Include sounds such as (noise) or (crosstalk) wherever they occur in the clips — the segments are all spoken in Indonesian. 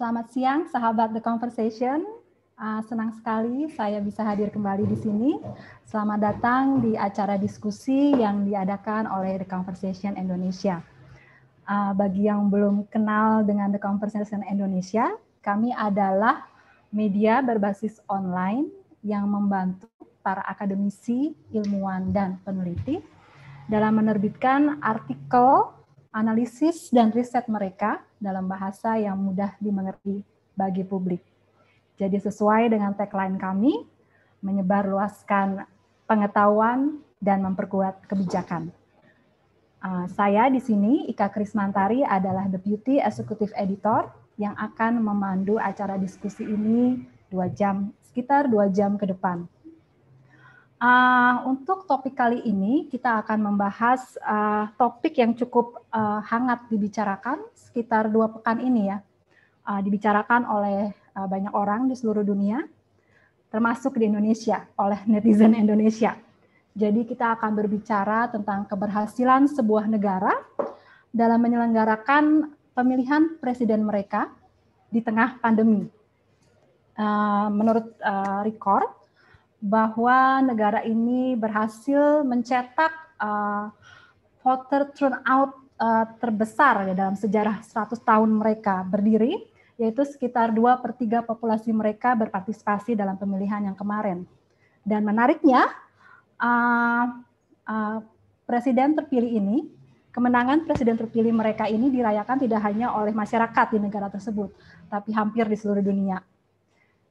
Selamat siang, sahabat The Conversation. Uh, senang sekali saya bisa hadir kembali di sini. Selamat datang di acara diskusi yang diadakan oleh The Conversation Indonesia. Uh, bagi yang belum kenal dengan The Conversation Indonesia, kami adalah media berbasis online yang membantu para akademisi, ilmuwan, dan peneliti dalam menerbitkan artikel, analisis, dan riset mereka dalam bahasa yang mudah dimengerti bagi publik. Jadi sesuai dengan tagline kami, menyebarluaskan pengetahuan dan memperkuat kebijakan. Uh, saya di sini, Ika Krismantari adalah Deputy Executive Editor yang akan memandu acara diskusi ini dua jam, sekitar dua jam ke depan. Uh, untuk topik kali ini kita akan membahas uh, topik yang cukup uh, hangat dibicarakan sekitar dua pekan ini ya, uh, dibicarakan oleh uh, banyak orang di seluruh dunia, termasuk di Indonesia oleh netizen Indonesia. Jadi kita akan berbicara tentang keberhasilan sebuah negara dalam menyelenggarakan pemilihan presiden mereka di tengah pandemi. Uh, menurut uh, Record, bahwa negara ini berhasil mencetak uh, voter turnout uh, eh, terbesar ya dalam sejarah 100 tahun mereka berdiri, yaitu sekitar 2 per 3 populasi mereka berpartisipasi dalam pemilihan yang kemarin. Dan menariknya, uh, uh, presiden terpilih ini, kemenangan presiden terpilih mereka ini dirayakan tidak hanya oleh masyarakat di negara tersebut, tapi hampir di seluruh dunia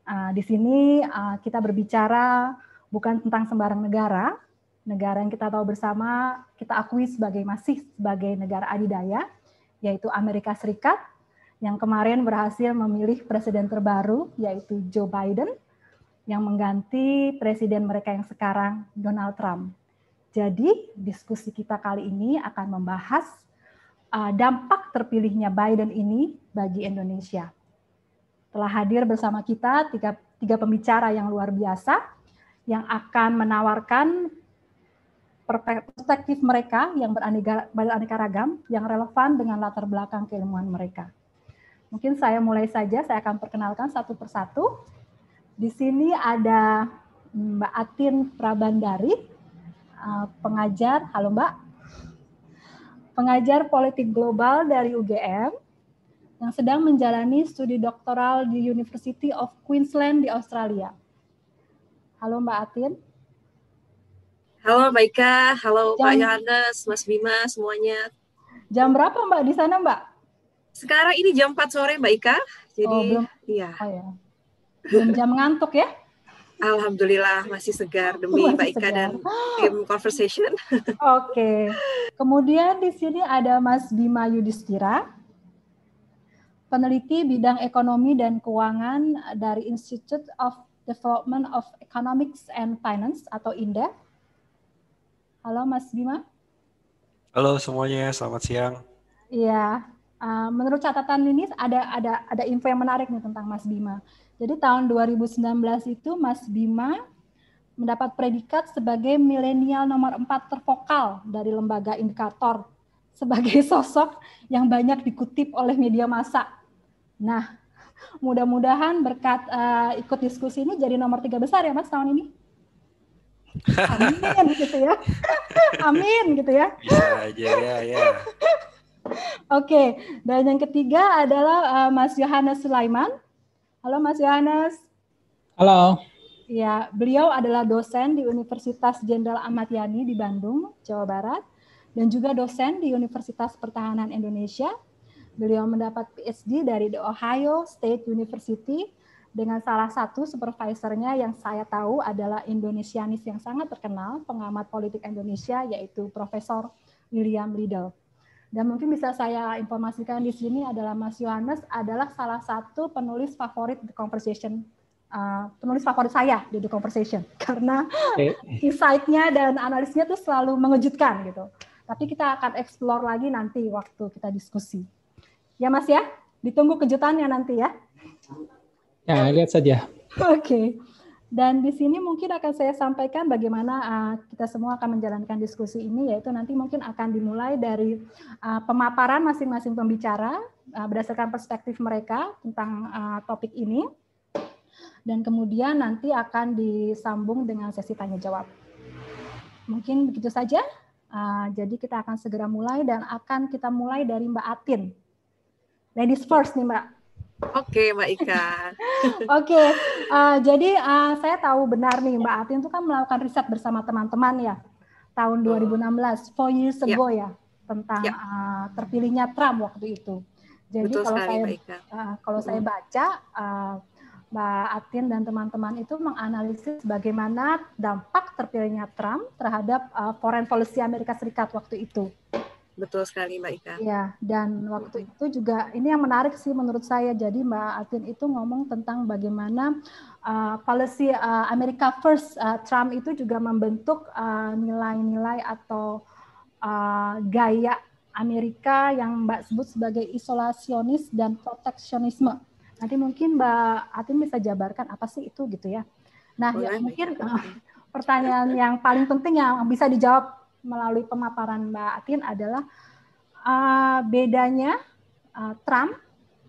Uh, di sini uh, kita berbicara bukan tentang sembarang negara, negara yang kita tahu bersama kita akui sebagai masih sebagai negara adidaya, yaitu Amerika Serikat yang kemarin berhasil memilih presiden terbaru yaitu Joe Biden yang mengganti presiden mereka yang sekarang Donald Trump. Jadi diskusi kita kali ini akan membahas uh, dampak terpilihnya Biden ini bagi Indonesia telah hadir bersama kita tiga, tiga pembicara yang luar biasa yang akan menawarkan perspektif mereka yang beraneka, beraneka ragam yang relevan dengan latar belakang keilmuan mereka. Mungkin saya mulai saja, saya akan perkenalkan satu persatu. Di sini ada Mbak Atin Prabandari, eh, pengajar, halo Mbak, pengajar politik global dari UGM, yang sedang menjalani studi doktoral di University of Queensland di Australia. Halo Mbak Atin. Halo Mbak Ika, halo Jam... Pak Yohanes, Mas Bima, semuanya. Jam berapa Mbak di sana Mbak? Sekarang ini jam 4 sore Mbak Ika, jadi oh, belum... iya. Oh, ya. Belum jam ngantuk ya? Alhamdulillah masih segar demi masih Mbak Ika segar. dan (gasps) tim Conversation. Oke. Okay. Kemudian di sini ada Mas Bima Yudhistira peneliti bidang ekonomi dan keuangan dari Institute of Development of Economics and Finance atau INDEF. Halo Mas Bima. Halo semuanya, selamat siang. Iya, eh, menurut catatan ini ada ada ada info yang menarik nih tentang Mas Bima. Jadi tahun 2019 itu Mas Bima mendapat predikat sebagai milenial nomor 4 tervokal dari lembaga indikator sebagai (laughs) sosok yang banyak dikutip oleh media massa Nah, mudah-mudahan berkat uh, ikut diskusi ini jadi nomor tiga besar ya Mas tahun ini. Amin (laughs) gitu ya. Amin gitu ya. Iya, aja ya, ya Oke, dan yang ketiga adalah uh, Mas Yohanes Sulaiman. Halo Mas Yohanes. Halo. Ya, beliau adalah dosen di Universitas Jenderal Ahmad Yani di Bandung, Jawa Barat, dan juga dosen di Universitas Pertahanan Indonesia Beliau mendapat PhD dari The Ohio State University dengan salah satu supervisornya yang saya tahu adalah Indonesianis yang sangat terkenal, pengamat politik Indonesia, yaitu Profesor William Liddell. Dan mungkin bisa saya informasikan di sini adalah Mas Yohanes adalah salah satu penulis favorit The Conversation Uh, penulis favorit saya di The Conversation (laughs) karena okay. insight-nya dan analisnya tuh selalu mengejutkan gitu. Tapi kita akan explore lagi nanti waktu kita diskusi. Ya Mas ya, ditunggu kejutannya nanti ya. Ya, lihat saja. Oke. Okay. Dan di sini mungkin akan saya sampaikan bagaimana uh, kita semua akan menjalankan diskusi ini, yaitu nanti mungkin akan dimulai dari uh, pemaparan masing-masing pembicara uh, berdasarkan perspektif mereka tentang uh, topik ini, dan kemudian nanti akan disambung dengan sesi tanya jawab. Mungkin begitu saja. Uh, jadi kita akan segera mulai dan akan kita mulai dari Mbak Atin. Ladies first nih Mbak. Oke okay, Mbak Ika. (laughs) Oke, okay. uh, eh, jadi uh, saya tahu benar nih Mbak Atin itu kan melakukan riset bersama teman-teman ya tahun 2016, four years ya. ago yeah. ya tentang yeah. Ya. uh, terpilihnya Trump waktu itu. Jadi Betul kalau sekali, saya Mbak Ika. Uh, kalau saya hmm. baca uh, Mbak Atin dan teman-teman itu menganalisis bagaimana dampak terpilihnya Trump terhadap uh, foreign policy Amerika Serikat waktu itu. Betul sekali Mbak Ika. Iya, dan waktu itu juga ini yang menarik sih menurut saya. Jadi Mbak Atin itu ngomong tentang bagaimana uh, policy uh, eh, Amerika First uh, Trump itu juga membentuk nilai-nilai uh, atau uh, gaya Amerika yang Mbak sebut sebagai isolasionis dan proteksionisme. Nanti mungkin Mbak Atin bisa jabarkan apa sih itu gitu ya. Nah, Boleh, ya mungkin uh, pertanyaan yang paling penting yang bisa dijawab melalui pemaparan Mbak Atin adalah uh, bedanya uh, Trump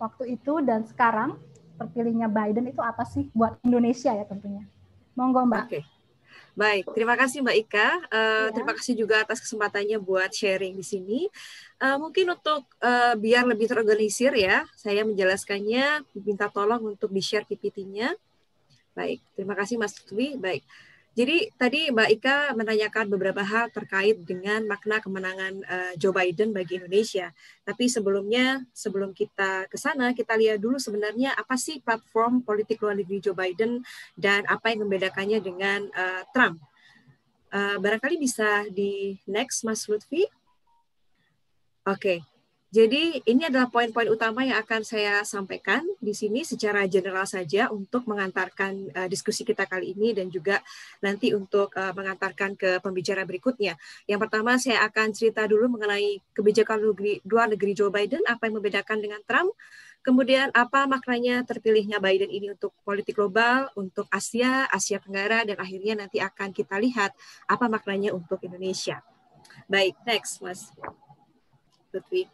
waktu itu dan sekarang terpilihnya Biden itu apa sih buat Indonesia ya tentunya. Monggo Mbak. Okay. Baik, terima kasih Mbak Ika. Uh, ya. Terima kasih juga atas kesempatannya buat sharing di sini. Uh, mungkin untuk uh, biar lebih terorganisir ya, saya menjelaskannya, minta tolong untuk di-share PPT-nya. Baik, terima kasih Mas Tui. Baik, jadi tadi Mbak Ika menanyakan beberapa hal terkait dengan makna kemenangan uh, Joe Biden bagi Indonesia. Tapi sebelumnya, sebelum kita ke sana, kita lihat dulu sebenarnya apa sih platform politik luar negeri Joe Biden dan apa yang membedakannya dengan uh, Trump. Uh, barangkali bisa di next, Mas Lutfi. Oke, okay. Jadi ini adalah poin-poin utama yang akan saya sampaikan di sini secara general saja untuk mengantarkan uh, diskusi kita kali ini dan juga nanti untuk uh, mengantarkan ke pembicara berikutnya. Yang pertama saya akan cerita dulu mengenai kebijakan negeri, luar negeri Joe Biden, apa yang membedakan dengan Trump. Kemudian apa maknanya terpilihnya Biden ini untuk politik global, untuk Asia, Asia Tenggara, dan akhirnya nanti akan kita lihat apa maknanya untuk Indonesia. Baik, next Mas Lutfi.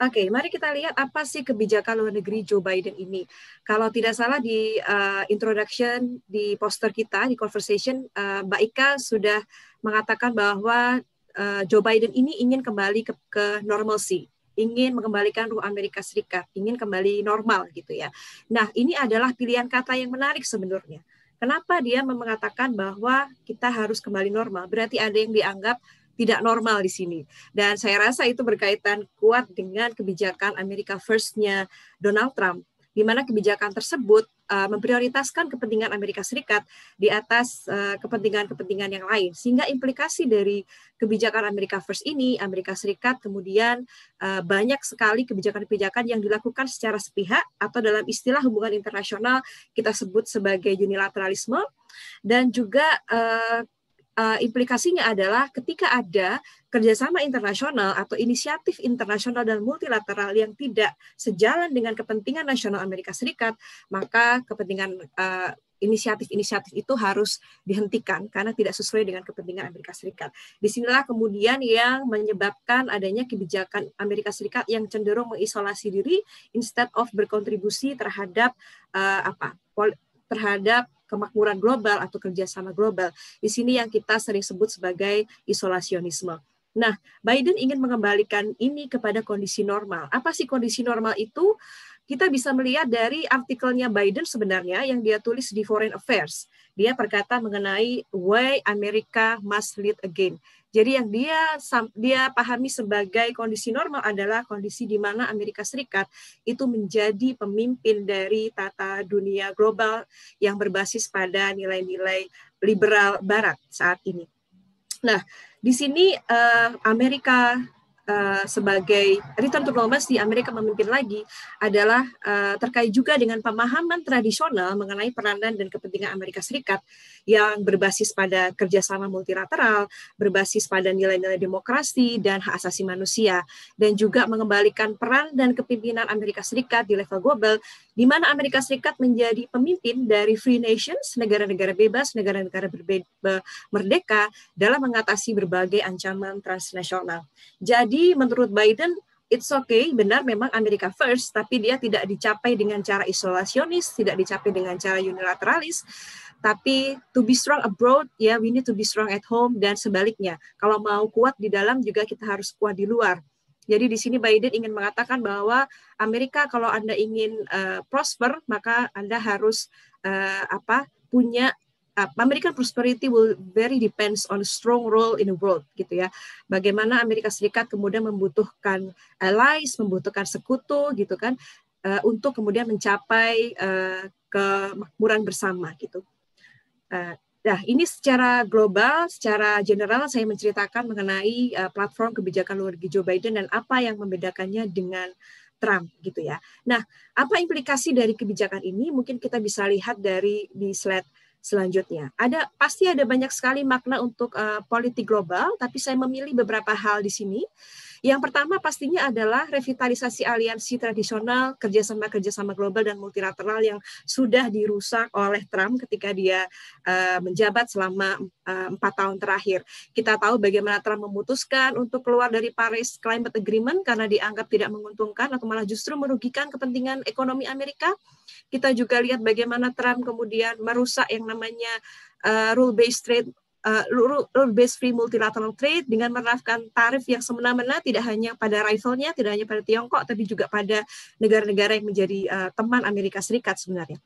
Oke, okay, mari kita lihat apa sih kebijakan luar negeri Joe Biden ini. Kalau tidak salah di uh, introduction di poster kita di conversation uh, Mbak Ika sudah mengatakan bahwa uh, Joe Biden ini ingin kembali ke, ke normalcy, ingin mengembalikan ruang Amerika Serikat, ingin kembali normal gitu ya. Nah, ini adalah pilihan kata yang menarik sebenarnya. Kenapa dia mengatakan bahwa kita harus kembali normal? Berarti ada yang dianggap tidak normal di sini. Dan saya rasa itu berkaitan kuat dengan kebijakan Amerika First-nya Donald Trump, di mana kebijakan tersebut uh, memprioritaskan kepentingan Amerika Serikat di atas eh, kepentingan-kepentingan uh, yang lain. Sehingga implikasi dari kebijakan Amerika First ini, Amerika Serikat kemudian uh, banyak sekali kebijakan-kebijakan yang dilakukan secara sepihak atau dalam istilah hubungan internasional kita sebut sebagai unilateralisme dan juga uh, uh, implikasinya adalah ketika ada kerjasama internasional atau inisiatif internasional dan multilateral yang tidak sejalan dengan kepentingan nasional Amerika Serikat, maka kepentingan uh, inisiatif-inisiatif itu harus dihentikan karena tidak sesuai dengan kepentingan Amerika Serikat. Disinilah kemudian yang menyebabkan adanya kebijakan Amerika Serikat yang cenderung mengisolasi diri instead of berkontribusi terhadap uh, apa terhadap kemakmuran global atau kerjasama global. Di sini yang kita sering sebut sebagai isolasionisme. Nah, Biden ingin mengembalikan ini kepada kondisi normal. Apa sih kondisi normal itu? kita bisa melihat dari artikelnya Biden sebenarnya yang dia tulis di Foreign Affairs. Dia berkata mengenai why America must lead again. Jadi yang dia dia pahami sebagai kondisi normal adalah kondisi di mana Amerika Serikat itu menjadi pemimpin dari tata dunia global yang berbasis pada nilai-nilai liberal barat saat ini. Nah, di sini eh, Amerika uh, sebagai return to Thomas di Amerika memimpin lagi adalah uh, terkait juga dengan pemahaman tradisional mengenai peranan dan kepentingan Amerika Serikat yang berbasis pada kerjasama multilateral, berbasis pada nilai-nilai demokrasi dan hak asasi manusia, dan juga mengembalikan peran dan kepimpinan Amerika Serikat di level global di mana Amerika Serikat menjadi pemimpin dari free nations, negara-negara bebas, negara-negara merdeka dalam mengatasi berbagai ancaman transnasional. Jadi menurut Biden It's okay, benar memang Amerika first, tapi dia tidak dicapai dengan cara isolasionis, tidak dicapai dengan cara unilateralis, tapi to be strong abroad ya yeah, we need to be strong at home dan sebaliknya kalau mau kuat di dalam juga kita harus kuat di luar jadi di sini Biden ingin mengatakan bahwa Amerika kalau Anda ingin uh, prosper maka Anda harus uh, apa punya uh, American prosperity will very depends on strong role in the world gitu ya. Bagaimana Amerika Serikat kemudian membutuhkan allies, membutuhkan sekutu gitu kan uh, untuk kemudian mencapai uh, kemakmuran bersama gitu. Uh, Nah, ini secara global, secara general saya menceritakan mengenai uh, platform kebijakan luar negeri Joe Biden dan apa yang membedakannya dengan Trump gitu ya. Nah, apa implikasi dari kebijakan ini? Mungkin kita bisa lihat dari di slide selanjutnya. Ada pasti ada banyak sekali makna untuk uh, politik global, tapi saya memilih beberapa hal di sini. Yang pertama pastinya adalah revitalisasi aliansi tradisional, kerjasama-kerjasama global dan multilateral yang sudah dirusak oleh Trump ketika dia uh, menjabat selama eh, empat uh, tahun terakhir. Kita tahu bagaimana Trump memutuskan untuk keluar dari Paris Climate Agreement karena dianggap tidak menguntungkan atau malah justru merugikan kepentingan ekonomi Amerika. Kita juga lihat bagaimana Trump kemudian merusak yang namanya uh, rule-based trade uh, eh, rule-based free multilateral trade dengan menerapkan tarif yang semena-mena tidak hanya pada rivalnya, tidak hanya pada Tiongkok, tapi juga pada negara-negara yang menjadi uh, teman Amerika Serikat sebenarnya.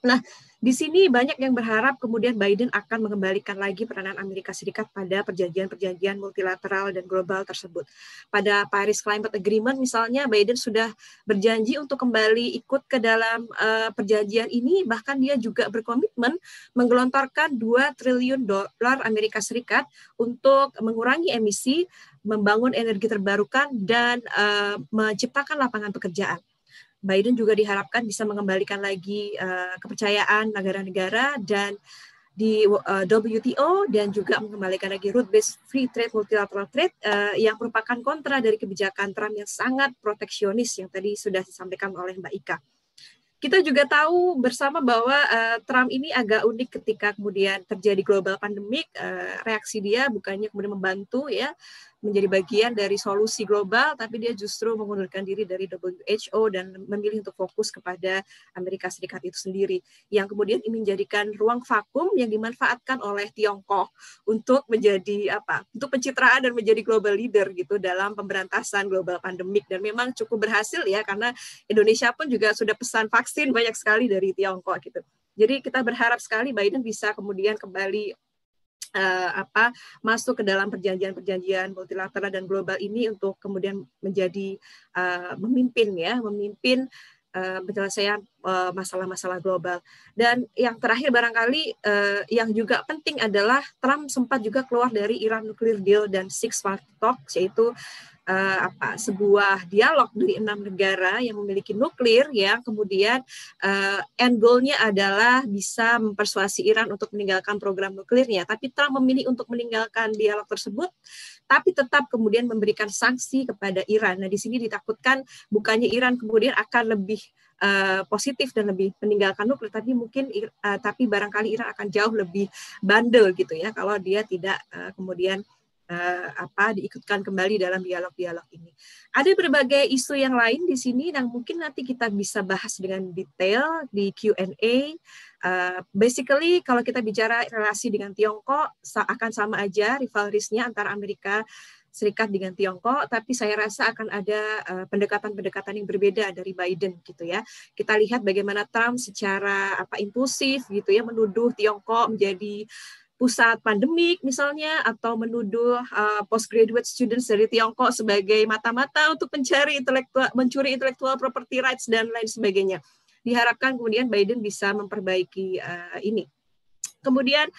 Nah, di sini banyak yang berharap kemudian Biden akan mengembalikan lagi peranan Amerika Serikat pada perjanjian-perjanjian multilateral dan global tersebut. Pada Paris Climate Agreement misalnya Biden sudah berjanji untuk kembali ikut ke dalam uh, perjanjian ini bahkan dia juga berkomitmen menggelontorkan 2 triliun dolar Amerika Serikat untuk mengurangi emisi, membangun energi terbarukan dan uh, menciptakan lapangan pekerjaan. Biden juga diharapkan bisa mengembalikan lagi uh, kepercayaan negara-negara dan di uh, eh, WTO dan juga mengembalikan lagi root based free trade multilateral trade uh, yang merupakan kontra dari kebijakan Trump yang sangat proteksionis yang tadi sudah disampaikan oleh Mbak Ika. Kita juga tahu bersama bahwa uh, Trump ini agak unik ketika kemudian terjadi global pandemik, uh, reaksi dia bukannya kemudian membantu ya, menjadi bagian dari solusi global, tapi dia justru mengundurkan diri dari WHO dan memilih untuk fokus kepada Amerika Serikat itu sendiri, yang kemudian ini menjadikan ruang vakum yang dimanfaatkan oleh Tiongkok untuk menjadi apa? Untuk pencitraan dan menjadi global leader gitu dalam pemberantasan global pandemik dan memang cukup berhasil ya karena Indonesia pun juga sudah pesan vaksin banyak sekali dari Tiongkok gitu. Jadi kita berharap sekali Biden bisa kemudian kembali uh, apa masuk ke dalam perjanjian-perjanjian multilateral dan global ini untuk kemudian menjadi uh, memimpin ya memimpin Eh, penyelesaian masalah eh, masalah-masalah global. Dan yang terakhir barangkali uh, yang juga penting adalah Trump sempat juga keluar dari Iran Nuclear Deal dan Six Party Talks yaitu uh, apa sebuah dialog dari enam negara yang memiliki nuklir yang kemudian uh, end nya adalah bisa mempersuasi Iran untuk meninggalkan program nuklirnya tapi Trump memilih untuk meninggalkan dialog tersebut tapi tetap kemudian memberikan sanksi kepada Iran. Nah, di sini ditakutkan bukannya Iran kemudian akan lebih eh, positif dan lebih meninggalkan nuklir, tapi mungkin eh, tapi barangkali Iran akan jauh lebih bandel gitu ya kalau dia tidak eh, kemudian uh, apa diikutkan kembali dalam dialog-dialog ini. Ada berbagai isu yang lain di sini yang mungkin nanti kita bisa bahas dengan detail di Q&A. Uh, eh, basically kalau kita bicara relasi dengan Tiongkok akan sama aja rivalrisnya antara Amerika Serikat dengan Tiongkok, tapi saya rasa akan ada eh, pendekatan-pendekatan uh, yang berbeda dari Biden gitu ya. Kita lihat bagaimana Trump secara apa impulsif gitu ya menuduh Tiongkok menjadi pusat pandemik misalnya atau menuduh uh, postgraduate students dari Tiongkok sebagai mata-mata untuk mencari intelektual mencuri intellectual property rights dan lain sebagainya. Diharapkan kemudian Biden bisa memperbaiki uh, ini. Kemudian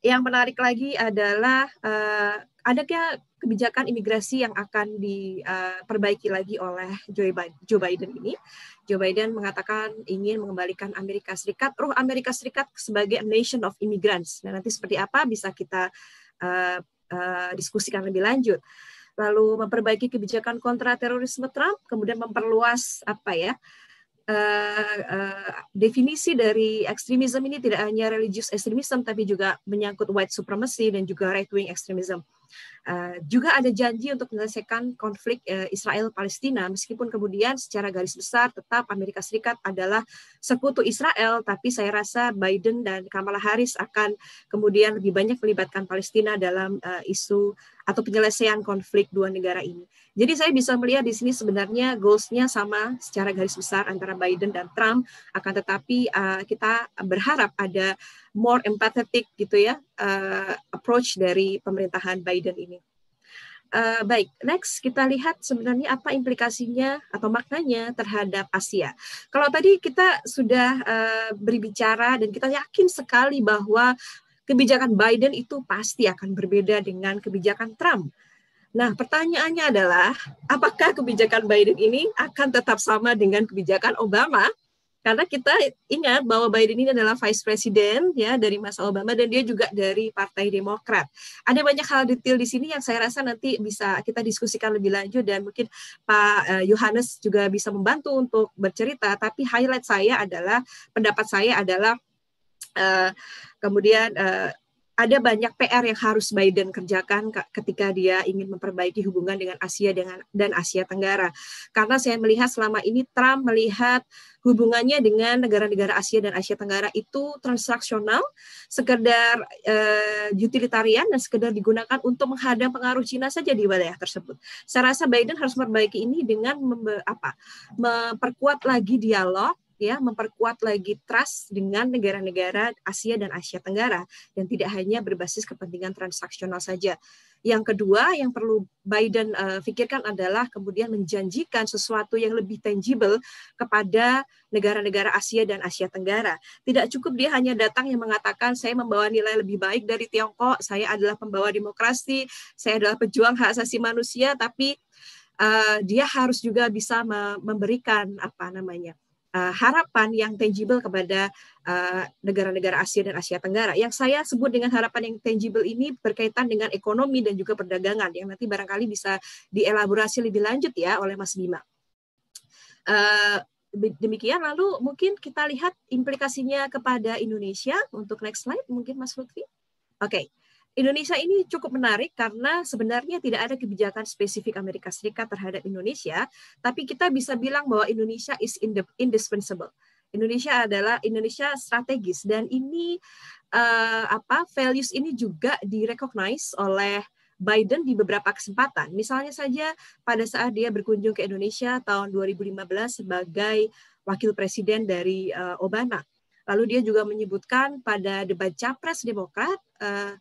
yang menarik lagi adalah uh, kebijakan imigrasi yang akan diperbaiki eh, lagi oleh Joe Biden ini. Joe Biden mengatakan ingin mengembalikan Amerika Serikat, ruh Amerika Serikat sebagai nation of immigrants. Nah, nanti seperti apa bisa kita uh, uh, diskusikan lebih lanjut. Lalu memperbaiki kebijakan kontra terorisme Trump, kemudian memperluas apa ya? uh, uh, definisi dari ekstremisme ini tidak hanya religius ekstremisme tapi juga menyangkut white supremacy dan juga right wing ekstremisme. Eh, juga ada janji untuk menyelesaikan konflik eh, Israel-Palestina, meskipun kemudian secara garis besar tetap Amerika Serikat adalah sekutu Israel, tapi saya rasa Biden dan Kamala Harris akan kemudian lebih banyak melibatkan Palestina dalam eh, isu atau penyelesaian konflik dua negara ini. Jadi saya bisa melihat di sini sebenarnya goalsnya sama secara garis besar antara Biden dan Trump, akan tetapi kita berharap ada more empathetic gitu ya uh, approach dari pemerintahan Biden ini. Uh, baik, next kita lihat sebenarnya apa implikasinya atau maknanya terhadap Asia. Kalau tadi kita sudah uh, berbicara dan kita yakin sekali bahwa kebijakan Biden itu pasti akan berbeda dengan kebijakan Trump. Nah, pertanyaannya adalah apakah kebijakan Biden ini akan tetap sama dengan kebijakan Obama karena kita ingat bahwa Biden ini adalah vice president ya dari masa Obama dan dia juga dari Partai Demokrat. Ada banyak hal detail di sini yang saya rasa nanti bisa kita diskusikan lebih lanjut dan mungkin Pak eh, Yohanes juga bisa membantu untuk bercerita. Tapi highlight saya adalah pendapat saya adalah uh, kemudian eh, ada banyak PR yang harus Biden kerjakan ketika dia ingin memperbaiki hubungan dengan Asia dengan dan Asia Tenggara. Karena saya melihat selama ini Trump melihat hubungannya dengan negara-negara Asia dan Asia Tenggara itu transaksional, sekedar uh, utilitarian dan sekedar digunakan untuk menghadang pengaruh Cina saja di wilayah tersebut. Saya rasa Biden harus memperbaiki ini dengan membe, apa? memperkuat lagi dialog ya memperkuat lagi trust dengan negara-negara Asia dan Asia Tenggara dan tidak hanya berbasis kepentingan transaksional saja. Yang kedua yang perlu Biden uh, pikirkan adalah kemudian menjanjikan sesuatu yang lebih tangible kepada negara-negara Asia dan Asia Tenggara. Tidak cukup dia hanya datang yang mengatakan saya membawa nilai lebih baik dari Tiongkok, saya adalah pembawa demokrasi, saya adalah pejuang hak asasi manusia, tapi uh, dia harus juga bisa memberikan apa namanya uh, harapan yang tangible kepada eh, negara-negara uh, Asia dan Asia Tenggara. Yang saya sebut dengan harapan yang tangible ini berkaitan dengan ekonomi dan juga perdagangan yang nanti barangkali bisa dielaborasi lebih lanjut ya oleh Mas Bima. Uh, demikian lalu mungkin kita lihat implikasinya kepada Indonesia untuk next slide mungkin Mas Lutfi. Oke. Okay. Indonesia ini cukup menarik karena sebenarnya tidak ada kebijakan spesifik Amerika Serikat terhadap Indonesia, tapi kita bisa bilang bahwa Indonesia is indispensable. Indonesia adalah Indonesia strategis dan ini uh, apa values ini juga direcognize oleh Biden di beberapa kesempatan. Misalnya saja pada saat dia berkunjung ke Indonesia tahun 2015 sebagai wakil presiden dari uh, Obama. Lalu dia juga menyebutkan pada debat capres Demokrat, uh,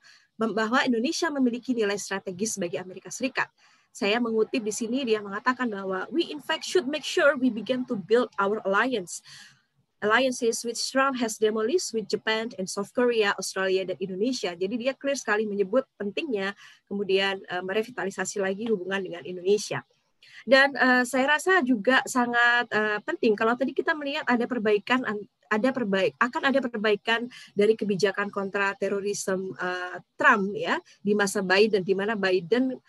bahwa Indonesia memiliki nilai strategis bagi Amerika Serikat. Saya mengutip di sini dia mengatakan bahwa we in fact should make sure we begin to build our alliance alliances which Trump has demolished with Japan and South Korea, Australia, dan Indonesia. Jadi dia clear sekali menyebut pentingnya kemudian uh, merevitalisasi lagi hubungan dengan Indonesia. Dan uh, saya rasa juga sangat uh, penting kalau tadi kita melihat ada perbaikan ada perbaik akan ada perbaikan dari kebijakan kontra terorisme uh, Trump ya di masa Biden di mana Biden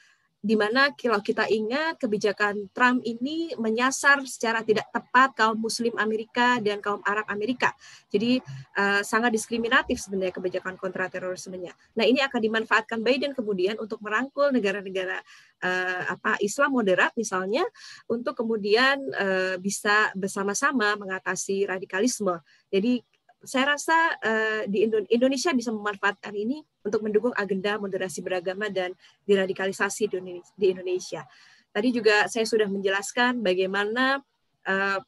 di mana kalau kita ingat kebijakan Trump ini menyasar secara tidak tepat kaum Muslim Amerika dan kaum Arab Amerika. Jadi uh, sangat diskriminatif sebenarnya kebijakan kontra terorismenya. Nah ini akan dimanfaatkan Biden kemudian untuk merangkul negara-negara uh, apa Islam moderat misalnya untuk kemudian uh, bisa bersama-sama mengatasi radikalisme. Jadi saya rasa uh, di Indonesia bisa memanfaatkan ini untuk mendukung agenda moderasi beragama dan diradikalisasi di Indonesia. Tadi juga saya sudah menjelaskan bagaimana eh,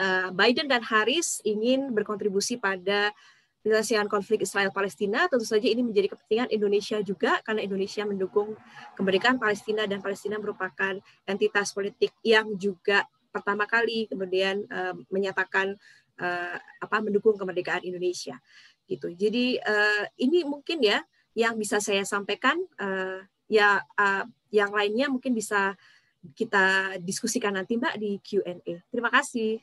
eh, Biden dan Harris ingin berkontribusi pada penyelesaian konflik Israel-Palestina. Tentu saja ini menjadi kepentingan Indonesia juga karena Indonesia mendukung kemerdekaan Palestina dan Palestina merupakan entitas politik yang juga pertama kali kemudian eh, menyatakan apa mendukung kemerdekaan Indonesia gitu. Jadi uh, ini mungkin ya yang bisa saya sampaikan uh, ya uh, yang lainnya mungkin bisa kita diskusikan nanti Mbak di Q&A. Terima kasih.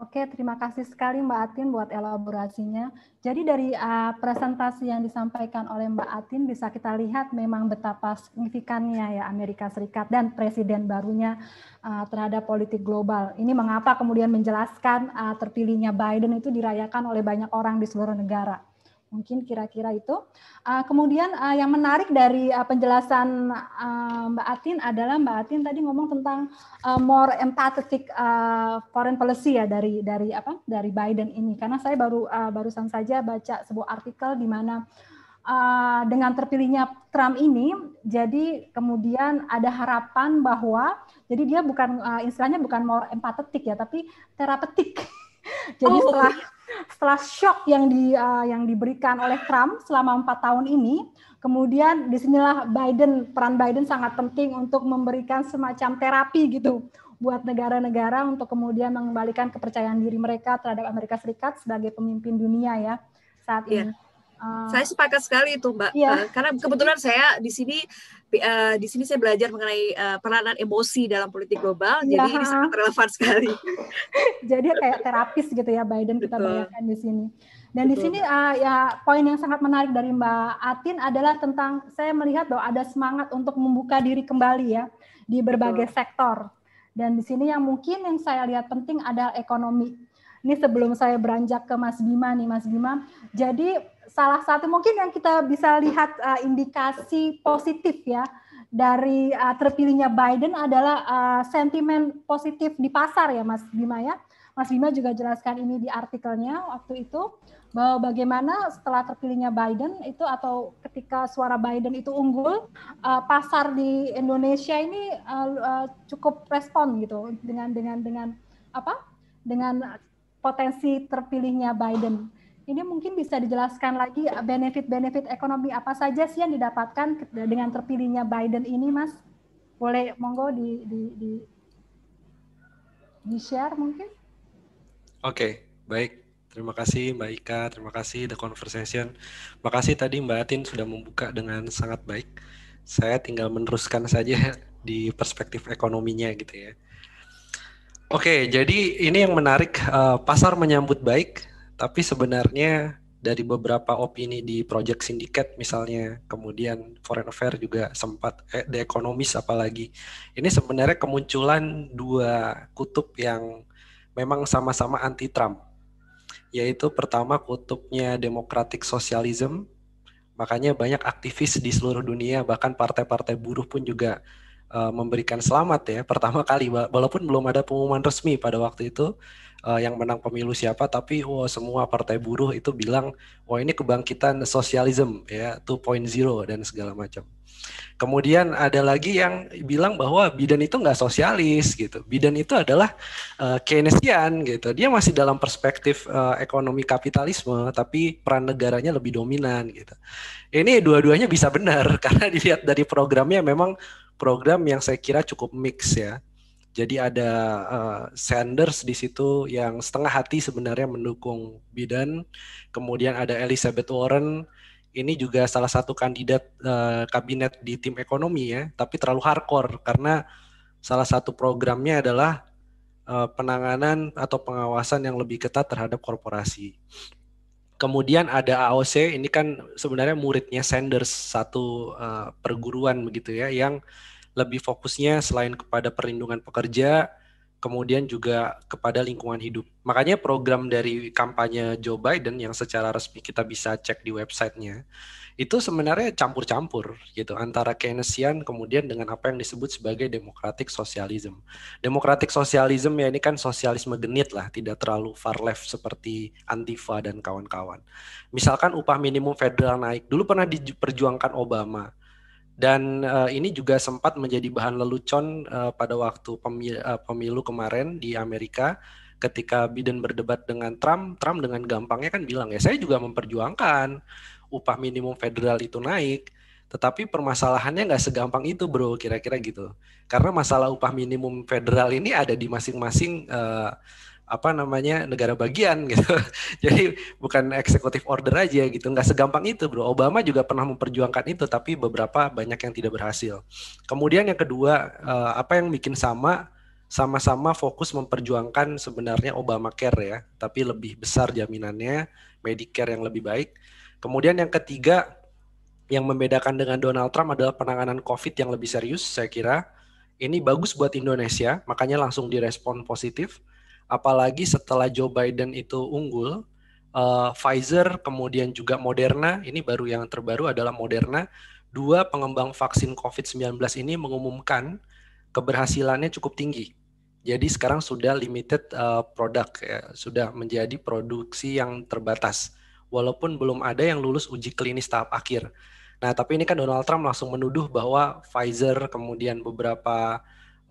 Oke, terima kasih sekali Mbak Atin buat elaborasinya. Jadi dari uh, presentasi yang disampaikan oleh Mbak Atin bisa kita lihat memang betapa signifikannya ya Amerika Serikat dan presiden barunya uh, terhadap politik global. Ini mengapa kemudian menjelaskan uh, terpilihnya Biden itu dirayakan oleh banyak orang di seluruh negara. Mungkin kira-kira itu. Uh, kemudian uh, yang menarik dari uh, penjelasan uh, Mbak Atin adalah Mbak Atin tadi ngomong tentang uh, more empathetic uh, foreign policy ya dari dari apa dari Biden ini. Karena saya baru uh, barusan saja baca sebuah artikel di mana uh, dengan terpilihnya Trump ini, jadi kemudian ada harapan bahwa jadi dia bukan uh, istilahnya bukan more empathetic ya, tapi terapeutik (laughs) Jadi oh. setelah setelah shock yang di uh, yang diberikan oleh Trump selama empat tahun ini, kemudian disinilah Biden peran Biden sangat penting untuk memberikan semacam terapi gitu buat negara-negara untuk kemudian mengembalikan kepercayaan diri mereka terhadap Amerika Serikat sebagai pemimpin dunia ya saat iya. ini. Yeah. saya sepakat sekali itu Mbak, yeah. Iya. karena kebetulan saya di sini uh, di sini saya belajar mengenai uh, eh, peranan emosi dalam politik global. Ya. Jadi iya. ini sangat relevan sekali. (laughs) jadi kayak terapis gitu ya Biden kita Betul. bayangkan di sini. Dan Betul. di sini uh, ya poin yang sangat menarik dari Mbak Atin adalah tentang saya melihat bahwa ada semangat untuk membuka diri kembali ya di berbagai Betul. sektor. Dan di sini yang mungkin yang saya lihat penting adalah ekonomi. Ini sebelum saya beranjak ke Mas Bima nih Mas Bima. Jadi salah satu mungkin yang kita bisa lihat uh, indikasi positif ya dari uh, terpilihnya Biden adalah uh, sentimen positif di pasar ya Mas Bima ya. Mas Bima juga jelaskan ini di artikelnya waktu itu bahwa bagaimana setelah terpilihnya Biden itu atau ketika suara Biden itu unggul uh, pasar di Indonesia ini uh, uh, cukup respon gitu dengan dengan dengan apa dengan potensi terpilihnya Biden ini mungkin bisa dijelaskan lagi eh, benefit-benefit ekonomi apa saja sih yang didapatkan dengan terpilihnya Biden ini, Mas? Boleh monggo di di di, di share mungkin? Oke, okay, baik. Terima kasih Mbak Ika, terima kasih The Conversation. Terima kasih tadi Mbak Atin sudah membuka dengan sangat baik. Saya tinggal meneruskan saja (laughs) di perspektif ekonominya gitu ya. Oke, okay, jadi ini yang menarik, eh, pasar menyambut baik tapi sebenarnya dari beberapa opini di project Syndicate misalnya kemudian foreign Affairs juga sempat eh, the economist apalagi ini sebenarnya kemunculan dua kutub yang memang sama-sama anti Trump yaitu pertama kutubnya democratic socialism makanya banyak aktivis di seluruh dunia bahkan partai-partai buruh pun juga uh, memberikan selamat ya pertama kali walaupun belum ada pengumuman resmi pada waktu itu uh, yang menang pemilu siapa tapi wah oh, semua partai buruh itu bilang wah oh, ini kebangkitan sosialisme ya 2.0 dan segala macam. Kemudian ada lagi yang bilang bahwa Bidan itu nggak sosialis gitu. Bidan itu adalah uh, Keynesian gitu. Dia masih dalam perspektif uh, ekonomi kapitalisme tapi peran negaranya lebih dominan gitu. Ini dua-duanya bisa benar (laughs) karena dilihat dari programnya memang program yang saya kira cukup mix ya jadi ada uh, Sanders di situ yang setengah hati sebenarnya mendukung Biden. Kemudian ada Elizabeth Warren ini juga salah satu kandidat uh, kabinet di tim ekonomi ya, tapi terlalu hardcore karena salah satu programnya adalah uh, penanganan atau pengawasan yang lebih ketat terhadap korporasi. Kemudian ada AOC, ini kan sebenarnya muridnya Sanders satu uh, perguruan begitu ya, yang lebih fokusnya selain kepada perlindungan pekerja, kemudian juga kepada lingkungan hidup. Makanya program dari kampanye Joe Biden yang secara resmi kita bisa cek di websitenya, itu sebenarnya campur-campur gitu antara Keynesian kemudian dengan apa yang disebut sebagai demokratik sosialisme. Demokratik sosialisme ya ini kan sosialisme genit lah, tidak terlalu far left seperti Antifa dan kawan-kawan. Misalkan upah minimum federal naik, dulu pernah diperjuangkan Obama. Dan uh, ini juga sempat menjadi bahan lelucon uh, pada waktu pemilu, uh, eh, pemilu kemarin di Amerika ketika Biden berdebat dengan Trump, Trump dengan gampangnya kan bilang ya saya juga memperjuangkan upah minimum federal itu naik, tetapi permasalahannya nggak segampang itu bro, kira-kira gitu. Karena masalah upah minimum federal ini ada di masing-masing uh, apa namanya negara bagian (laughs) gitu. Jadi bukan eksekutif order aja gitu, nggak segampang itu bro. Obama juga pernah memperjuangkan itu, tapi beberapa banyak yang tidak berhasil. Kemudian yang kedua, eh, apa yang bikin sama? Sama-sama fokus memperjuangkan sebenarnya Obamacare ya, tapi lebih besar jaminannya, Medicare yang lebih baik. Kemudian yang ketiga, yang membedakan dengan Donald Trump adalah penanganan COVID yang lebih serius, saya kira. Ini bagus buat Indonesia, makanya langsung direspon positif apalagi setelah Joe Biden itu unggul, uh, Pfizer kemudian juga Moderna, ini baru yang terbaru adalah Moderna, dua pengembang vaksin COVID-19 ini mengumumkan keberhasilannya cukup tinggi. Jadi sekarang sudah limited uh, eh, product, ya. sudah menjadi produksi yang terbatas. Walaupun belum ada yang lulus uji klinis tahap akhir. Nah, tapi ini kan Donald Trump langsung menuduh bahwa Pfizer kemudian beberapa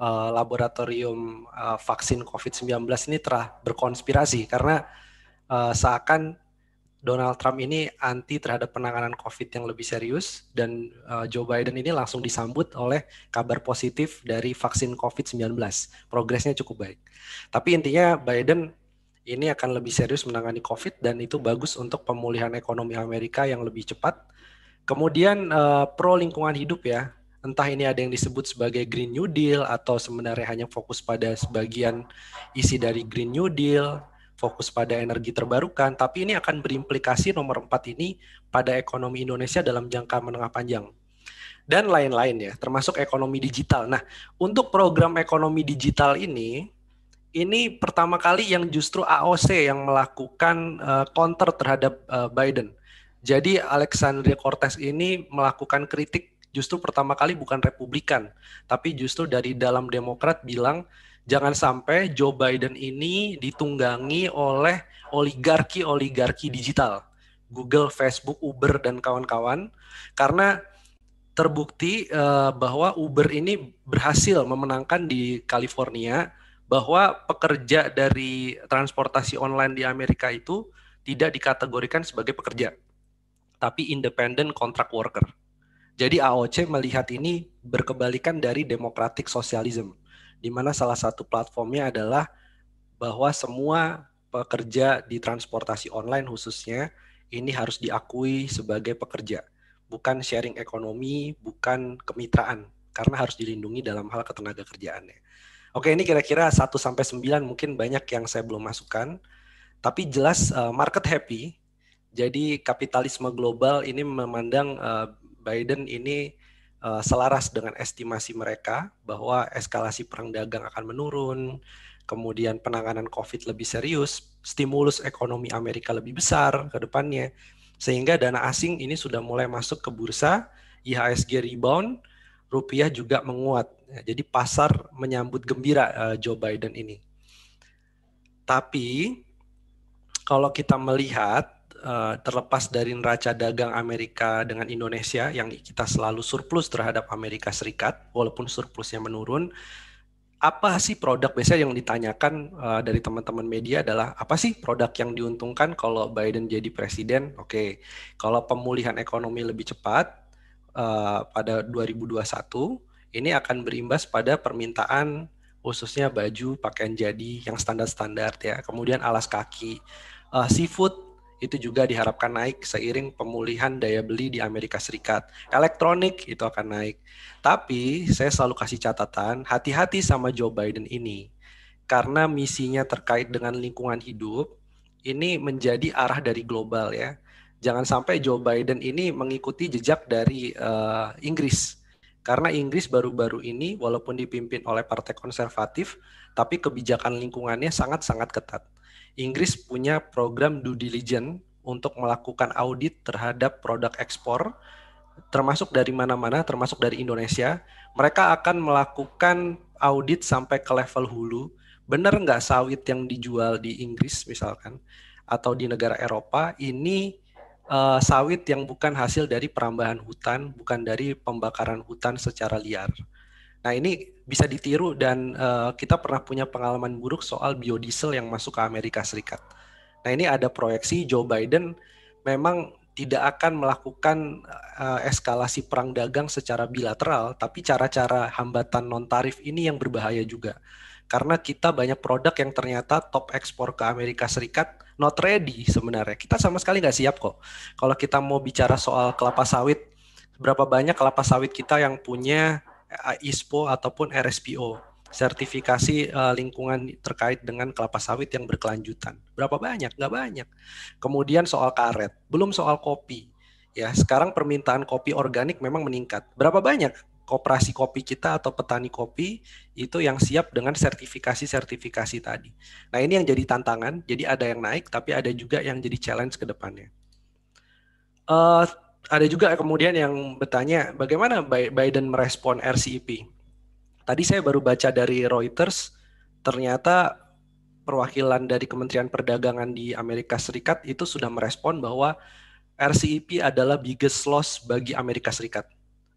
Eh, laboratorium uh, vaksin COVID-19 ini telah berkonspirasi karena uh, seakan Donald Trump ini anti terhadap penanganan COVID yang lebih serius dan uh, Joe Biden ini langsung disambut oleh kabar positif dari vaksin COVID-19. Progresnya cukup baik. Tapi intinya Biden ini akan lebih serius menangani COVID dan itu bagus untuk pemulihan ekonomi Amerika yang lebih cepat. Kemudian uh, pro lingkungan hidup ya entah ini ada yang disebut sebagai Green New Deal atau sebenarnya hanya fokus pada sebagian isi dari Green New Deal, fokus pada energi terbarukan, tapi ini akan berimplikasi nomor empat ini pada ekonomi Indonesia dalam jangka menengah panjang. Dan lain-lain ya, termasuk ekonomi digital. Nah, untuk program ekonomi digital ini, ini pertama kali yang justru AOC yang melakukan uh, counter terhadap uh, Biden. Jadi Alexandria Cortez ini melakukan kritik justru pertama kali bukan Republikan, tapi justru dari dalam Demokrat bilang jangan sampai Joe Biden ini ditunggangi oleh oligarki-oligarki digital. Google, Facebook, Uber dan kawan-kawan karena terbukti uh, bahwa Uber ini berhasil memenangkan di California bahwa pekerja dari transportasi online di Amerika itu tidak dikategorikan sebagai pekerja tapi independent contract worker. Jadi AOC melihat ini berkebalikan dari demokratik sosialisme, di mana salah satu platformnya adalah bahwa semua pekerja di transportasi online khususnya ini harus diakui sebagai pekerja, bukan sharing ekonomi, bukan kemitraan, karena harus dilindungi dalam hal ketenaga kerjaannya. Oke, ini kira-kira 1 sampai 9 mungkin banyak yang saya belum masukkan. Tapi jelas eh, market happy. Jadi kapitalisme global ini memandang eh, Biden ini uh, selaras dengan estimasi mereka bahwa eskalasi perang dagang akan menurun, kemudian penanganan COVID lebih serius, stimulus ekonomi Amerika lebih besar ke depannya, sehingga dana asing ini sudah mulai masuk ke bursa, IHSG rebound, rupiah juga menguat. Ya, jadi pasar menyambut gembira uh, Joe Biden ini. Tapi kalau kita melihat Eh, terlepas dari neraca dagang Amerika dengan Indonesia yang kita selalu surplus terhadap Amerika Serikat, walaupun surplusnya menurun, apa sih produk biasanya yang ditanyakan uh, dari teman-teman media adalah apa sih produk yang diuntungkan kalau Biden jadi presiden? Oke, okay. kalau pemulihan ekonomi lebih cepat uh, pada 2021 ini akan berimbas pada permintaan khususnya baju pakaian jadi yang standar-standar ya, kemudian alas kaki, uh, seafood itu juga diharapkan naik seiring pemulihan daya beli di Amerika Serikat. Elektronik itu akan naik. Tapi saya selalu kasih catatan, hati-hati sama Joe Biden ini. Karena misinya terkait dengan lingkungan hidup, ini menjadi arah dari global ya. Jangan sampai Joe Biden ini mengikuti jejak dari uh, Inggris. Karena Inggris baru-baru ini walaupun dipimpin oleh partai konservatif, tapi kebijakan lingkungannya sangat-sangat ketat Inggris punya program due diligence untuk melakukan audit terhadap produk ekspor termasuk dari mana-mana termasuk dari Indonesia. Mereka akan melakukan audit sampai ke level hulu. Benar nggak sawit yang dijual di Inggris misalkan atau di negara Eropa ini uh, sawit yang bukan hasil dari perambahan hutan, bukan dari pembakaran hutan secara liar Nah ini bisa ditiru dan uh, kita pernah punya pengalaman buruk soal biodiesel yang masuk ke Amerika Serikat. Nah ini ada proyeksi Joe Biden memang tidak akan melakukan uh, eskalasi perang dagang secara bilateral, tapi cara-cara hambatan non tarif ini yang berbahaya juga. Karena kita banyak produk yang ternyata top ekspor ke Amerika Serikat not ready sebenarnya. Kita sama sekali nggak siap kok. Kalau kita mau bicara soal kelapa sawit, berapa banyak kelapa sawit kita yang punya ISPO ataupun RSPO, sertifikasi e, lingkungan terkait dengan kelapa sawit yang berkelanjutan. Berapa banyak? Nggak banyak. Kemudian soal karet, belum soal kopi. Ya, sekarang permintaan kopi organik memang meningkat. Berapa banyak koperasi kopi kita atau petani kopi itu yang siap dengan sertifikasi-sertifikasi tadi. Nah, ini yang jadi tantangan. Jadi ada yang naik, tapi ada juga yang jadi challenge ke depannya. Uh, ada juga kemudian yang bertanya bagaimana Biden merespon RCEP. Tadi saya baru baca dari Reuters, ternyata perwakilan dari Kementerian Perdagangan di Amerika Serikat itu sudah merespon bahwa RCEP adalah biggest loss bagi Amerika Serikat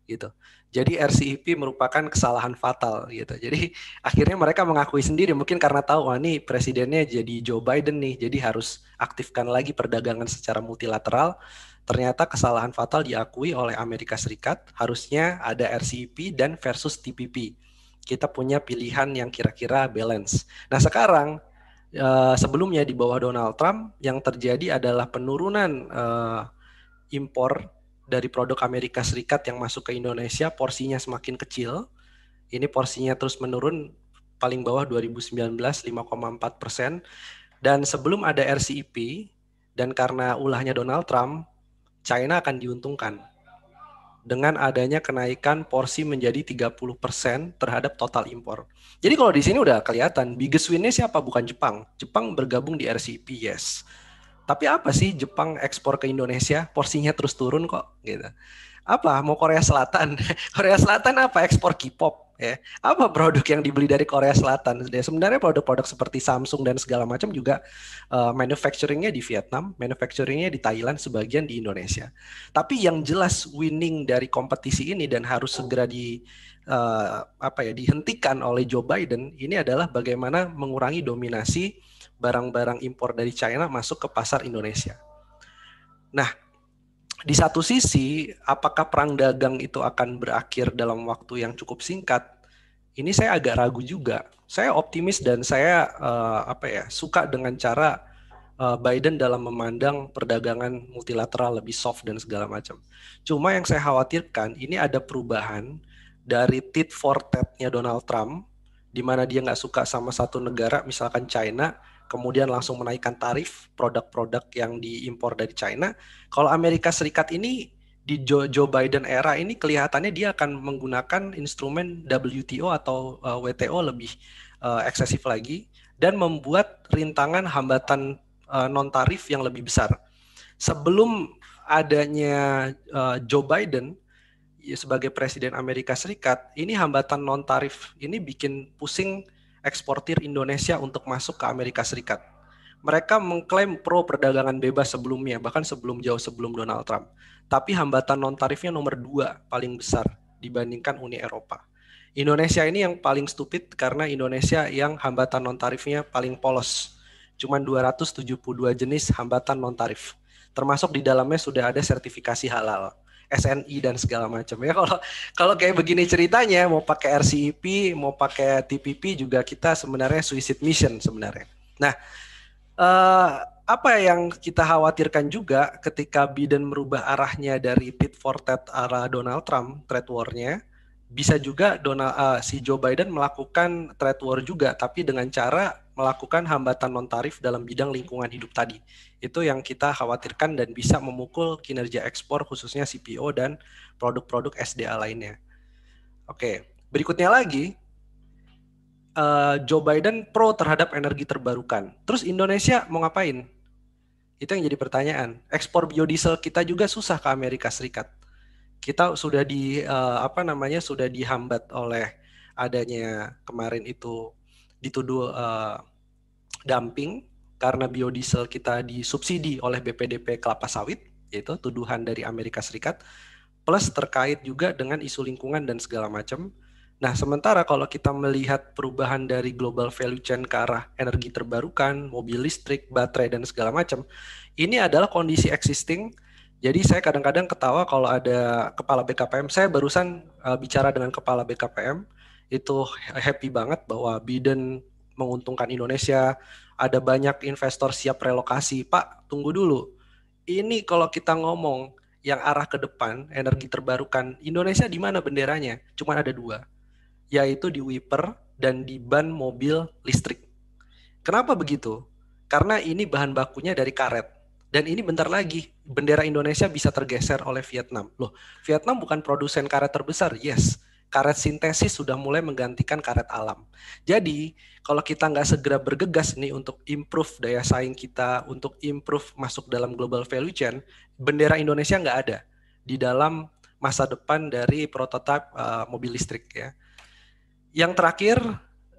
gitu. Jadi RCEP merupakan kesalahan fatal gitu. Jadi akhirnya mereka mengakui sendiri mungkin karena tahu wah ini presidennya jadi Joe Biden nih, jadi harus aktifkan lagi perdagangan secara multilateral Ternyata kesalahan fatal diakui oleh Amerika Serikat, harusnya ada RCEP dan versus TPP. Kita punya pilihan yang kira-kira balance. Nah sekarang eh, sebelumnya di bawah Donald Trump yang terjadi adalah penurunan eh, impor dari produk Amerika Serikat yang masuk ke Indonesia porsinya semakin kecil. Ini porsinya terus menurun paling bawah 2019 5,4 persen. Dan sebelum ada RCEP dan karena ulahnya Donald Trump, China akan diuntungkan dengan adanya kenaikan porsi menjadi 30% terhadap total impor. Jadi kalau di sini udah kelihatan biggest winnya siapa bukan Jepang. Jepang bergabung di RCEP, yes. Tapi apa sih Jepang ekspor ke Indonesia porsinya terus turun kok gitu. Apa mau Korea Selatan? (laughs) Korea Selatan apa ekspor K-pop? ya apa produk yang dibeli dari Korea Selatan sebenarnya produk-produk seperti Samsung dan segala macam juga uh, manufacturingnya di Vietnam manufacturingnya di Thailand sebagian di Indonesia tapi yang jelas winning dari kompetisi ini dan harus segera di uh, apa ya dihentikan oleh Joe Biden ini adalah bagaimana mengurangi dominasi barang-barang impor dari China masuk ke pasar Indonesia nah di satu sisi, apakah perang dagang itu akan berakhir dalam waktu yang cukup singkat? Ini saya agak ragu juga. Saya optimis dan saya uh, apa ya suka dengan cara uh, Biden dalam memandang perdagangan multilateral lebih soft dan segala macam. Cuma yang saya khawatirkan ini ada perubahan dari tit for tatnya Donald Trump, di mana dia nggak suka sama satu negara, misalkan China, kemudian langsung menaikkan tarif produk-produk yang diimpor dari China. Kalau Amerika Serikat ini di Joe, Biden era ini kelihatannya dia akan menggunakan instrumen WTO atau eh, WTO lebih uh, eksesif lagi dan membuat rintangan hambatan eh, non tarif yang lebih besar. Sebelum adanya Joe Biden ya, sebagai presiden Amerika Serikat, ini hambatan non tarif ini bikin pusing eksportir Indonesia untuk masuk ke Amerika Serikat. Mereka mengklaim pro perdagangan bebas sebelumnya, bahkan sebelum jauh sebelum Donald Trump. Tapi hambatan non-tarifnya nomor dua paling besar dibandingkan Uni Eropa. Indonesia ini yang paling stupid karena Indonesia yang hambatan non-tarifnya paling polos. Cuman 272 jenis hambatan non-tarif. Termasuk di dalamnya sudah ada sertifikasi halal. SNI dan segala macam ya kalau kalau kayak begini ceritanya mau pakai RCEP mau pakai TPP juga kita sebenarnya suicide mission sebenarnya nah eh, apa yang kita khawatirkan juga ketika Biden merubah arahnya dari pit for tat arah Donald Trump trade war-nya? bisa juga Donald uh, si Joe Biden melakukan trade war juga tapi dengan cara melakukan hambatan non tarif dalam bidang lingkungan hidup tadi. Itu yang kita khawatirkan dan bisa memukul kinerja ekspor khususnya CPO dan produk-produk SDA lainnya. Oke, berikutnya lagi uh, Joe Biden pro terhadap energi terbarukan. Terus Indonesia mau ngapain? Itu yang jadi pertanyaan. Ekspor biodiesel kita juga susah ke Amerika Serikat kita sudah di uh, apa namanya sudah dihambat oleh adanya kemarin itu dituduh uh, dumping karena biodiesel kita disubsidi oleh BPDP kelapa sawit yaitu tuduhan dari Amerika Serikat plus terkait juga dengan isu lingkungan dan segala macam. Nah, sementara kalau kita melihat perubahan dari global value chain ke arah energi terbarukan, mobil listrik, baterai dan segala macam, ini adalah kondisi existing jadi saya kadang-kadang ketawa kalau ada kepala BKPM. Saya barusan uh, bicara dengan kepala BKPM itu happy banget bahwa Biden menguntungkan Indonesia. Ada banyak investor siap relokasi. Pak, tunggu dulu. Ini kalau kita ngomong yang arah ke depan energi terbarukan Indonesia di mana benderanya? Cuma ada dua, yaitu di wiper dan di ban mobil listrik. Kenapa begitu? Karena ini bahan bakunya dari karet dan ini bentar lagi bendera Indonesia bisa tergeser oleh Vietnam. Loh, Vietnam bukan produsen karet terbesar, yes. Karet sintesis sudah mulai menggantikan karet alam. Jadi, kalau kita nggak segera bergegas nih untuk improve daya saing kita, untuk improve masuk dalam global value chain, bendera Indonesia nggak ada di dalam masa depan dari prototipe uh, mobil listrik ya. Yang terakhir,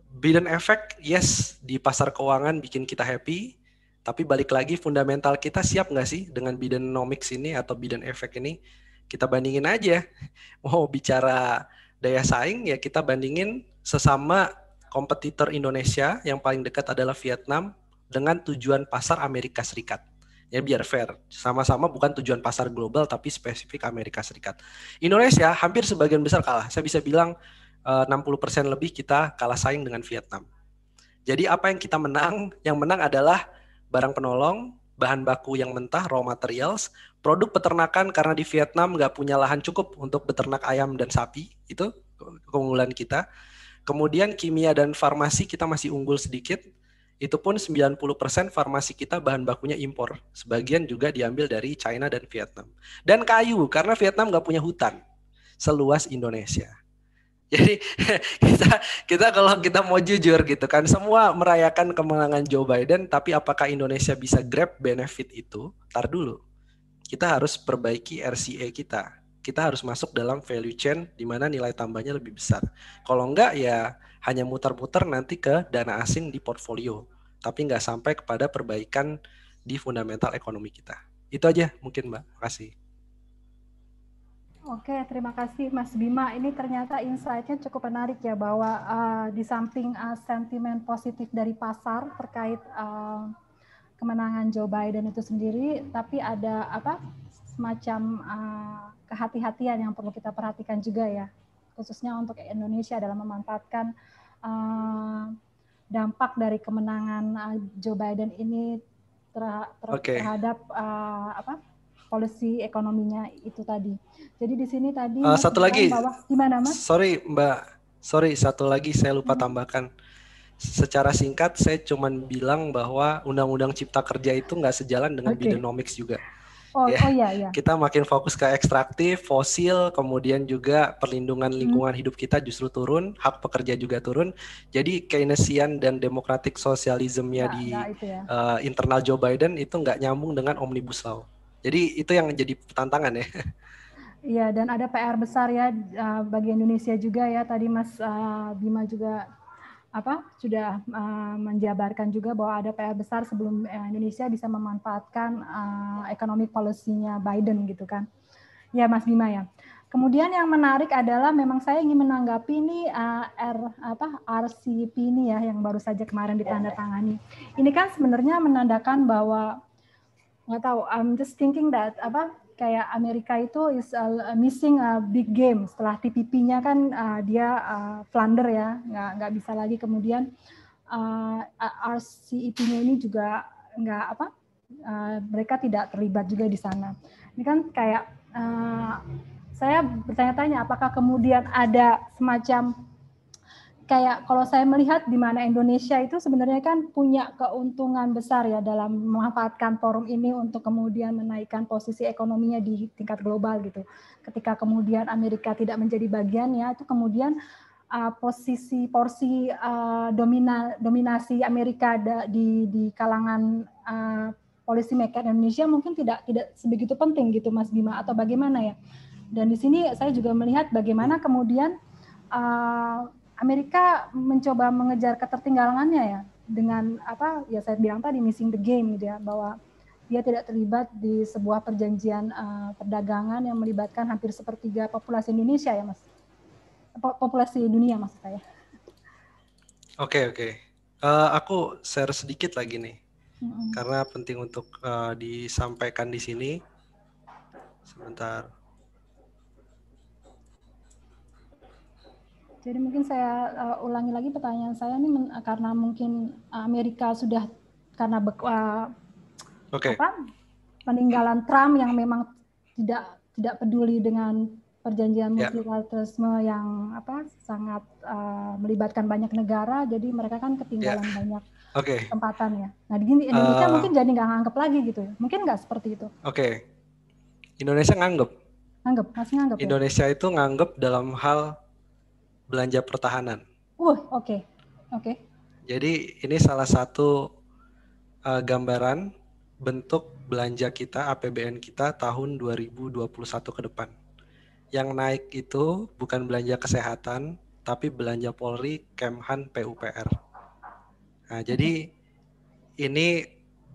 Biden Effect, yes, di pasar keuangan bikin kita happy, tapi balik lagi fundamental kita siap nggak sih dengan Bidenomics ini atau Biden efek ini? Kita bandingin aja. (laughs) Mau bicara daya saing ya kita bandingin sesama kompetitor Indonesia yang paling dekat adalah Vietnam dengan tujuan pasar Amerika Serikat. Ya biar fair. Sama-sama bukan tujuan pasar global tapi spesifik Amerika Serikat. Indonesia hampir sebagian besar kalah. Saya bisa bilang 60% eh, lebih kita kalah saing dengan Vietnam. Jadi apa yang kita menang? Yang menang adalah barang penolong, bahan baku yang mentah, raw materials, produk peternakan karena di Vietnam nggak punya lahan cukup untuk beternak ayam dan sapi, itu keunggulan kita. Kemudian kimia dan farmasi kita masih unggul sedikit, itu pun 90% farmasi kita bahan bakunya impor. Sebagian juga diambil dari China dan Vietnam. Dan kayu, karena Vietnam nggak punya hutan seluas Indonesia. (laughs) Jadi kita kita kalau kita mau jujur gitu kan semua merayakan kemenangan Joe Biden tapi apakah Indonesia bisa grab benefit itu? Tar dulu. Kita harus perbaiki RCA kita. Kita harus masuk dalam value chain di mana nilai tambahnya lebih besar. Kalau enggak ya hanya muter-muter nanti ke dana asing di portfolio, tapi enggak sampai kepada perbaikan di fundamental ekonomi kita. Itu aja mungkin Mbak. Makasih. Oke, terima kasih Mas Bima. Ini ternyata insight-nya cukup menarik ya bahwa uh, di samping uh, sentimen positif dari pasar terkait uh, kemenangan Joe Biden itu sendiri, tapi ada apa semacam uh, kehati-hatian yang perlu kita perhatikan juga ya, khususnya untuk Indonesia dalam memanfaatkan uh, dampak dari kemenangan uh, Joe Biden ini ter ter okay. terhadap uh, apa? policy ekonominya itu tadi. Jadi di sini tadi uh, satu lagi bawah, gimana Mas? Sorry Mbak, sorry satu lagi saya lupa hmm. tambahkan. Secara singkat saya cuma bilang bahwa undang-undang cipta kerja itu nggak sejalan dengan okay. Bidenomics juga. Oh, ya. oh iya, iya. Kita makin fokus ke ekstraktif, fosil, kemudian juga perlindungan hmm. lingkungan hmm. hidup kita justru turun, hak pekerja juga turun. Jadi Keynesian dan demokratik sosialismenya nah, ya, di nah, ya. uh, internal Joe Biden itu nggak nyambung dengan omnibus law. Jadi itu yang jadi tantangan ya. (laughs) Iya, dan ada PR besar ya eh, bagi Indonesia juga ya. Tadi Mas eh, Bima juga apa sudah eh, menjabarkan juga bahwa ada PR besar sebelum Indonesia bisa memanfaatkan economic policy-nya Biden gitu kan. Ya, Mas Bima ya. Kemudian yang menarik adalah memang saya ingin menanggapi ini uh, R apa RCP ini ya yang baru saja kemarin ditandatangani. Ini kan sebenarnya menandakan bahwa nggak tahu I'm just thinking that apa kayak Amerika itu is a uh, missing a big game setelah TPP-nya kan uh, dia uh, flounder ya nggak nggak bisa lagi kemudian uh, RCEP-nya ini juga nggak apa uh, mereka tidak terlibat juga di sana ini kan kayak uh, saya bertanya-tanya apakah kemudian ada semacam kayak kalau saya melihat di mana Indonesia itu sebenarnya kan punya keuntungan besar ya dalam memanfaatkan forum ini untuk kemudian menaikkan posisi ekonominya di tingkat global gitu. Ketika kemudian Amerika tidak menjadi bagiannya itu kemudian uh, posisi porsi uh, domina, dominasi Amerika da, di di kalangan uh, policy maker Indonesia mungkin tidak tidak sebegitu penting gitu Mas Bima atau bagaimana ya. Dan di sini saya juga melihat bagaimana kemudian uh, Amerika mencoba mengejar ketertinggalannya ya dengan apa ya saya bilang tadi missing the game gitu ya bahwa dia tidak terlibat di sebuah perjanjian uh, perdagangan yang melibatkan hampir sepertiga populasi Indonesia ya mas populasi dunia maksud saya. Oke okay, oke, okay. uh, eh, aku share sedikit lagi nih mm-hmm. karena penting untuk uh, disampaikan di sini. Sebentar. Jadi mungkin saya uh, ulangi lagi pertanyaan saya ini men, karena mungkin Amerika sudah karena be, uh, eh, okay. apa, peninggalan Trump yang memang tidak tidak peduli dengan perjanjian yeah. multilateralisme yang apa sangat uh, melibatkan banyak negara, jadi mereka kan ketinggalan yeah. banyak okay. ya Nah di Indonesia uh, mungkin jadi nggak nganggep lagi gitu ya, mungkin nggak seperti itu. Oke, okay. Indonesia nganggep. Nganggep, masih nganggep. Ya? Indonesia ya? itu nganggep dalam hal belanja pertahanan. Uh, oke. Okay. Oke. Okay. Jadi ini salah satu uh, gambaran bentuk belanja kita APBN kita tahun 2021 ke depan. Yang naik itu bukan belanja kesehatan, tapi belanja Polri, Kemhan, PUPR. Nah, jadi ini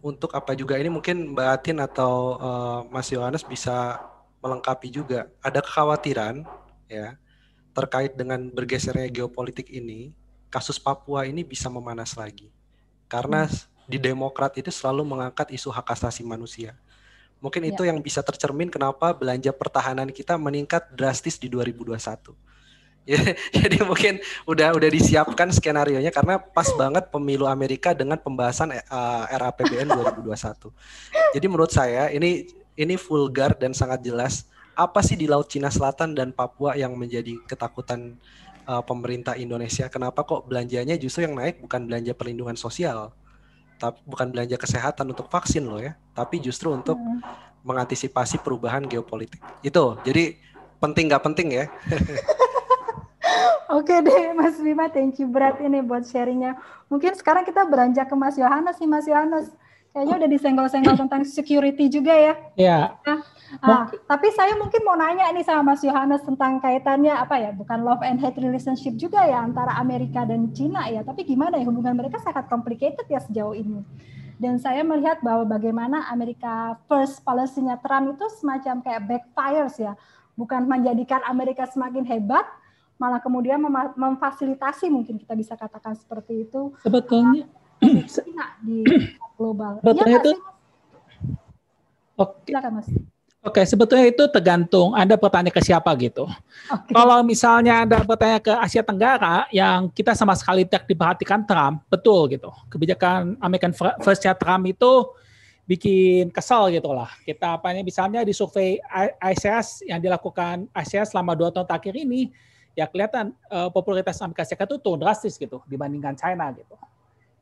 untuk apa juga ini mungkin Mbak Atin atau uh, Mas Yohanes bisa melengkapi juga. Ada kekhawatiran ya terkait dengan bergesernya geopolitik ini, kasus Papua ini bisa memanas lagi. Karena hmm. di Demokrat itu selalu mengangkat isu hak asasi manusia. Mungkin ya. itu yang bisa tercermin kenapa belanja pertahanan kita meningkat drastis di 2021. (laughs) Ya, jadi mungkin udah udah disiapkan skenario-nya karena pas banget pemilu Amerika dengan pembahasan uh, RAPBN 2021. Jadi menurut saya ini ini vulgar dan sangat jelas apa sih di Laut Cina Selatan dan Papua yang menjadi ketakutan uh, pemerintah Indonesia? Kenapa kok belanjanya justru yang naik bukan belanja perlindungan sosial, tapi bukan belanja kesehatan untuk vaksin loh ya, tapi justru untuk hmm. mengantisipasi perubahan geopolitik. Itu jadi penting nggak penting ya? (laughs) Oke deh Mas Bima, thank you berat ini buat sharingnya. Mungkin sekarang kita beranjak ke Mas Yohanes nih Mas Yohanes kayaknya udah disenggol-senggol tentang security juga ya. Iya. Nah, ah, tapi saya mungkin mau nanya nih sama Mas Yohanes tentang kaitannya apa ya, bukan love and hate relationship juga ya antara Amerika dan Cina ya, tapi gimana ya hubungan mereka sangat complicated ya sejauh ini. Dan saya melihat bahwa bagaimana Amerika first policy-nya Trump itu semacam kayak backfires ya, bukan menjadikan Amerika semakin hebat, malah kemudian memfasilitasi mungkin kita bisa katakan seperti itu. Sebetulnya ah, global. Iya sebetulnya itu Oke. Oke, sebetulnya itu tergantung Anda bertanya ke siapa gitu. Okay. Kalau misalnya Anda bertanya ke Asia Tenggara yang kita sama sekali tidak diperhatikan Trump, betul gitu. Kebijakan American First-nya Trump itu bikin kesal gitu lah. Kita apanya misalnya di survei ICS yang dilakukan ICS selama dua tahun terakhir ini, ya kelihatan uh, popularitas Amerika Serikat itu turun drastis gitu dibandingkan China gitu.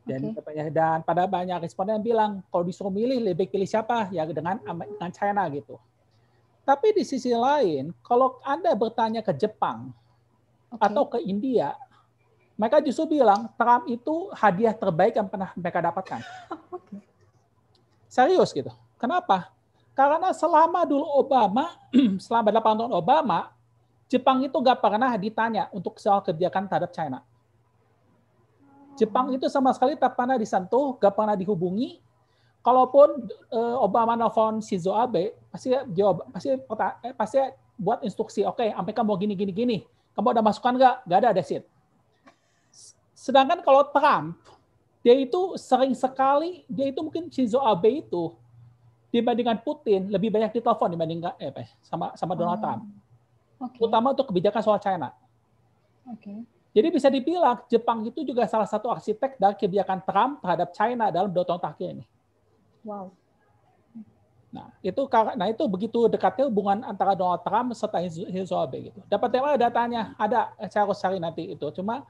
Dan okay. dan pada banyak responden bilang kalau disuruh milih lebih pilih siapa ya dengan hmm. dengan China gitu. Tapi di sisi lain, kalau Anda bertanya ke Jepang okay. atau ke India, mereka justru bilang Trump itu hadiah terbaik yang pernah mereka dapatkan. (laughs) okay. Serius gitu. Kenapa? Karena selama dulu Obama, (clears throat) selama 8 tahun Obama, Jepang itu gak pernah ditanya untuk soal kebijakan terhadap China. Jepang itu sama sekali tak pernah disentuh, gak pernah dihubungi. Kalaupun uh, Obama nelfon Shinzo Abe, pasti jawab, pasti eh, pasti buat instruksi, oke, okay, Amerika mau gini gini gini. Kamu ada masukan nggak? Gak ada, desit. Sedangkan kalau Trump, dia itu sering sekali, dia itu mungkin Shinzo Abe itu dibandingkan Putin lebih banyak ditelepon dibandingkan eh, sama sama Donald oh. Trump, okay. utama untuk kebijakan soal China. Oke. Okay. Jadi bisa dibilang Jepang itu juga salah satu arsitek dari kebijakan Trump terhadap China dalam dua tahun terakhir ini. Wow. Nah itu nah itu begitu dekatnya hubungan antara Donald Trump serta Shinzo Abe gitu. Dapat tema datanya ada eh, saya harus cari nanti itu. Cuma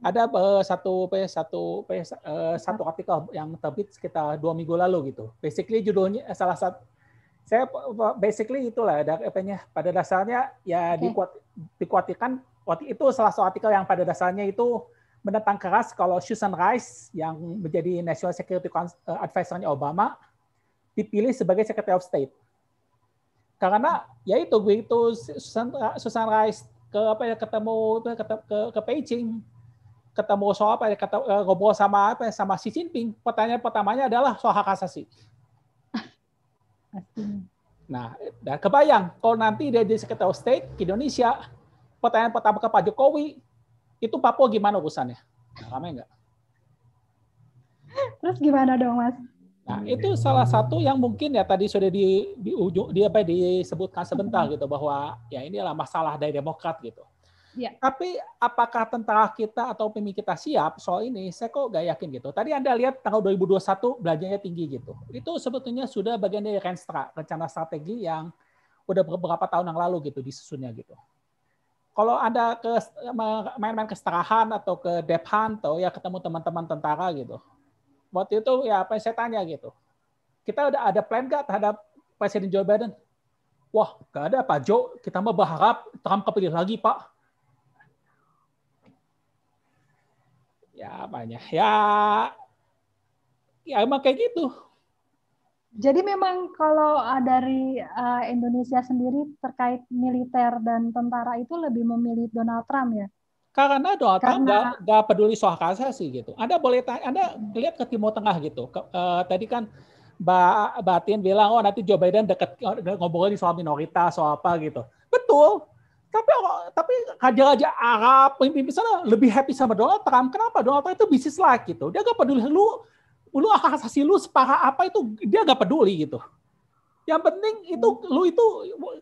ada eh, satu apa ya, satu apa ya, eh, satu artikel yang terbit sekitar dua minggu lalu gitu. Basically judulnya salah satu saya basically itulah dari apa pada dasarnya ya okay. dikuat dikuatkan waktu itu salah satu artikel yang pada dasarnya itu menentang keras kalau Susan Rice yang menjadi National Security eh, Advisor-nya Obama dipilih sebagai Secretary of State. Karena ya itu begitu Susan, eh, Susan Rice ke apa ya ketemu ke, ke, ke Beijing ketemu soal apa ya ketemu, eh, ngobrol sama apa ya, sama Xi Jinping pertanyaan pertamanya adalah soal hak asasi. Nah, dan kebayang kalau nanti dia jadi Secretary of State ke Indonesia pertanyaan pertama ke Pak Jokowi, itu Papua gimana urusannya? Nah, Ramai nggak? Terus gimana dong, Mas? Nah, itu salah satu yang mungkin ya tadi sudah di, di ujung di apa ya, disebutkan sebentar mm-hmm. gitu bahwa ya ini adalah masalah dari Demokrat gitu. Ya. Tapi apakah tentara kita atau pemimpin kita siap soal ini? Saya kok nggak yakin gitu. Tadi Anda lihat tahun 2021 belajarnya tinggi gitu. Itu sebetulnya sudah bagian dari renstra, rencana strategi yang udah beberapa tahun yang lalu gitu disusunnya gitu kalau anda ke main-main ke atau ke Dep ya ketemu teman-teman tentara gitu waktu itu ya apa yang saya tanya gitu kita udah ada plan gak terhadap Presiden Joe Biden wah gak ada Pak Joe kita mau berharap Trump kepilih lagi Pak ya banyak. ya ya emang kayak gitu jadi memang kalau ah, dari ah, Indonesia sendiri terkait militer dan tentara itu lebih memilih Donald Trump ya? Karena Donald Trump nggak nggak peduli soal kasasi gitu. Anda boleh tanya, Anda lihat ke Timur Tengah gitu. Ke, uh, tadi kan Mbak Batin bilang, oh nanti Joe Biden oh, deket ngobrolin soal minoritas, soal apa gitu. Betul. Tapi tapi raja-raja Arab, pemimpin sana lebih happy sama Donald Trump. Kenapa? Donald Trump itu bisnis lah gitu. Dia nggak peduli lu lu hak asasi lu separah apa itu dia gak peduli gitu. Yang penting itu hmm. lu itu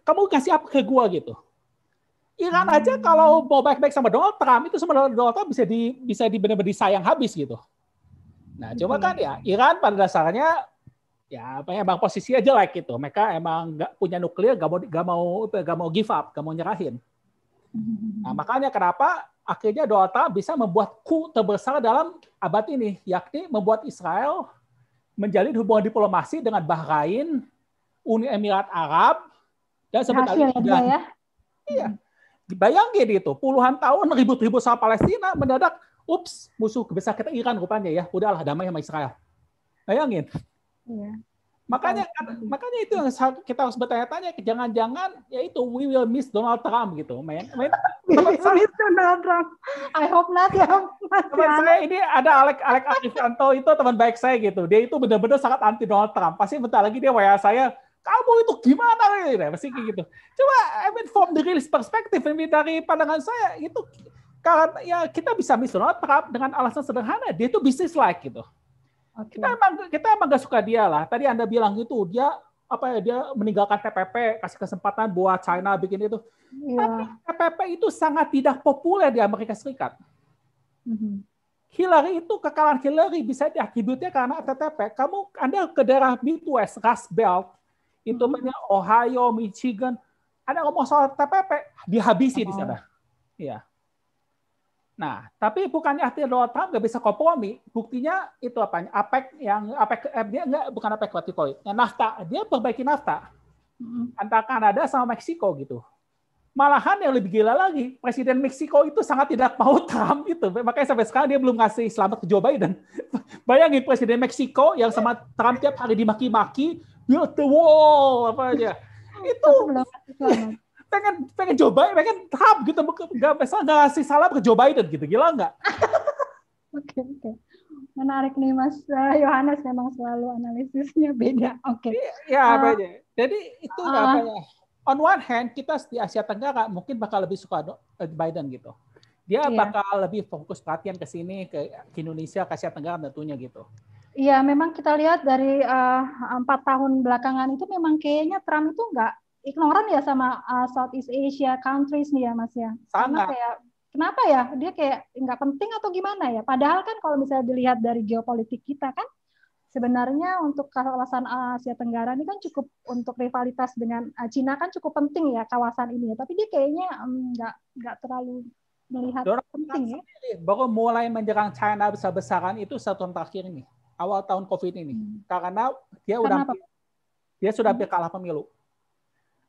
kamu kasih apa ke gua gitu. Iran hmm. aja kalau mau baik-baik sama Donald Trump itu sama Donald Trump bisa di bisa di benar-benar disayang habis gitu. Nah, coba hmm. kan ya Iran pada dasarnya ya apa ya bang posisi aja jelek gitu. Mereka emang nggak punya nuklir, nggak mau nggak mau gak mau give up, nggak mau nyerahin. Nah, makanya kenapa akhirnya Dota bisa membuat ku terbesar dalam abad ini, yakni membuat Israel menjalin hubungan diplomasi dengan Bahrain, Uni Emirat Arab, dan sebentar lagi ya, ya. Iya. Bayangin itu, puluhan tahun (laughs) ribut-ribut soal Palestina, mendadak, ups, musuh besar kita Iran rupanya ya, udahlah damai sama Israel. Bayangin. Iya. Makanya kan, makanya itu yang kita harus bertanya-tanya. Jangan-jangan yaitu we will miss Donald Trump gitu, men. men miss Donald Trump. I hope not ya. Teman saya ini ada Alek Alek Arifanto itu teman baik saya gitu. Dia itu benar-benar sangat anti Donald Trump. Pasti bentar lagi dia WA saya kamu itu gimana ini iya, pasti kayak gitu. Coba, I mean from the real perspective, I mean, dari pandangan saya itu karena ya kita bisa miss Donald Trump dengan alasan sederhana, dia itu bisnis like gitu. Okay. Kita emang kita emang gak suka dia lah. Tadi Anda bilang itu dia apa ya dia meninggalkan TPP kasih kesempatan buat China bikin itu. Yeah. Tapi TPP itu sangat tidak populer di Amerika Serikat. Mm-hmm. Hillary itu kekalahan Hillary bisa diakibatnya karena TTP. Kamu Anda ke daerah Midwest, Rust Belt, itu namanya mm-hmm. Ohio, Michigan. Anda ngomong soal TPP dihabisi oh. di uh-huh. sana. Iya. Nah, tapi bukannya artinya Donald Trump nggak bisa kompromi. Buktinya itu apa? APEC yang APEC eh, dia nggak bukan APEC waktu koi. Ya, NAFTA dia perbaiki NAFTA antara Kanada sama Meksiko gitu. Malahan yang lebih gila lagi, Presiden Meksiko itu sangat tidak mau (laughs) Trump itu. Makanya sampai sekarang dia belum ngasih selamat ke Joe Biden. (laughs) Bayangin Presiden Meksiko yang sama Trump tiap hari dimaki-maki, build the wall, apa aja. (laughs) Itu pengen pengen coba pengen Trump gitu nggak bisa nggak ngasih salam ke Joe Biden gitu gila nggak (laughs) oke okay, oke menarik nih Mas eh, Yohanes memang selalu analisisnya beda oke okay. ya apa iya, uh, eh, aja jadi itu uh, apa ya on one hand kita di Asia Tenggara mungkin bakal lebih suka Biden gitu dia iya. bakal lebih fokus perhatian ke sini ke, ke Indonesia ke Asia Tenggara tentunya gitu Iya, memang kita lihat dari empat uh, tahun belakangan itu memang kayaknya Trump itu nggak ignoran ya sama uh, Southeast Asia countries nih ya Mas ya. Sama. kayak kenapa ya dia kayak nggak penting atau gimana ya? Padahal kan kalau misalnya dilihat dari geopolitik kita kan sebenarnya untuk kawasan Asia Tenggara ini kan cukup untuk rivalitas dengan uh, Cina kan cukup penting ya kawasan ini ya. Tapi dia kayaknya nggak um, nggak terlalu melihat Dorang penting ya. Sendiri, baru mulai menyerang China besar-besaran itu satu tahun terakhir ini, awal tahun COVID ini, hmm. karena dia Karena udah apa? dia sudah hmm. kalah pemilu.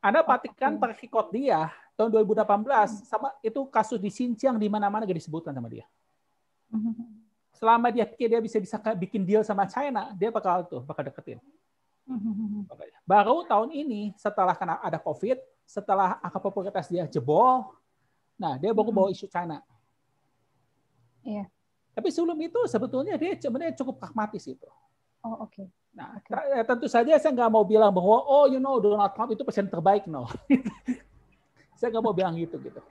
Anda patikan kot dia tahun 2018 sama itu kasus di Xinjiang di mana-mana gak disebutkan sama dia. (laughs) Selama dia pikir dia bisa bisa bikin deal sama China, dia bakal tuh bakal deketin. (laughs) Baru tahun ini setelah kena ada COVID, setelah angka popularitas dia jebol, nah dia baru bawa isu China. Iya. Tapi sebelum itu sebetulnya dia sebenarnya cukup pragmatis itu. Oh oke. Okay. Nah, okay. Eh, tentu saja saya nggak mau bilang bahwa oh you know Donald Trump itu presiden terbaik no. (laughs) saya nggak mau bilang gitu gitu.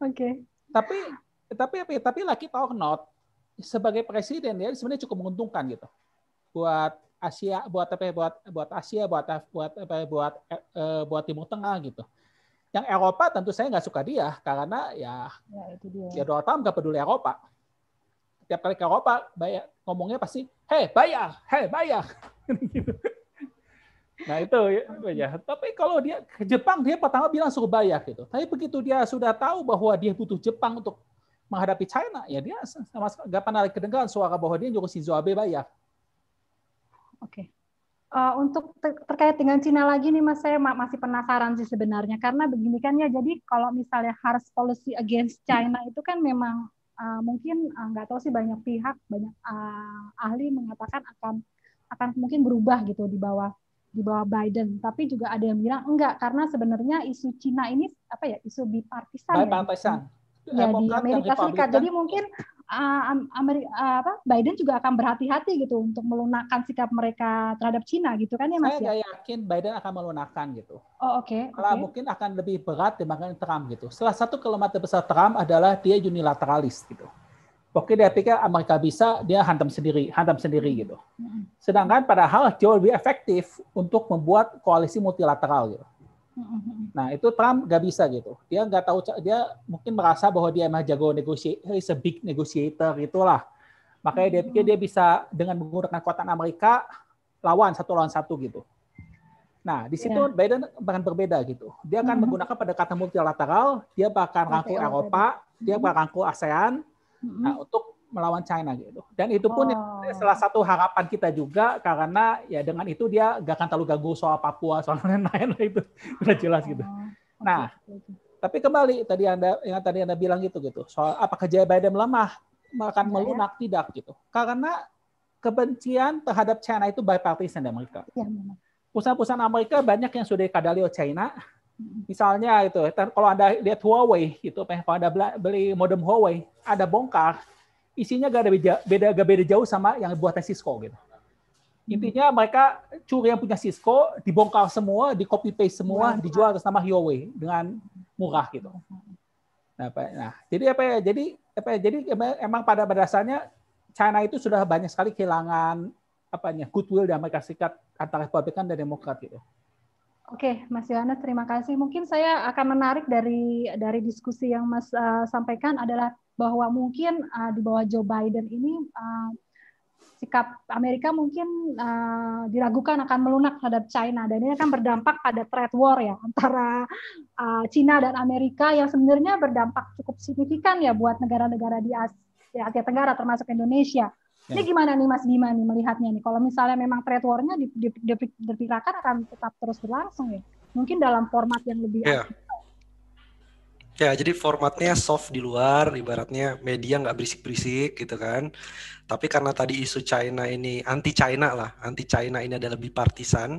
Oke. Okay. Tapi tapi ya, tapi tapi laki or not sebagai presiden ya sebenarnya cukup menguntungkan gitu buat Asia buat apa ya, buat buat Asia buat buat apa ya, buat eh, buat Timur Tengah gitu. Yang Eropa tentu saya nggak suka dia karena ya ya, itu dia. ya Donald Trump nggak peduli Eropa. Tiap kali ke Eropa banyak ngomongnya pasti hei bayar, hei bayar. (laughs) Nah itu ya. Tapi kalau dia ke Jepang dia pertama bilang suruh bayar gitu. Tapi begitu dia sudah tahu bahwa dia butuh Jepang untuk menghadapi China, ya dia sama sekali nggak pernah kedengaran suara bahwa dia nyuruh Shinzo Abe bayar. Oke. Okay. Uh, eh, untuk ter terkait dengan Cina lagi nih Mas, saya masih penasaran sih sebenarnya karena begini kan ya. Jadi kalau misalnya harus policy against China itu kan memang uh, mungkin eh, nggak uh, tahu sih banyak pihak banyak uh, ahli mengatakan akan akan mungkin berubah gitu di bawah di bawah Biden tapi juga ada yang bilang enggak karena sebenarnya isu Cina ini apa ya isu bipartisan bipartisan ya, ya di Amerika Serikat jadi mungkin uh, ah, Amerika, uh, apa, Biden juga akan berhati-hati gitu untuk melunakkan sikap mereka terhadap Cina gitu kan ya Mas? Saya ya? yakin Biden akan melunakkan gitu. Oh oke. Okay, Malah okay. mungkin akan lebih berat dibandingkan Trump gitu. Salah satu kelemahan terbesar Trump adalah dia unilateralis gitu. Oke dia pikir Amerika bisa, dia hantam sendiri, hantam sendiri gitu. Sedangkan padahal jauh lebih efektif untuk membuat koalisi multilateral gitu. Mm-hmm. Nah itu Trump nggak bisa gitu. Dia nggak tahu dia mungkin merasa bahwa dia emang jago negosiasi, eh, he's a big negotiator itulah. Makanya dia pikir mm-hmm. dia bisa dengan menggunakan kekuatan Amerika lawan satu lawan satu gitu. Nah, di situ yeah. Biden akan berbeda gitu. Dia akan mm-hmm. menggunakan pendekatan multilateral, dia bahkan rangkul Eropa, okay. dia bahkan mm-hmm. rangkul ASEAN. Nah, mm-hmm. Nah, untuk melawan China gitu. Dan itu pun oh. salah satu harapan kita juga karena ya dengan itu dia gak akan terlalu ganggu soal Papua soal (laughs) lain-lain itu udah jelas gitu. Oh, nah, tapi kembali tadi anda yang tadi anda bilang gitu gitu soal apakah Joe Biden lemah akan iya, ya. melunak ya, tidak gitu karena kebencian terhadap China itu bipartisan di ya, Amerika. Iya, Pusat-pusat Amerika banyak yang sudah dikadali oleh China. Misalnya itu, kalau Anda lihat Huawei gitu, ya, kalau Anda beli modem Huawei, ada bongkar, isinya gak ada beda, beda gak beda jauh sama yang buatan Cisco gitu. Intinya mereka curi yang punya Cisco, dibongkar semua, di copy paste semua, dijual atas nama Huawei dengan murah gitu. Nah, apa, nah jadi apa ya? Jadi apa ya? Jadi emang pada dasarnya China itu sudah banyak sekali kehilangan apanya goodwill di Amerika Serikat antara Republikan dan Demokrat gitu. Oke, Mas Yohanes, terima kasih. Mungkin saya akan menarik dari dari diskusi yang Mas uh, sampaikan adalah bahwa mungkin uh, di bawah Joe Biden ini uh, sikap Amerika mungkin uh, diragukan akan melunak terhadap China dan ini akan berdampak pada trade war ya antara uh, China dan Amerika yang sebenarnya berdampak cukup signifikan ya buat negara-negara di Asia, Asia Tenggara termasuk Indonesia. Ini ya. gimana nih Mas Bima nih melihatnya nih? Kalau misalnya memang trade war-nya diperkirakan akan tetap terus berlangsung ya, mungkin dalam format yang lebih ya. Ya, jadi formatnya soft di luar, ibaratnya media nggak berisik-berisik gitu kan. Tapi karena tadi isu China ini anti China lah, anti China ini ada lebih partisan,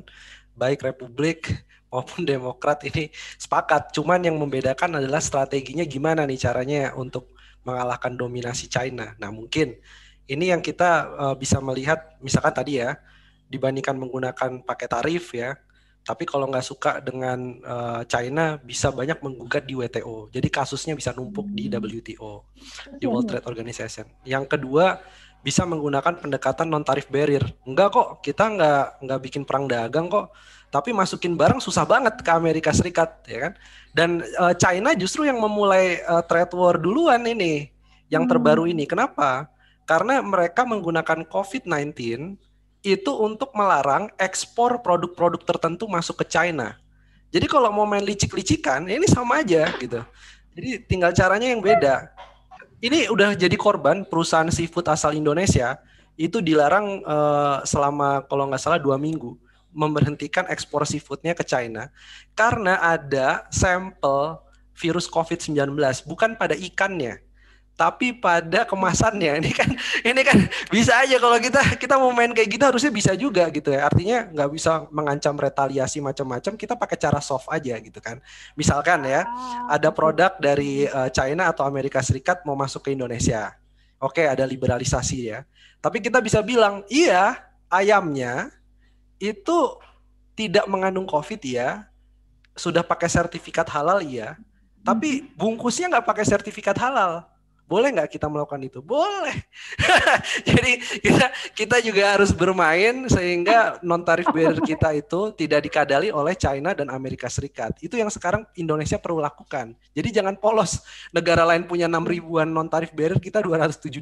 baik Republik maupun Demokrat ini sepakat. Cuman yang membedakan adalah strateginya gimana nih caranya untuk mengalahkan dominasi China. Nah, mungkin ini yang kita uh, bisa melihat misalkan tadi ya dibandingkan menggunakan pakai tarif ya tapi kalau nggak suka dengan uh, China bisa banyak menggugat di WTO jadi kasusnya bisa numpuk di hmm. WTO di World ya. Trade Organization yang kedua bisa menggunakan pendekatan non tarif barrier enggak kok kita nggak nggak bikin perang dagang kok tapi masukin barang susah banget ke Amerika Serikat ya kan dan uh, China justru yang memulai uh, trade war duluan ini yang hmm. terbaru ini kenapa karena mereka menggunakan COVID-19 itu untuk melarang ekspor produk-produk tertentu masuk ke China. Jadi kalau mau main licik-licikan, ya ini sama aja gitu. Jadi tinggal caranya yang beda. Ini udah jadi korban perusahaan seafood asal Indonesia itu dilarang uh, selama kalau nggak salah dua minggu memberhentikan ekspor seafoodnya ke China karena ada sampel virus COVID-19 bukan pada ikannya tapi pada kemasannya ini kan ini kan bisa aja kalau kita kita mau main kayak gitu harusnya bisa juga gitu ya artinya nggak bisa mengancam retaliasi macam-macam kita pakai cara soft aja gitu kan misalkan ya ah, ada produk dari eh, China atau Amerika Serikat mau masuk ke Indonesia oke ada liberalisasi ya tapi kita bisa bilang iya ayamnya itu tidak mengandung COVID ya sudah pakai sertifikat halal iya tapi hmm. bungkusnya nggak pakai sertifikat halal boleh nggak kita melakukan itu? Boleh. (laughs) Jadi kita kita juga harus bermain sehingga non tarif barrier kita itu tidak dikadali oleh China dan Amerika Serikat. Itu yang sekarang Indonesia perlu lakukan. Jadi jangan polos negara lain punya 6 ribuan non tarif barrier kita 272.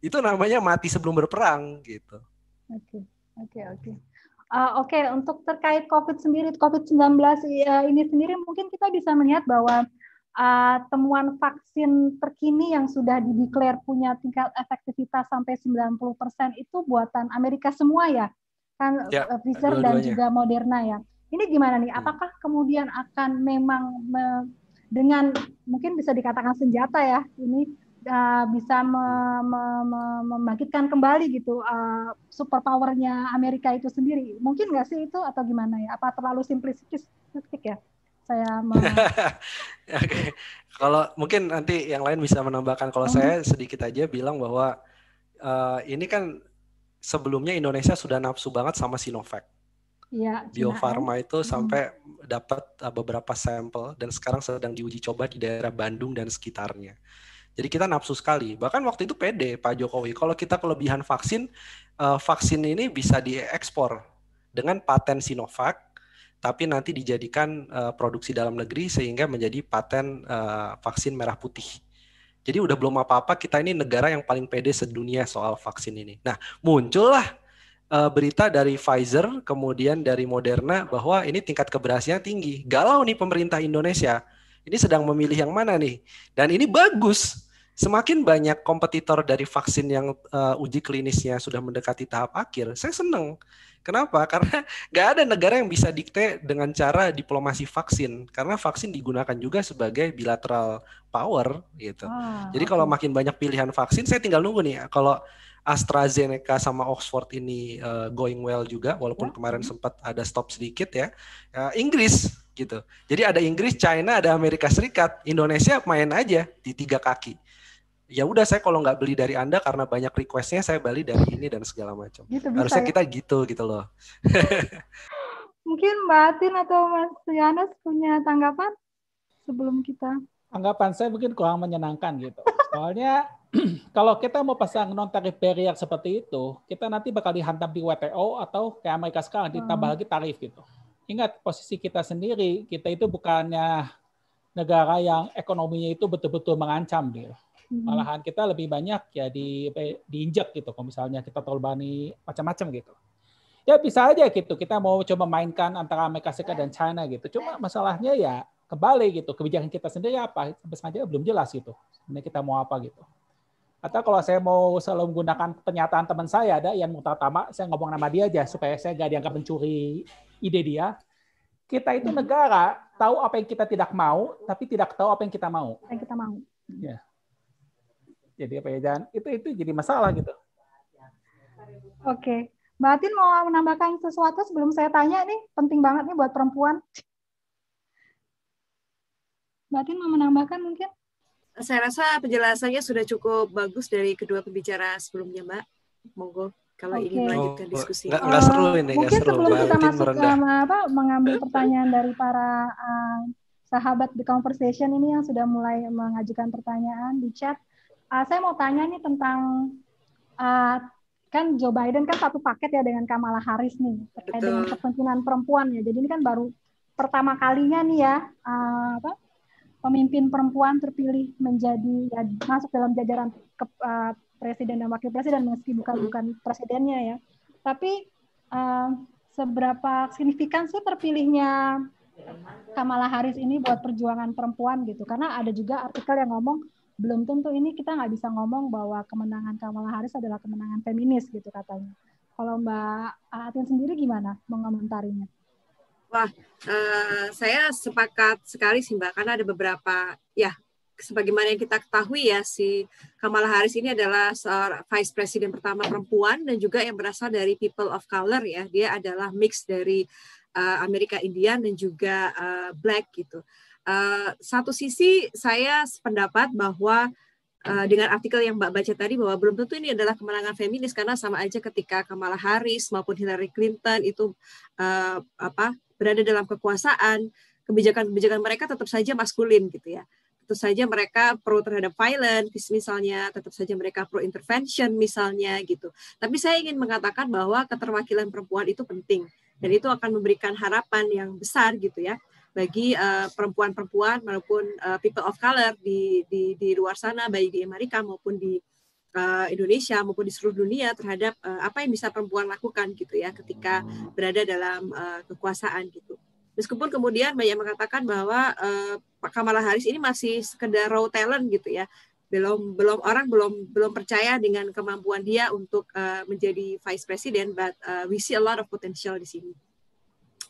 Itu namanya mati sebelum berperang gitu. Oke. Oke, oke. Uh, Oke, okay, untuk terkait COVID sendiri, COVID-19 uh, ya, ini sendiri mungkin kita bisa melihat bahwa uh, temuan vaksin terkini yang sudah dideklar punya tingkat efektivitas sampai 90% itu buatan Amerika semua ya. Kan ya, eh, Pfizer dan juga Moderna ya. Ini gimana nih? Hmm. Apakah kemudian akan memang me, dengan mungkin bisa dikatakan senjata ya ini uh, bisa me, me, me, membangkitkan kembali gitu uh, superpowernya Amerika itu sendiri? Mungkin nggak sih itu atau gimana ya? Apa terlalu simplistis ya? saya mau. (laughs) okay. Kalau mungkin nanti yang lain bisa menambahkan. Kalau mm-hmm. saya sedikit aja bilang bahwa uh, ini kan sebelumnya Indonesia sudah nafsu banget sama Sinovac. Iya, ya, Bio Farma itu mm-hmm. sampai hmm. dapat eh, beberapa sampel dan sekarang sedang diuji coba di daerah Bandung dan sekitarnya. Jadi kita nafsu sekali. Bahkan waktu itu pede Pak Jokowi. Kalau kita kelebihan vaksin, uh, vaksin ini bisa diekspor dengan paten Sinovac tapi nanti dijadikan uh, produksi dalam negeri sehingga menjadi paten uh, vaksin merah putih. Jadi udah belum apa-apa kita ini negara yang paling pede sedunia soal vaksin ini. Nah, muncullah uh, berita dari Pfizer kemudian dari Moderna bahwa ini tingkat keberhasilan tinggi. Galau nih pemerintah Indonesia. Ini sedang memilih yang mana nih? Dan ini bagus semakin banyak kompetitor dari vaksin yang uh, uji klinisnya sudah mendekati tahap akhir, saya senang. Kenapa? Karena (laughs) nggak ada negara yang bisa dikte dengan cara diplomasi vaksin, karena vaksin digunakan juga sebagai bilateral power gitu. Ah, Jadi okay. kalau makin banyak pilihan vaksin, saya tinggal nunggu nih. Ya, kalau AstraZeneca sama Oxford ini uh, going well juga, walaupun yeah. kemarin hmm. sempat ada stop sedikit ya. Uh, Inggris gitu. Jadi ada Inggris, China, ada Amerika Serikat, Indonesia main aja di tiga kaki ya udah saya kalau nggak beli dari anda karena banyak requestnya saya beli dari ini dan segala macam gitu, harusnya ya? kita gitu gitu loh (laughs) mungkin Mbak Atin atau Mas Yanes punya tanggapan sebelum kita Tanggapan saya mungkin kurang menyenangkan gitu. Soalnya (clears throat) kalau kita mau pasang non tarif barrier seperti itu, kita nanti bakal dihantam di WTO atau kayak Amerika sekarang ditambah hmm. lagi tarif gitu. Ingat posisi kita sendiri, kita itu bukannya negara yang ekonominya itu betul-betul mengancam gitu. Hmm. malahan kita lebih banyak ya di ya, diinjak gitu kalau misalnya kita tolbani macam-macam gitu ya bisa aja gitu kita mau coba mainkan antara Amerika Serikat dan China gitu cuma masalahnya ya kebalik gitu kebijakan kita sendiri apa sampai belum jelas gitu ini kita mau apa gitu atau kalau saya mau selalu menggunakan pernyataan teman saya ada yang Mutatama, saya ngomong nama dia aja supaya saya gak dianggap mencuri ide dia. Kita itu hmm. negara tahu apa yang kita tidak mau, tapi tidak tahu apa yang kita mau. apa Yang kita mau. Ya jadi apa ya jangan itu itu jadi masalah gitu oke okay. Mbak Atin mau menambahkan sesuatu sebelum saya tanya nih penting banget nih buat perempuan Mbak Atin mau menambahkan mungkin saya rasa penjelasannya sudah cukup bagus dari kedua pembicara sebelumnya Mbak monggo kalau okay. ingin melanjutkan oh, diskusi. Nggak, nggak seru ini, uh, Mungkin seru. sebelum Mbak kita masuk merendah. ke apa, mengambil pertanyaan dari para uh, sahabat di conversation ini yang sudah mulai mengajukan pertanyaan di chat, Uh, saya mau tanya nih tentang uh, kan Joe Biden kan satu paket ya dengan Kamala Harris nih terkait Betul. dengan kepemimpinan perempuan ya. Jadi ini kan baru pertama kalinya nih ya uh, apa, pemimpin perempuan terpilih menjadi ya, masuk dalam jajaran ke, uh, presiden dan wakil presiden meski bukan bukan presidennya ya. Tapi uh, seberapa signifikan sih terpilihnya Kamala Harris ini buat perjuangan perempuan gitu? Karena ada juga artikel yang ngomong belum tentu ini kita nggak bisa ngomong bahwa kemenangan Kamala Harris adalah kemenangan feminis gitu katanya. Kalau Mbak Atin sendiri gimana mengomentarinya? Wah, uh, saya sepakat sekali sih Mbak, karena ada beberapa, ya sebagaimana yang kita ketahui ya si Kamala Harris ini adalah vice president pertama perempuan dan juga yang berasal dari people of color ya. Dia adalah mix dari uh, Amerika Indian dan juga uh, black gitu. Eh, satu sisi saya sependapat bahwa eh, dengan artikel yang Mbak baca tadi bahwa belum tentu ini adalah kemenangan feminis karena sama aja ketika Kamala Harris maupun Hillary Clinton itu uh, apa berada dalam kekuasaan kebijakan-kebijakan mereka tetap saja maskulin gitu ya tentu saja mereka pro terhadap violence misalnya tetap saja mereka pro intervention misalnya gitu tapi saya ingin mengatakan bahwa keterwakilan perempuan itu penting dan itu akan memberikan harapan yang besar gitu ya bagi eh, perempuan-perempuan uh, maupun uh, people of color di, di di luar sana baik di Amerika maupun di uh, Indonesia maupun di seluruh dunia terhadap uh, apa yang bisa perempuan lakukan gitu ya ketika berada dalam uh, kekuasaan gitu. Meskipun kemudian banyak mengatakan bahwa uh, Kamala Harris ini masih sekedar raw talent gitu ya. Belum belum orang belum belum percaya dengan kemampuan dia untuk uh, menjadi vice president but uh, we see a lot of potential di sini.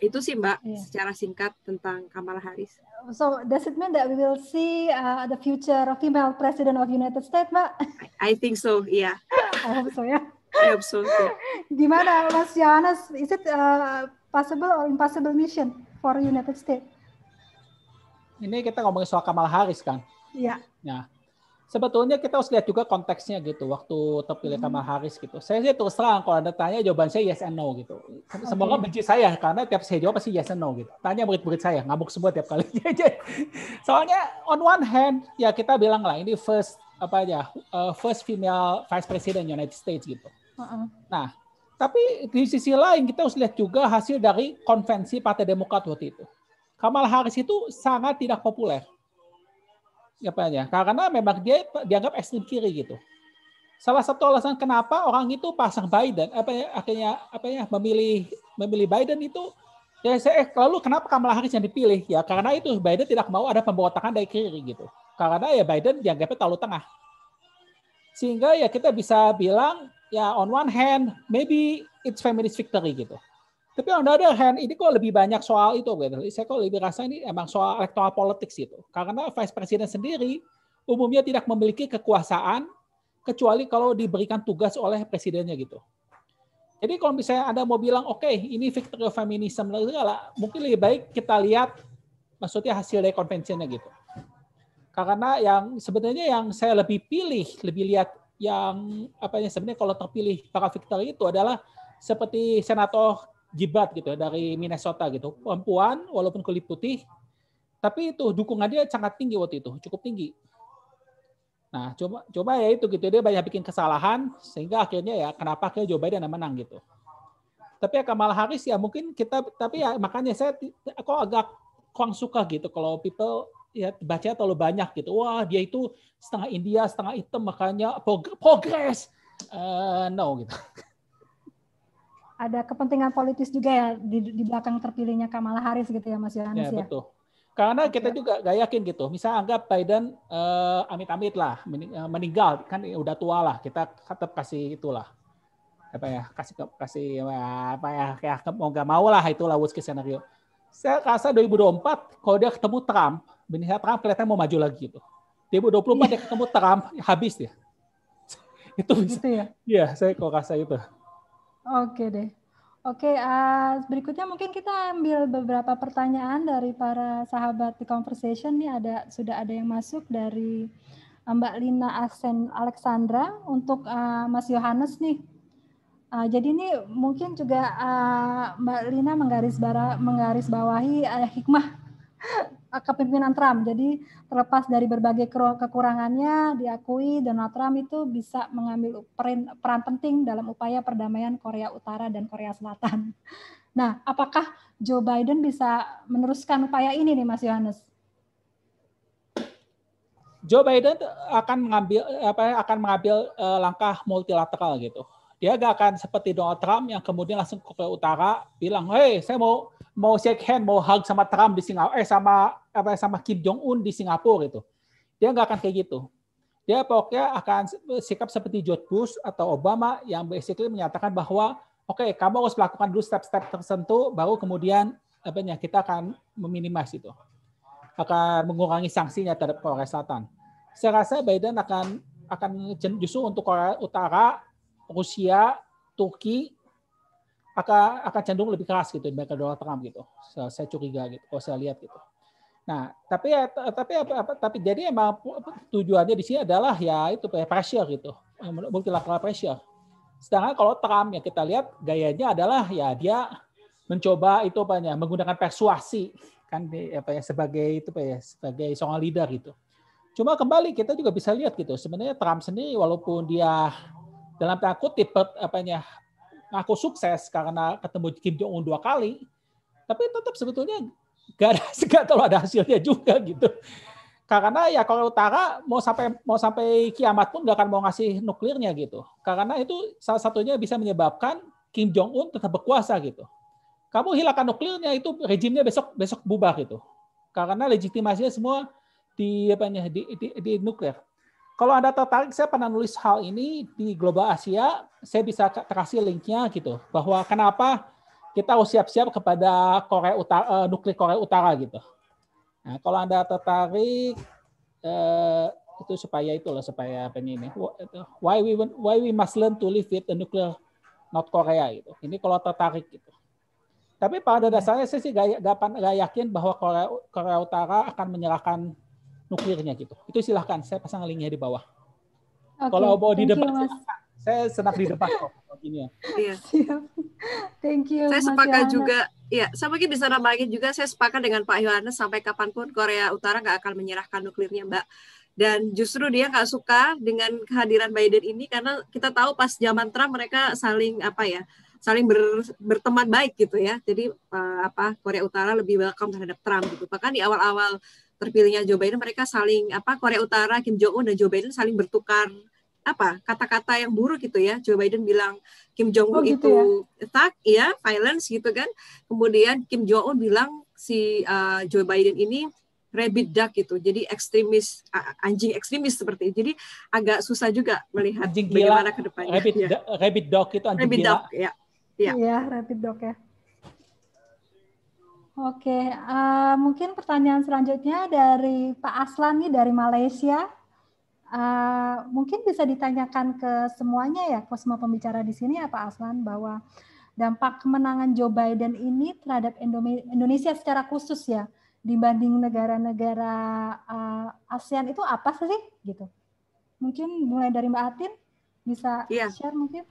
Itu sih Mbak yeah. secara singkat tentang Kamala Harris. So does it mean that we will see uh, the future female president of United States, Mbak? I, I think so, yeah. (laughs) I hope so, ya. Yeah. I hope so. Yeah. Gimana Mas Yohanes? is it uh, possible or impossible mission for United States? Ini kita ngomongin soal Kamala Harris kan? Iya. Yeah. Nah, sebetulnya kita harus lihat juga konteksnya gitu waktu terpilih sama hmm. Haris gitu. Saya sih terus terang kalau Anda tanya jawaban saya yes and no gitu. Semoga okay. benci saya karena tiap saya jawab pasti yes and no gitu. Tanya murid-murid saya ngabuk semua tiap kali. (laughs) Soalnya on one hand ya kita bilang lah ini first apa ya uh, first female vice president United States gitu. Uh -uh. Nah tapi di sisi lain kita harus lihat juga hasil dari konvensi Partai Demokrat waktu itu. Kamal Harris itu sangat tidak populer apa ya karena memang dia dianggap ekstrim kiri gitu salah satu alasan kenapa orang itu pasang Biden apa ya akhirnya apa ya memilih memilih Biden itu ya saya eh, lalu kenapa Kamala Harris yang dipilih ya karena itu Biden tidak mau ada pembotakan dari kiri gitu karena ya Biden dianggapnya terlalu tengah sehingga ya kita bisa bilang ya on one hand maybe it's feminist victory gitu tapi on the other hand, ini kok lebih banyak soal itu, Gitu. Saya kok lebih rasa ini emang soal elektoral politik itu. Karena Vice President sendiri umumnya tidak memiliki kekuasaan kecuali kalau diberikan tugas oleh presidennya gitu. Jadi kalau misalnya Anda mau bilang, oke okay, ini victory of feminism, mungkin lebih baik kita lihat maksudnya hasil dari konvensinya gitu. Karena yang sebenarnya yang saya lebih pilih, lebih lihat yang apa ya sebenarnya kalau terpilih para victory itu adalah seperti senator Jibat gitu ya dari Minnesota gitu. Perempuan walaupun kulit putih tapi itu dukungannya sangat tinggi waktu itu, cukup tinggi. Nah, coba coba ya itu gitu dia banyak bikin kesalahan sehingga akhirnya ya kenapa akhirnya Joe Biden menang gitu. Tapi ya Kamala Harris ya mungkin kita tapi ya makanya saya kok agak kurang suka gitu kalau people ya baca terlalu banyak gitu. Wah, dia itu setengah India, setengah hitam makanya progres. Uh, no gitu. (laughs) ada kepentingan politis juga ya di, di belakang terpilihnya Kamala Harris gitu ya Mas ya, Yohanes ya. ya? Betul. Karena okay. kita juga nggak yakin gitu. Misal anggap Biden eh, amit-amit lah eh, meninggal kan ya udah tua lah kita tetap kasih itulah apa ya kasih kasih ya, apa ya kayak mau nggak mau lah itulah worst case scenario. Saya rasa 2024 kalau dia ketemu Trump, Benihnya Trump kelihatannya mau maju lagi gitu. 2024 dia ketemu Trump habis ya. (laughs) itu bisa. Gitu ya. Iya, saya kok rasa itu. Oke deh. Oke, uh, berikutnya mungkin kita ambil beberapa pertanyaan dari para sahabat di conversation nih ada sudah ada yang masuk dari eh, Mbak Lina Asen Alexandra untuk uh, Mas Yohanes nih. Uh, jadi ini mungkin juga uh, Mbak Lina menggaris bara, menggaris bawahi uh, hikmah (laughs) Eh, kepemimpinan Trump. Jadi terlepas dari berbagai kekurangannya, diakui Donald Trump itu bisa mengambil peran, peran penting dalam upaya perdamaian Korea Utara dan Korea Selatan. (laughs) Nah, apakah Joe Biden bisa meneruskan upaya ini nih, Mas Yohanes? Joe Biden akan mengambil apa ya, akan mengambil eh, langkah multilateral gitu dia gak akan seperti Donald Trump yang kemudian langsung ke Korea Utara bilang, hei saya mau mau shake hand, mau hug sama Trump di Singapura, eh sama apa sama Kim Jong Un di Singapura gitu. Dia gak akan kayak gitu. Dia pokoknya akan sikap seperti George Bush atau Obama yang basically menyatakan bahwa oke okay, kamu harus melakukan dulu step-step tertentu, baru kemudian apa ya kita akan meminimas itu, akan mengurangi sanksinya terhadap Korea Selatan. Saya rasa Biden akan akan justru untuk Korea Utara Rusia, Turki akan akan cenderung lebih keras gitu mereka Donald Trump gitu. Saya, curiga gitu, kalau saya lihat gitu. Nah, tapi ya, tapi apa, tapi jadi emang tujuannya di sini adalah ya itu ya, pressure gitu, eh, multilateral pressure. Sedangkan kalau Trump ya kita lihat gayanya adalah ya dia mencoba itu apa ya, menggunakan persuasi kan apa ya sebagai itu apa ya sebagai seorang leader gitu. Cuma kembali kita juga bisa lihat gitu, sebenarnya Trump sendiri walaupun dia dalam tanda kutip apanya aku sukses karena ketemu Kim Jong Un dua kali, tapi tetap sebetulnya gak ada (laughs) gak ada hasilnya juga gitu. Karena ya kalau utara mau sampai mau sampai kiamat pun gak akan mau ngasih nuklirnya gitu. Karena itu salah satunya bisa menyebabkan Kim Jong Un tetap berkuasa gitu. Kamu hilangkan nuklirnya itu rezimnya besok besok bubar gitu. Karena legitimasinya semua di apa di, di, di nuklir kalau Anda tertarik, saya pernah nulis hal ini di Global Asia, saya bisa kasih linknya gitu, bahwa kenapa kita harus siap-siap kepada Korea Utara, eh, nuklir Korea Utara gitu. Nah, kalau Anda tertarik, eh, itu supaya itu loh supaya apa ini why we why we must learn to live with the nuclear North Korea gitu ini kalau tertarik gitu tapi pada dasarnya saya sih gak, gak, gak yakin bahwa Korea, Korea Utara akan menyerahkan nuklirnya gitu. Itu silahkan, saya pasang linknya di bawah. Okay, Kalau mau di depan, you, saya senang di depan kok. Ya. Iya. Yeah. (laughs) Thank you. Saya sepakat juga. Ya, saya mungkin bisa nambahin juga. Saya sepakat dengan Pak Yohanes sampai kapanpun Korea Utara nggak akan menyerahkan nuklirnya, Mbak dan justru dia nggak suka dengan kehadiran Biden ini karena kita tahu pas zaman Trump mereka saling apa ya saling ber, berteman baik gitu ya jadi eh, apa Korea Utara lebih welcome terhadap Trump gitu bahkan di awal-awal terpilihnya Joe Biden mereka saling apa Korea Utara Kim Jong Un dan Joe Biden saling bertukar apa kata-kata yang buruk gitu ya Joe Biden bilang Kim Jong Un oh, gitu itu ya? ya violence gitu kan kemudian Kim Jong Un bilang si uh, Joe Biden ini rabbit duck gitu jadi ekstremis anjing ekstremis seperti itu. jadi agak susah juga melihat anjing gila. bagaimana kedepannya rabid, ya. rabid dog itu anjing rabid gila. dog iya. iya. iya, ya ya, ya rabid dog ya Oke, uh, mungkin pertanyaan selanjutnya dari Pak Aslan nih dari Malaysia. Uh, mungkin bisa ditanyakan ke semuanya ya, ke semua pembicara di sini ya Pak Aslan, bahwa dampak kemenangan Joe Biden ini terhadap Indonesia secara khusus ya, dibanding negara-negara uh, ASEAN itu apa sih gitu? Mungkin mulai dari Mbak Atin bisa yeah. share mungkin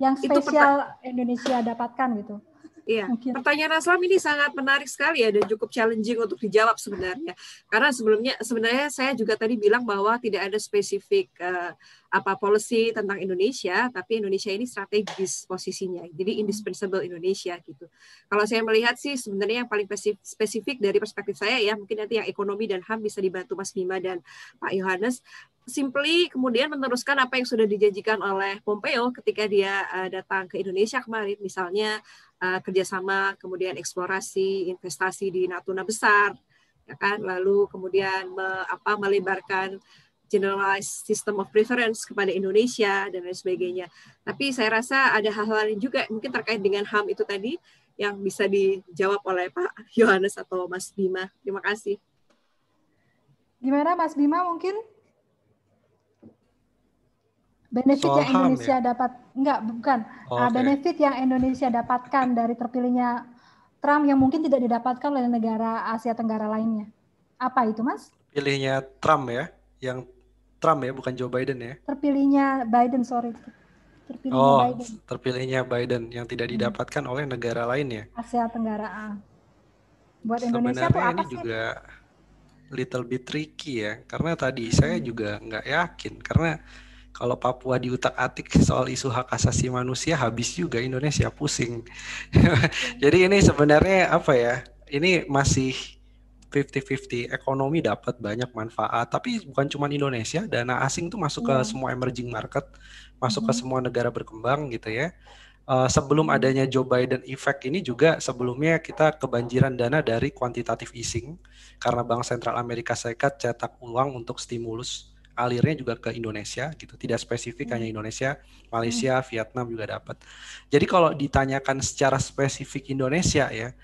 yang spesial Indonesia dapatkan gitu. Iya, Mungkin. pertanyaan Aslam ini sangat menarik sekali ya dan cukup challenging untuk dijawab sebenarnya. Karena sebelumnya sebenarnya saya juga tadi bilang bahwa tidak ada spesifik uh, apa policy tentang Indonesia, tapi Indonesia ini strategis posisinya. Jadi indispensable Indonesia gitu. Kalau saya melihat sih sebenarnya yang paling spesifik dari perspektif saya ya mungkin nanti yang ekonomi dan HAM bisa dibantu Mas Bima dan Pak Yohanes simply kemudian meneruskan apa yang sudah dijanjikan oleh Pompeo ketika dia uh, datang ke Indonesia kemarin misalnya uh, kerjasama, kemudian eksplorasi investasi di Natuna besar, ya kan? Lalu kemudian me, apa, melebarkan generalized system of preference kepada Indonesia dan lain sebagainya. Tapi saya rasa ada hal-hal yang juga mungkin terkait dengan HAM itu tadi yang bisa dijawab oleh Pak Yohanes atau Mas Bima. Terima kasih. Gimana Mas Bima mungkin benefit Soal yang ya? Indonesia ya? dapat enggak bukan oh, ah, okay. benefit yang Indonesia dapatkan dari terpilihnya Trump yang mungkin tidak didapatkan oleh negara Asia Tenggara lainnya. Apa itu, Mas? Pilihnya Trump ya, yang Trump ya, bukan Joe Biden ya. Terpilihnya Biden, sorry. Terpilihnya oh, Biden. terpilihnya Biden yang tidak hmm. didapatkan hmm. oleh negara lainnya. Asia Tenggara. a, ah. Buat Indonesia Sebenarnya ini sih? juga little bit tricky ya, karena tadi hmm. saya juga nggak yakin karena kalau Papua diutak-atik soal isu hak asasi manusia habis juga Indonesia pusing. (laughs) Jadi ini sebenarnya apa ya? Ini masih 50-50 ekonomi dapat banyak manfaat tapi bukan cuma Indonesia dana asing tuh masuk yeah. ke iya. semua emerging market masuk mm -hmm. ke mm-hmm. semua negara berkembang gitu ya uh, sebelum mm-hmm. adanya Joe Biden effect ini juga sebelumnya kita kebanjiran dana dari quantitative easing karena Bank Sentral Amerika Serikat cetak uang untuk stimulus alirnya juga ke Indonesia gitu. Tidak spesifik hmm. hanya Indonesia, Malaysia, hmm. Vietnam juga dapat. Jadi kalau ditanyakan secara spesifik Indonesia ya,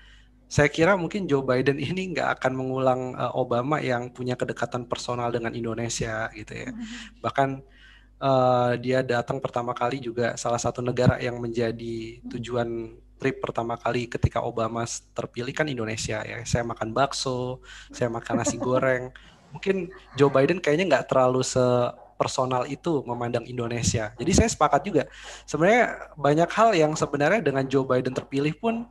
saya kira mungkin Joe Biden ini nggak akan mengulang uh, Obama yang punya kedekatan personal dengan Indonesia gitu ya. Hmm. Bahkan uh, dia datang pertama kali juga salah satu negara yang menjadi hmm. tujuan trip pertama kali ketika Obama terpilih kan Indonesia ya. Saya makan bakso, saya makan nasi goreng. (laughs) mungkin Joe Biden kayaknya nggak terlalu se personal itu memandang Indonesia. Jadi saya sepakat juga. Sebenarnya banyak hal yang sebenarnya dengan Joe Biden terpilih pun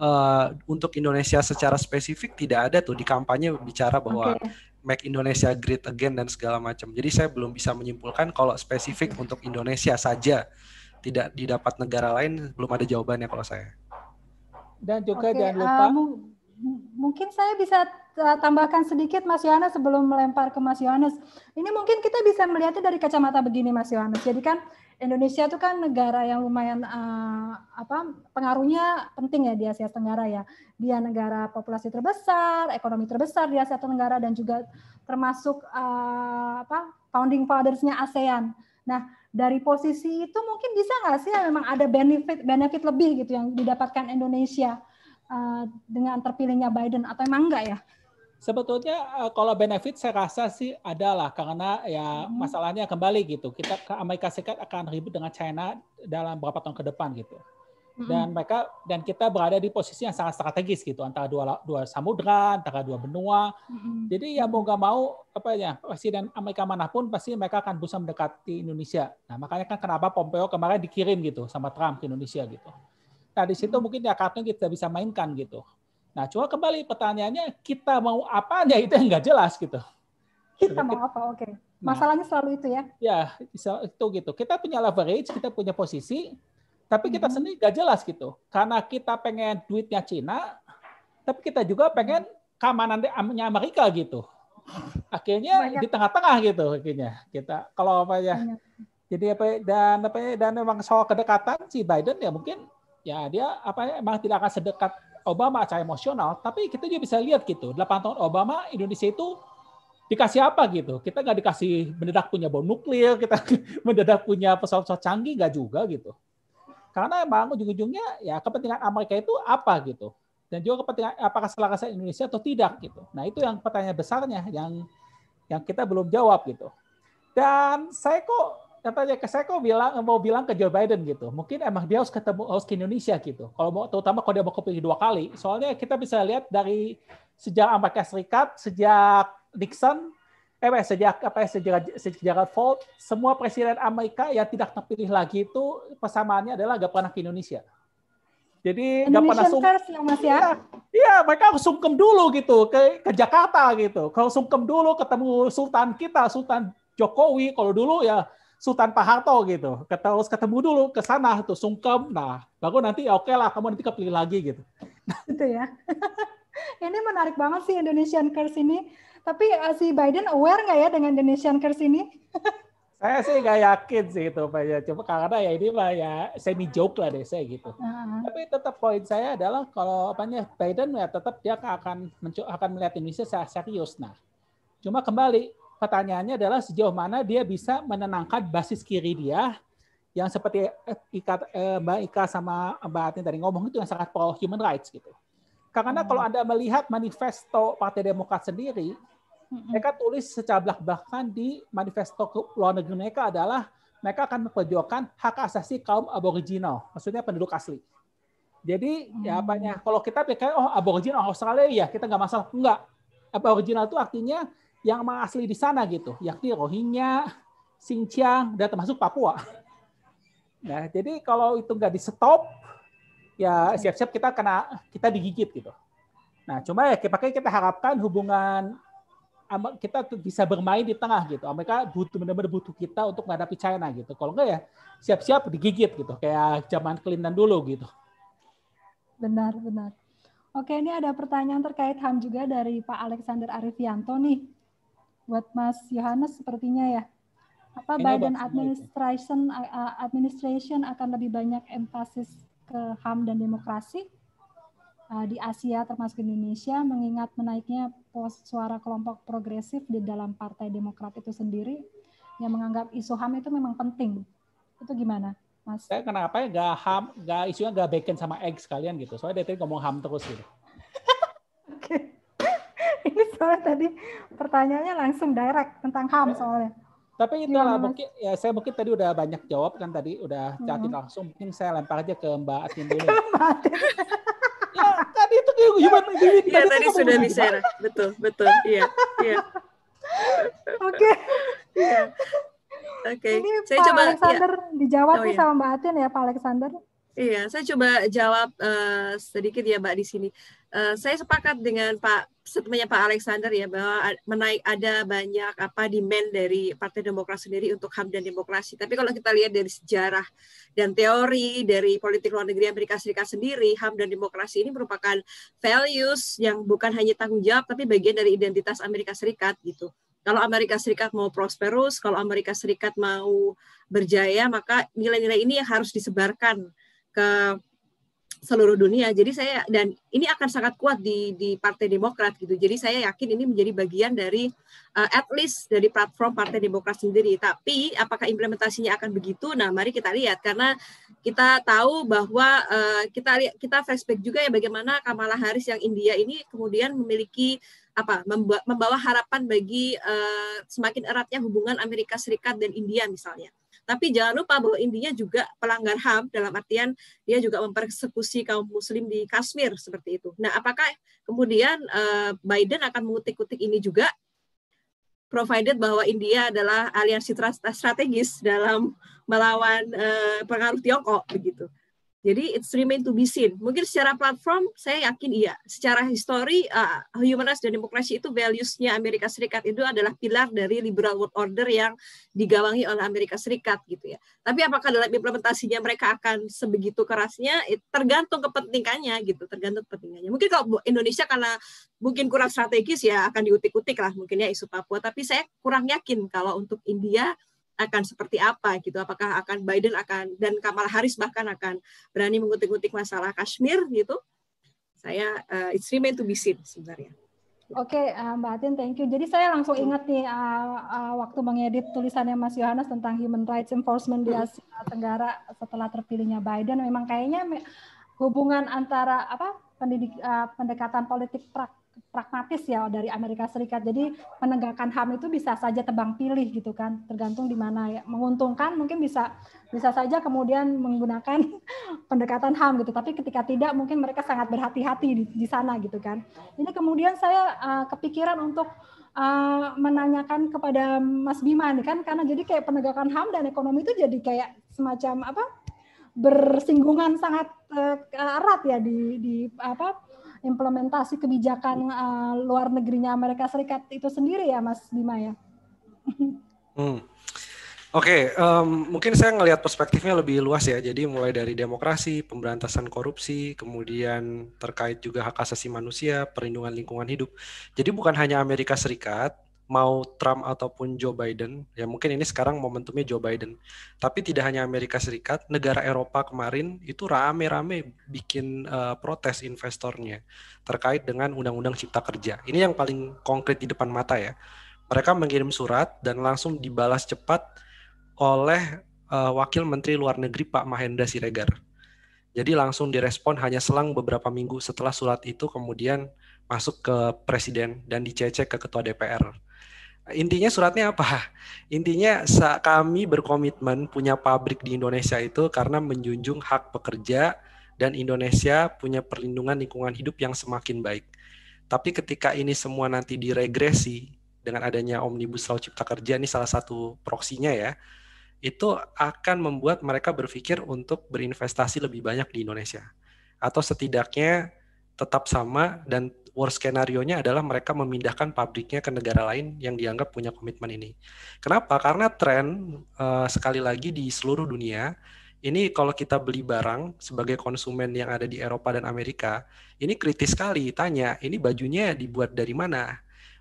uh, untuk Indonesia secara spesifik tidak ada tuh di kampanye bicara bahwa okay. Make Indonesia Great Again dan segala macam. Jadi saya belum bisa menyimpulkan kalau spesifik untuk Indonesia saja tidak didapat negara lain belum ada jawabannya kalau saya. Dan juga okay, jangan eh, lupa uh, mungkin saya bisa tambahkan sedikit Mas Yohanes sebelum melempar ke Mas Yohanes. Ini mungkin kita bisa melihatnya dari kacamata begini Mas Yohanes. Jadi kan Indonesia itu kan negara yang lumayan uh, apa pengaruhnya penting ya di Asia Tenggara ya. Dia negara populasi terbesar, ekonomi terbesar di Asia Tenggara dan juga termasuk uh, apa founding fathersnya ASEAN. Nah, dari posisi itu mungkin bisa nggak sih ya, memang ada benefit benefit lebih gitu yang didapatkan Indonesia uh, dengan terpilihnya Biden atau emang enggak ya? Sebetulnya eh, kalau benefit saya rasa sih adalah karena ya hmm. masalahnya kembali gitu. Kita ke Amerika Serikat akan ribut dengan China dalam beberapa tahun ke depan gitu. Hmm. Dan mereka dan kita berada di posisi yang sangat strategis gitu antara dua dua samudra, antara dua benua. Hmm. Jadi ya mau nggak mau apa ya presiden Amerika manapun pasti mereka akan berusaha mendekati Indonesia. Nah makanya kan kenapa Pompeo kemarin dikirim gitu sama Trump ke Indonesia gitu. Nah di situ mungkin ya kartu kita bisa mainkan gitu. Nah, cuma kembali pertanyaannya kita mau apanya itu yang nggak jelas gitu. Kita mau apa? Oke. Okay. Nah. Masalahnya nah, selalu itu ya. Ya, itu gitu. Kita punya leverage, kita punya posisi, tapi kita hmm sendiri nggak jelas gitu. Karena kita pengen duitnya Cina, tapi kita juga pengen keamanan keamanannya Amerika gitu. Akhirnya Banyak. di tengah-tengah gitu akhirnya. Kita kalau apa ya. Jadi apa ya, dan apa ya, dan memang soal kedekatan si Biden ya mungkin ya dia apa ya emang tidak akan sedekat Obama acara emosional, tapi kita juga bisa lihat gitu, 8 tahun Obama Indonesia itu dikasih apa gitu. Kita nggak dikasih mendadak punya bom nuklir, (laughs) kita mendadak punya pesawat-pesawat canggih, nggak juga gitu. Karena emang ujung-ujungnya ya kepentingan Amerika itu apa gitu. Dan juga kepentingan apakah selangkah Indonesia atau tidak gitu. Nah itu yang pertanyaan besarnya yang yang kita belum jawab gitu. Dan saya kok katanya ke saya kok bilang mau bilang ke Joe Biden gitu. Mungkin emang dia harus ketemu harus ke Indonesia gitu. Kalau mau terutama kalau dia mau kepilih dua kali. Soalnya kita bisa lihat dari sejak Amerika Serikat, sejak Nixon, eh sejak apa ya, sejak sejak Ford, semua presiden Amerika yang tidak terpilih lagi itu persamaannya adalah gak pernah ke Indonesia. Jadi nggak pernah sungkem. Iya, ya, Iya, mereka harus sungkem dulu gitu ke ke Jakarta gitu. Kalau sungkem dulu ketemu sultan kita, sultan Jokowi. Kalau dulu ya Sultan Pak Harto gitu. harus ketemu dulu ke sana tuh sungkem. Nah, baru nanti ya oke lah kamu nanti kepilih lagi gitu. (laughs) Gitu ya. (laughs) ini menarik banget sih Indonesian Curse ini. Tapi uh, si Biden aware nggak ya dengan Indonesian Curse ini? (laughs) saya sih nggak yakin sih itu Pak. Ya, cuma karena ya ini mah ya semi joke lah deh saya gitu. Uh-huh. Tapi tetap poin saya adalah kalau apanya Biden ya tetap dia akan akan melihat Indonesia secara serius. Nah, cuma kembali pertanyaannya adalah sejauh mana dia bisa menenangkan basis kiri dia yang seperti eh, Ika, eh, Mbak Ika sama Mbak Atin tadi ngomong itu yang sangat pro human rights gitu. Karena hmm. kalau Anda melihat manifesto Partai Demokrat sendiri, mereka tulis secara belak-belakan di manifesto ke luar negeri mereka adalah mereka akan memperjuangkan hak asasi kaum aboriginal, maksudnya penduduk asli. Jadi ya hmm. ya apanya, kalau kita pikir, oh aboriginal Australia ya kita nggak masalah. Enggak. Aboriginal itu artinya yang emang asli di sana gitu, yakni Rohingya, Xinjiang, dan termasuk Papua. Nah, jadi kalau itu nggak di stop, ya siap-siap kita kena kita digigit gitu. Nah, cuma ya pakai kita harapkan hubungan kita bisa bermain di tengah gitu. Amerika butuh benar-benar butuh kita untuk menghadapi China gitu. Kalau enggak ya siap-siap digigit gitu kayak zaman Clinton dulu gitu. Benar, benar. Oke, ini ada pertanyaan terkait HAM juga dari Pak Alexander Arifianto nih buat Mas Yohanes sepertinya ya. Apa Ini Biden apa? Ya. administration administration akan lebih banyak emphasis ke HAM dan demokrasi di Asia termasuk Indonesia mengingat menaiknya suara kelompok progresif di dalam Partai Demokrat itu sendiri yang menganggap isu HAM itu memang penting. Itu gimana? Mas. Saya kenapa ya gak ham, gak isunya gak bacon sama egg sekalian gitu. Soalnya dia tadi ngomong ham terus gitu. (laughs) Oke soalnya tadi pertanyaannya langsung direct tentang ham eh, soalnya. Tapi iya, itulah ya, mungkin ya saya mungkin tadi udah banyak jawab kan tadi udah catin hmm. langsung mungkin saya lempar aja ke Mbak Atin dulu. (laughs) ya, tadi itu human gimana? Iya tadi sudah di share. Betul, betul. Iya, iya. Oke. Iya. Oke. Saya Pak coba iya. Alexander ya. dijawab oh, iya. sama Mbak Atin ya Pak Alexander. Iya, saya coba jawab uh, sedikit ya Mbak di sini. Uh, saya sepakat dengan Pak statementnya Pak Alexander ya bahwa menaik ada banyak apa demand dari Partai Demokrat sendiri untuk HAM dan demokrasi. Tapi kalau kita lihat dari sejarah dan teori dari politik luar negeri Amerika Serikat sendiri, HAM dan demokrasi ini merupakan values yang bukan hanya tanggung jawab tapi bagian dari identitas Amerika Serikat gitu. Kalau Amerika Serikat mau prosperus, kalau Amerika Serikat mau berjaya, maka nilai-nilai ini yang harus disebarkan ke seluruh dunia. Jadi saya dan ini akan sangat kuat di di Partai Demokrat gitu. Jadi saya yakin ini menjadi bagian dari uh, at least dari platform Partai Demokrat sendiri. Tapi apakah implementasinya akan begitu? Nah, mari kita lihat karena kita tahu bahwa uh, kita kita flashback juga ya bagaimana Kamala Harris yang India ini kemudian memiliki apa membawa harapan bagi uh, semakin eratnya hubungan Amerika Serikat dan India misalnya. Tapi jangan lupa bahwa India juga pelanggar HAM dalam artian dia juga mempersekusi kaum muslim di Kashmir seperti itu. Nah, apakah kemudian eh, Biden akan mengutik-utik ini juga provided bahwa India adalah aliansi strategis dalam melawan eh, pengaruh Tiongkok begitu. Jadi it's remain to be seen. Mungkin secara platform saya yakin iya. Secara histori uh, human rights dan demokrasi itu values-nya Amerika Serikat itu adalah pilar dari liberal world order yang digawangi oleh Amerika Serikat gitu ya. Tapi apakah dalam implementasinya mereka akan sebegitu kerasnya it tergantung kepentingannya gitu, tergantung kepentingannya. Mungkin kalau Indonesia karena mungkin kurang strategis ya akan diutik-utik lah mungkin ya isu Papua, tapi saya kurang yakin kalau untuk India akan seperti apa gitu apakah akan Biden akan dan Kamala Harris bahkan akan berani mengutik-utik masalah Kashmir gitu saya uh, it's remain to be seen sebenarnya Oke, okay, eh, Mbak Atin, thank you. Jadi saya langsung ingat nih uh, uh, waktu mengedit tulisannya Mas Yohanes tentang human rights enforcement di hmm. Asia Tenggara setelah terpilihnya Biden, memang kayaknya hubungan antara apa pendidik, uh, pendekatan politik praktis pragmatis ya dari Amerika Serikat. Jadi penegakan HAM itu bisa saja tebang pilih gitu kan, tergantung di mana ya. Menguntungkan mungkin bisa bisa saja kemudian menggunakan (laughs) pendekatan HAM gitu, tapi ketika tidak mungkin mereka sangat berhati-hati di, di sana gitu kan. Ini kemudian saya uh, kepikiran untuk uh, menanyakan kepada Mas Bima nih kan karena jadi kayak penegakan HAM dan ekonomi itu jadi kayak semacam apa? bersinggungan sangat eh, erat ya di di apa implementasi kebijakan uh, luar negerinya Amerika Serikat itu sendiri ya Mas Bima ya. Hmm. Oke, okay, um, mungkin saya ngelihat perspektifnya lebih luas ya. Jadi mulai dari demokrasi, pemberantasan korupsi, kemudian terkait juga hak asasi manusia, perlindungan lingkungan hidup. Jadi bukan hanya Amerika Serikat, mau Trump ataupun Joe Biden, ya mungkin ini sekarang momentumnya Joe Biden. Tapi tidak hanya Amerika Serikat, negara Eropa kemarin itu rame-rame bikin uh, protes investornya terkait dengan Undang-Undang Cipta Kerja. Ini yang paling konkret di depan mata ya. Mereka mengirim surat dan langsung dibalas cepat oleh uh, Wakil Menteri Luar Negeri Pak Mahendra Siregar. Jadi langsung direspon hanya selang beberapa minggu setelah surat itu kemudian masuk ke presiden dan dicecek ke ketua DPR intinya suratnya apa? (laughs) Intinya kami berkomitmen punya pabrik di Indonesia itu karena menjunjung hak pekerja dan Indonesia punya perlindungan lingkungan hidup yang semakin baik. Tapi ketika ini semua nanti diregresi dengan adanya Omnibus Law Cipta Kerja ini salah satu proksinya ya, itu akan membuat mereka berpikir untuk berinvestasi lebih banyak di Indonesia. Atau setidaknya tetap sama dan worst skenario-nya adalah mereka memindahkan pabriknya ke negara lain yang dianggap punya komitmen ini. Kenapa? Karena tren uh, eh, sekali lagi di seluruh dunia ini kalau kita beli barang sebagai konsumen yang ada di Eropa dan Amerika, ini kritis sekali tanya, ini bajunya dibuat dari mana?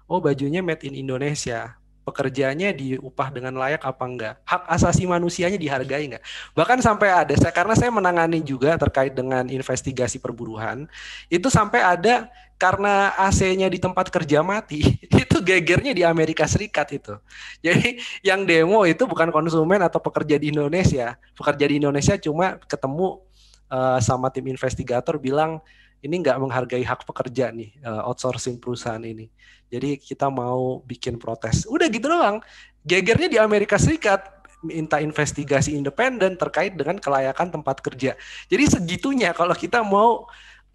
Oh, bajunya made in Indonesia. Pekerjaannya diupah dengan layak apa enggak? Hak asasi manusianya dihargai enggak? Bahkan sampai ada saya karena saya menangani juga terkait dengan investigasi perburuhan, itu sampai ada karena AC-nya di tempat kerja mati, (laughs) itu gegernya di Amerika Serikat itu. Jadi yang demo itu bukan konsumen atau pekerja di Indonesia. Pekerja di Indonesia cuma ketemu uh, sama tim investigator bilang ini nggak menghargai hak pekerja nih uh, outsourcing perusahaan ini. Jadi kita mau bikin protes. Udah gitu doang. Gegernya di Amerika Serikat minta investigasi independen terkait dengan kelayakan tempat kerja. Jadi segitunya kalau kita mau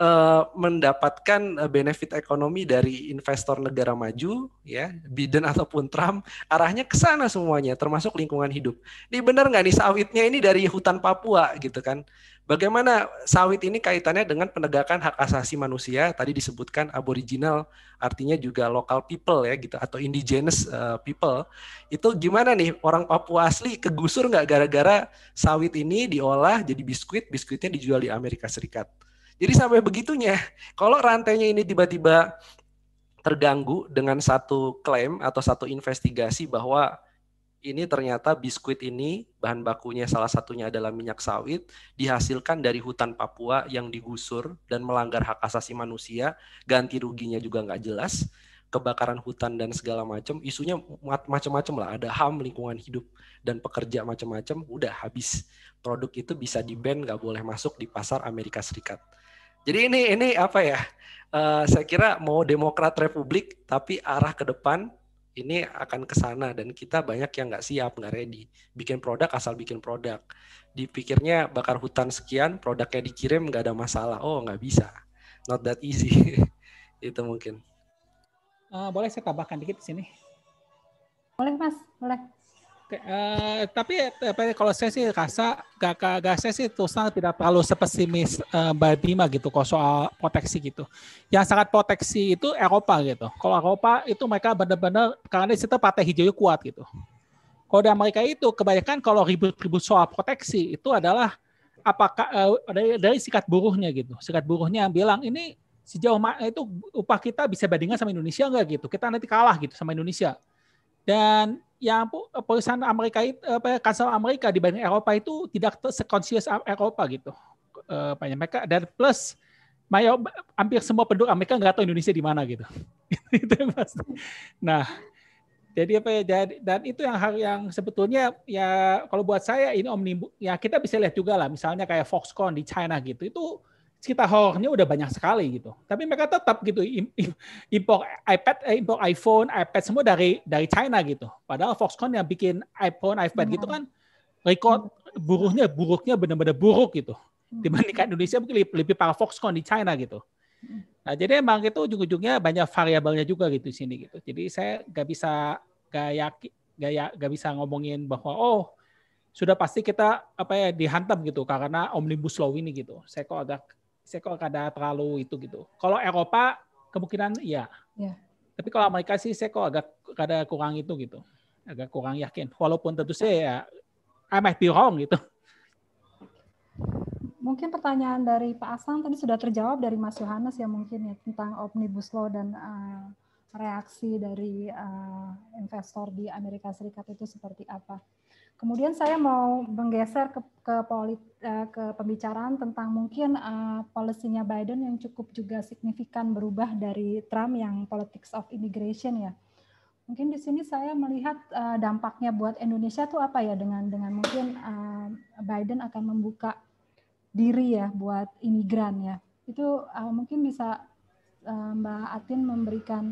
Eh, mendapatkan eh, benefit ekonomi dari investor negara maju, ya Biden ataupun Trump, arahnya ke sana semuanya, termasuk lingkungan hidup. Ini benar nggak nih sawitnya ini dari hutan Papua gitu kan? Bagaimana sawit ini kaitannya dengan penegakan hak asasi manusia? Tadi disebutkan aboriginal, artinya juga local people ya gitu, atau indigenous eh, people. Itu gimana nih orang Papua asli kegusur nggak gara-gara sawit ini diolah jadi biskuit, biskuitnya dijual di Amerika Serikat? Jadi sampai begitunya. Kalau rantainya ini tiba-tiba terganggu dengan satu klaim atau satu investigasi bahwa ini ternyata biskuit ini bahan bakunya salah satunya adalah minyak sawit dihasilkan dari hutan Papua yang digusur dan melanggar hak asasi manusia, ganti ruginya juga nggak jelas, kebakaran hutan dan segala macam, isunya macam-macam lah, ada HAM lingkungan hidup dan pekerja macam-macam, udah habis. Produk itu bisa di-ban, nggak boleh masuk di pasar Amerika Serikat jadi ini ini apa ya? Uh, saya kira mau Demokrat Republik tapi arah ke depan ini akan ke sana dan kita banyak yang nggak siap nggak ready bikin produk asal bikin produk dipikirnya bakar hutan sekian produknya dikirim nggak ada masalah oh nggak bisa not that easy (laughs) itu mungkin uh, boleh saya tambahkan dikit di sini boleh mas boleh uh, tapi tapi kalau saya sih rasa gak, gak, saya sih sangat tidak terlalu sepesimis uh, Mbak Bima gitu kalau soal proteksi gitu. Yang sangat proteksi itu Eropa gitu. Kalau Eropa itu mereka benar-benar karena di situ partai hijau kuat gitu. Kalau di Amerika itu kebanyakan kalau ribut-ribut soal proteksi itu adalah apakah uh, dari, dari sikat buruhnya gitu. Sikat buruhnya yang bilang ini sejauh mana itu upah kita bisa bandingkan sama Indonesia enggak gitu. Kita nanti kalah gitu sama Indonesia. Dan yang perusahaan Amerika itu kasar Amerika dibanding Eropa itu tidak sekonsius Eropa gitu banyak eh, mereka dan plus mayor hampir semua penduduk Amerika nggak tahu Indonesia di mana gitu (laughs) itu pasti nah jadi apa ya jadi, dan itu yang hal yang sebetulnya ya kalau buat saya ini omnibus ya kita bisa lihat juga lah misalnya kayak Foxconn di China gitu itu cerita horornya udah banyak sekali gitu. Tapi mereka tetap gitu impor iPad, eh, impor iPhone, iPad semua dari dari China gitu. Padahal Foxconn yang bikin iPhone, iPad gitu hmm. kan record buruknya buruknya benar-benar buruk gitu. Hmm. Dibandingkan Indonesia mungkin lebih, lebih parah Foxconn di China gitu. Nah, jadi emang itu ujung-ujungnya banyak variabelnya juga gitu di sini gitu. Jadi saya nggak bisa nggak yakin nggak ya, nggak bisa ngomongin bahwa oh sudah pasti kita apa ya dihantam gitu karena omnibus law ini gitu. Saya kok agak saya kok kada terlalu itu gitu. Kalau Eropa kemungkinan iya. Yeah. Tapi kalau Amerika sih saya kok agak kada kurang itu gitu. Agak kurang yakin. Walaupun tentu saya ya, I might be wrong gitu. Mungkin pertanyaan dari Pak Asang tadi sudah terjawab dari Mas Yohanes ya mungkin ya tentang omnibus law dan uh, reaksi dari uh, investor di Amerika Serikat itu seperti apa. Kemudian saya mau menggeser ke ke, polit, eh, ke pembicaraan tentang mungkin uh, eh, polisinya Biden yang cukup juga signifikan berubah dari Trump yang politics of immigration ya. Mungkin di sini saya melihat uh, dampaknya buat Indonesia tuh apa ya dengan dengan mungkin uh, Biden akan membuka diri ya buat imigran ya. Itu uh, mungkin bisa uh, Mbak Atin memberikan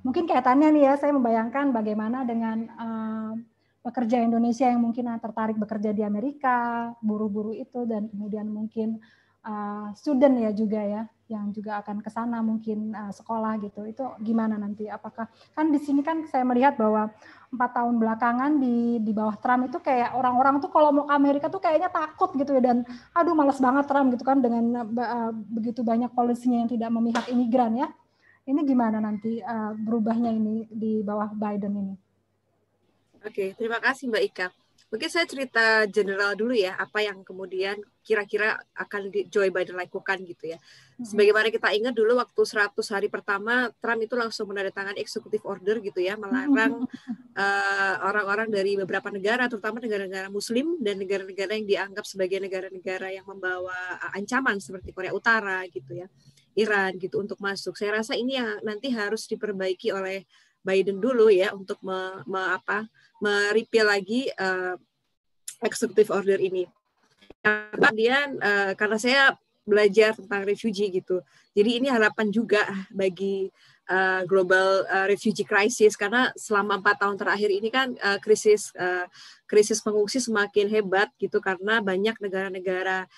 mungkin kaitannya nih ya saya membayangkan bagaimana dengan uh, pekerja Indonesia yang mungkin ah, tertarik bekerja di Amerika, buru-buru itu dan kemudian mungkin uh, student ya juga ya yang juga akan ke sana mungkin uh, sekolah gitu. Itu gimana nanti? Apakah kan di sini kan saya melihat bahwa empat tahun belakangan di di bawah Trump itu kayak orang-orang tuh kalau mau ke Amerika tuh kayaknya takut gitu ya dan aduh males banget Trump gitu kan dengan uh, begitu banyak polisinya yang tidak memihak imigran ya. Ini gimana nanti uh, berubahnya ini di bawah Biden ini? Oke, okay, terima kasih Mbak Ika. Mungkin saya cerita general dulu ya, apa yang kemudian kira-kira akan di Joe Biden lakukan gitu ya. Mm-hmm. Sebagaimana kita ingat dulu waktu 100 hari pertama, Trump itu langsung menandatangani executive order gitu ya, melarang (laughs) eh, orang-orang uh, dari beberapa negara, terutama negara-negara muslim dan negara-negara yang dianggap sebagai negara-negara yang membawa eh, ancaman seperti Korea Utara gitu ya, Iran gitu untuk masuk. Saya rasa ini yang nanti harus diperbaiki oleh Biden dulu ya untuk me, me, apa merepeal lagi uh, executive order ini. Kemudian uh, eh, karena saya belajar tentang refugee gitu, jadi ini harapan juga bagi uh, global uh, refugee crisis karena selama empat tahun terakhir ini kan uh, krisis uh, krisis pengungsi semakin hebat gitu karena banyak negara-negara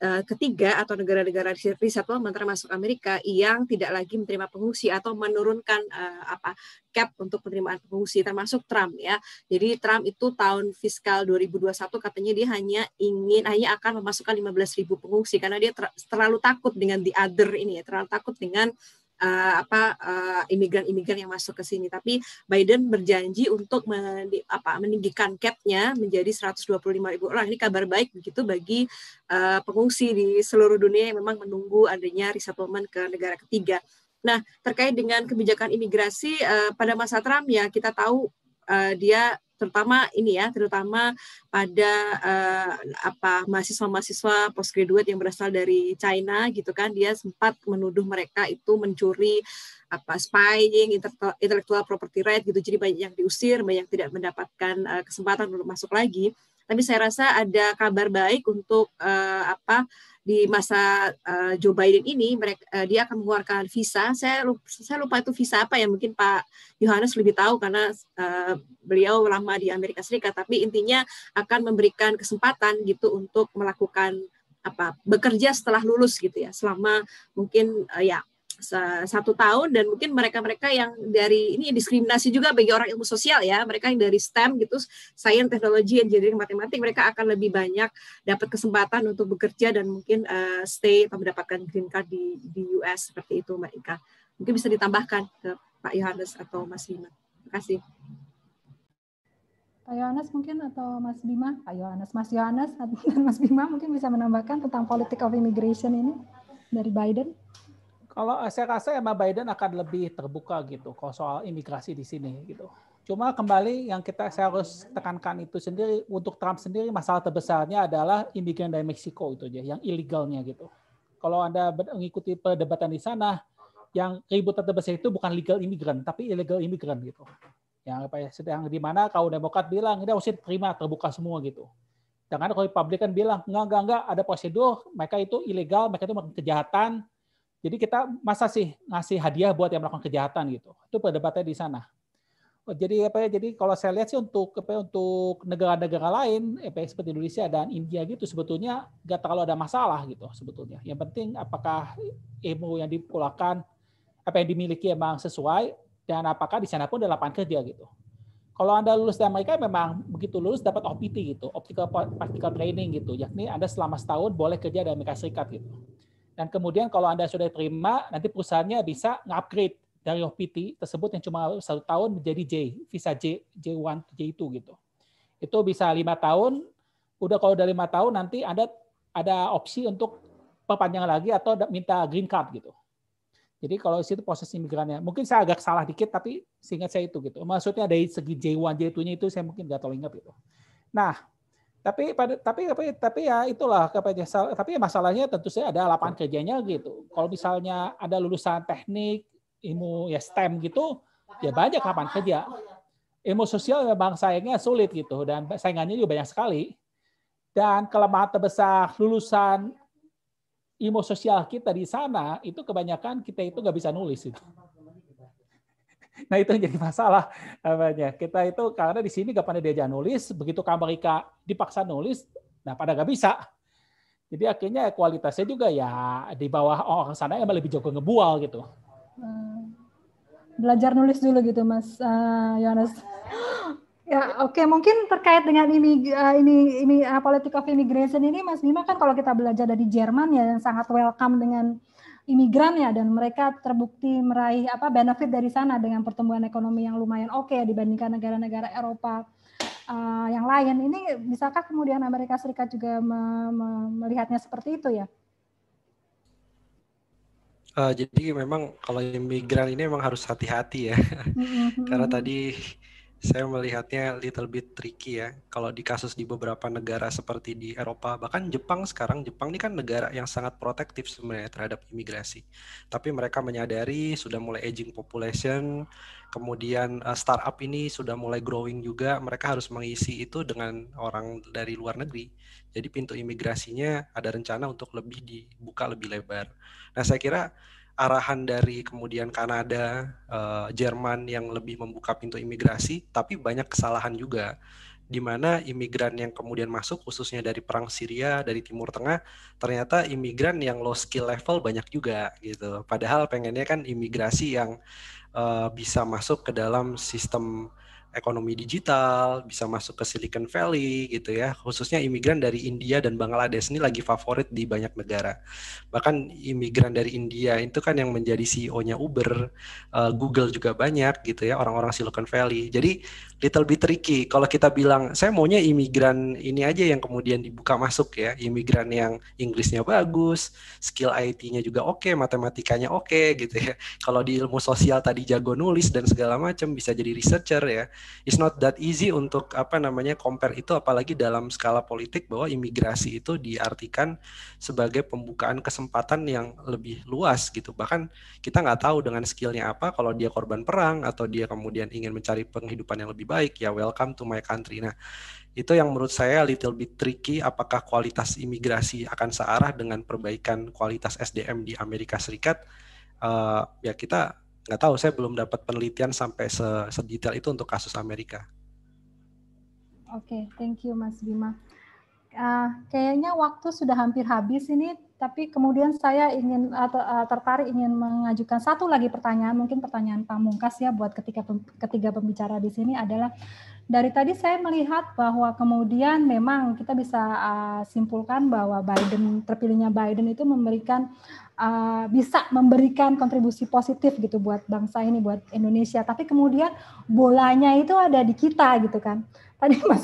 Eh, ketiga atau negara-negara resettlement termasuk Amerika yang tidak lagi menerima pengungsi atau menurunkan uh, apa cap untuk penerimaan pengungsi termasuk Trump ya. Jadi Trump itu tahun fiskal 2021 katanya dia hanya ingin hanya akan memasukkan 15.000 pengungsi karena dia ter terlalu takut dengan the other ini ya, terlalu takut dengan uh, uh, apa imigran eh, imigran-imigran yang masuk ke sini. Tapi Biden berjanji untuk men, apa, meninggikan capnya menjadi 125 ribu orang. Ini kabar baik begitu bagi uh, pengungsi di seluruh dunia yang memang menunggu adanya resettlement ke negara ketiga. Nah, terkait dengan kebijakan imigrasi uh, pada masa Trump ya kita tahu uh, dia terutama ini ya terutama pada uh, apa mahasiswa-mahasiswa postgraduate yang berasal dari China gitu kan dia sempat menuduh mereka itu mencuri apa spying intellectual property right gitu jadi banyak yang diusir banyak yang tidak mendapatkan uh, kesempatan untuk masuk lagi tapi saya rasa ada kabar baik untuk uh, apa di masa uh, Joe Biden ini mereka uh, eh, dia akan mengeluarkan visa. Saya lupa, saya lupa itu visa apa ya mungkin Pak Yohanes lebih tahu karena uh, beliau lama di Amerika Serikat tapi intinya akan memberikan kesempatan gitu untuk melakukan apa bekerja setelah lulus gitu ya selama mungkin uh, ya satu tahun dan mungkin mereka-mereka yang dari ini diskriminasi juga bagi orang ilmu sosial ya mereka yang dari STEM gitu sains teknologi engineering matematik mereka akan lebih banyak dapat kesempatan untuk bekerja dan mungkin uh, stay atau mendapatkan green card di di US seperti itu Mbak Ika mungkin bisa ditambahkan ke Pak Yohanes atau Mas Bima terima kasih Pak Yohanes mungkin atau Mas Bima Pak Yohanes Mas Yohanes dan Mas Bima mungkin bisa menambahkan tentang politik of immigration ini dari Biden. Kalau saya rasa emang Biden akan lebih terbuka gitu kalau soal imigrasi di sini gitu. Cuma kembali yang kita saya harus tekankan itu sendiri untuk Trump sendiri masalah terbesarnya adalah imigran dari Meksiko itu aja yang ilegalnya gitu. Kalau Anda mengikuti perdebatan di sana yang ribut terbesar itu bukan legal imigran tapi illegal imigran gitu. Yang apa ya sedang di mana kau Demokrat bilang ini harus diterima terbuka semua gitu. Jangan kalau Republikan bilang enggak enggak enggak ada prosedur mereka itu ilegal, mereka itu kejahatan, jadi kita masa sih ngasih hadiah buat yang melakukan kejahatan gitu. Itu perdebatannya di sana. Oh, jadi apa ya? Jadi kalau saya lihat sih untuk apa ya, untuk negara-negara lain eh, apa ya, seperti Indonesia dan India gitu sebetulnya nggak terlalu ada masalah gitu sebetulnya. Yang penting apakah ilmu yang dipulakan apa yang dimiliki emang sesuai dan apakah di sana pun ada lapangan kerja gitu. Kalau Anda lulus di Amerika memang begitu lulus dapat OPT gitu, optical practical training gitu, yakni Anda selama setahun boleh kerja di Amerika Serikat gitu dan kemudian kalau Anda sudah terima, nanti perusahaannya bisa nge-upgrade dari OPT tersebut yang cuma satu tahun menjadi J, visa J, J1, J2 gitu. Itu bisa lima tahun, udah kalau udah lima tahun nanti Anda ada opsi untuk perpanjang lagi atau minta green card gitu. Jadi kalau situ proses imigrannya, mungkin saya agak salah dikit tapi seingat saya itu gitu. Maksudnya dari segi J1, J2-nya itu saya mungkin nggak tahu ingat gitu. Nah, tapi pada tapi tapi tapi ya itulah ya, tapi ya masalahnya tentu saja ada lapangan kerjanya gitu kalau misalnya ada lulusan teknik ilmu ya STEM gitu ya banyak lapangan kerja oh, iya. ilmu sosial memang sayangnya sulit gitu dan saingannya juga banyak sekali dan kelemahan terbesar lulusan ilmu sosial kita di sana itu kebanyakan kita itu nggak bisa nulis itu Nah itu yang jadi masalah namanya. Kita itu karena di sini gak pandai diajak nulis, begitu ke Amerika dipaksa nulis, nah pada gak bisa. Jadi akhirnya kualitasnya juga ya di bawah orang sana emang lebih jago ngebual gitu. Hmm. Belajar nulis dulu gitu Mas uh, Yohanes. Ya, oke. Okay. Mungkin terkait dengan ini, uh, eh, ini, ini uh, eh, politik of immigration ini, Mas Bima kan kalau kita belajar dari Jerman ya yang sangat welcome dengan imigran ya dan mereka terbukti meraih apa benefit dari sana dengan pertumbuhan ekonomi yang lumayan oke okay dibandingkan negara-negara Eropa uh, yang lain. Ini bisakah kemudian Amerika Serikat juga me me melihatnya seperti itu ya? Uh, jadi memang kalau imigran ini memang harus hati-hati ya, mm -hmm. (laughs) karena tadi saya melihatnya little bit tricky ya. Kalau di kasus di beberapa negara seperti di Eropa, bahkan Jepang sekarang, Jepang ini kan negara yang sangat protektif sebenarnya terhadap imigrasi. Tapi mereka menyadari sudah mulai aging population, kemudian eh, startup ini sudah mulai growing juga, mereka harus mengisi itu dengan orang dari luar negeri. Jadi pintu imigrasinya ada rencana untuk lebih dibuka lebih lebar. Nah, saya kira arahan dari kemudian Kanada, uh, Jerman yang lebih membuka pintu imigrasi, tapi banyak kesalahan juga di mana imigran yang kemudian masuk khususnya dari perang Syria dari Timur Tengah ternyata imigran yang low skill level banyak juga gitu padahal pengennya kan imigrasi yang uh, bisa masuk ke dalam sistem ekonomi digital, bisa masuk ke Silicon Valley gitu ya. Khususnya imigran dari India dan Bangladesh ini lagi favorit di banyak negara. Bahkan imigran dari India itu kan yang menjadi CEO-nya Uber, eh, Google juga banyak gitu ya, orang-orang Silicon Valley. Jadi little bit tricky kalau kita bilang saya maunya imigran ini aja yang kemudian dibuka masuk ya imigran yang Inggrisnya bagus skill IT-nya juga oke okay, matematikanya oke okay, gitu ya kalau di ilmu sosial tadi jago nulis dan segala macam bisa jadi researcher ya it's not that easy untuk apa namanya compare itu apalagi dalam skala politik bahwa imigrasi itu diartikan sebagai pembukaan kesempatan yang lebih luas gitu bahkan kita nggak tahu dengan skillnya apa kalau dia korban perang atau dia kemudian ingin mencari penghidupan yang lebih baik, ya welcome to my country. Nah, itu yang menurut saya little bit tricky apakah kualitas imigrasi akan searah dengan perbaikan kualitas SDM di Amerika Serikat uh, ya kita nggak tahu saya belum dapat penelitian sampai sedetail itu untuk kasus Amerika oke okay, thank you Mas Bima uh, kayaknya waktu sudah hampir habis ini tapi kemudian saya ingin atau uh, tertarik ingin mengajukan satu lagi pertanyaan, mungkin pertanyaan pamungkas ya buat ketika ketiga pembicara di sini adalah dari tadi saya melihat bahwa kemudian memang kita bisa uh, simpulkan bahwa Biden terpilihnya Biden itu memberikan uh, bisa memberikan kontribusi positif gitu buat bangsa ini buat Indonesia, tapi kemudian bolanya itu ada di kita gitu kan tadi (laughs) Mas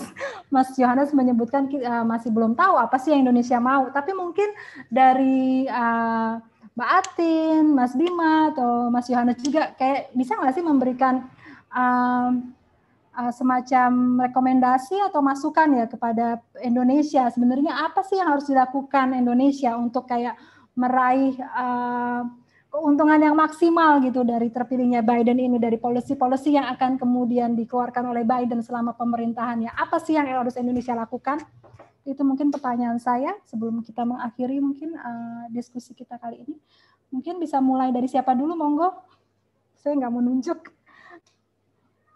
Mas Yohanes menyebutkan uh, masih belum tahu apa sih yang Indonesia mau, tapi mungkin dari dari uh, Mbak Atin, Mas Bima, atau Mas Yohanes juga, kayak bisa nggak sih memberikan uh, uh, semacam rekomendasi atau masukan ya kepada Indonesia? Sebenarnya apa sih yang harus dilakukan Indonesia untuk kayak meraih uh, keuntungan yang maksimal gitu dari terpilihnya Biden ini dari polisi-polisi yang akan kemudian dikeluarkan oleh Biden selama pemerintahannya. Apa sih yang harus Indonesia lakukan? itu mungkin pertanyaan saya sebelum kita mengakhiri mungkin uh, diskusi kita kali ini. Mungkin bisa mulai dari siapa dulu, monggo. Saya nggak mau nunjuk.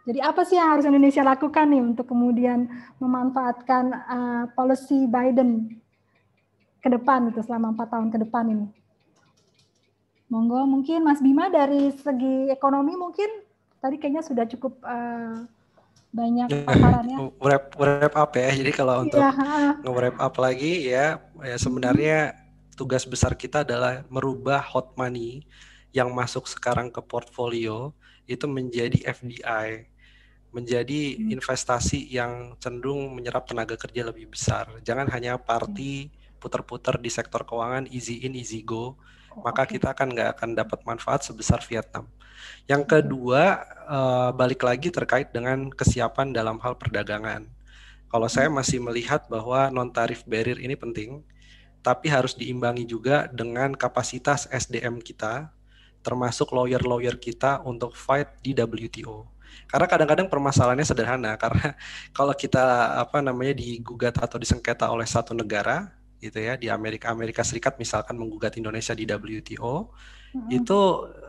Jadi apa sih yang harus Indonesia lakukan nih untuk kemudian memanfaatkan uh, policy Biden ke depan itu selama empat tahun ke depan ini? Monggo mungkin Mas Bima dari segi ekonomi mungkin tadi kayaknya sudah cukup uh, banyak iya, paparannya. wrap wrap up ya. Jadi kalau iya, untuk ya, nge-wrap up lagi ya, ya mm-hmm. sebenarnya hmm. tugas besar kita adalah merubah hot money yang masuk sekarang ke portfolio itu menjadi FDI, menjadi hmm. investasi yang cenderung menyerap tenaga kerja lebih besar. Jangan hanya party mm-hmm. putar-putar di sektor keuangan easy in easy go Oh, maka kita akan nggak akan dapat manfaat sebesar Vietnam. Yang kedua, uh, balik lagi terkait dengan kesiapan dalam hal perdagangan. Kalau saya hmm. masih melihat bahwa non tarif barrier ini penting, tapi harus diimbangi juga dengan kapasitas SDM kita, termasuk lawyer-lawyer kita untuk fight di WTO karena kadang-kadang permasalahannya sederhana karena (laughs) kalau kita apa namanya digugat atau disengketa oleh satu negara gitu ya di Amerika Amerika Serikat misalkan menggugat Indonesia di WTO mm -hmm. itu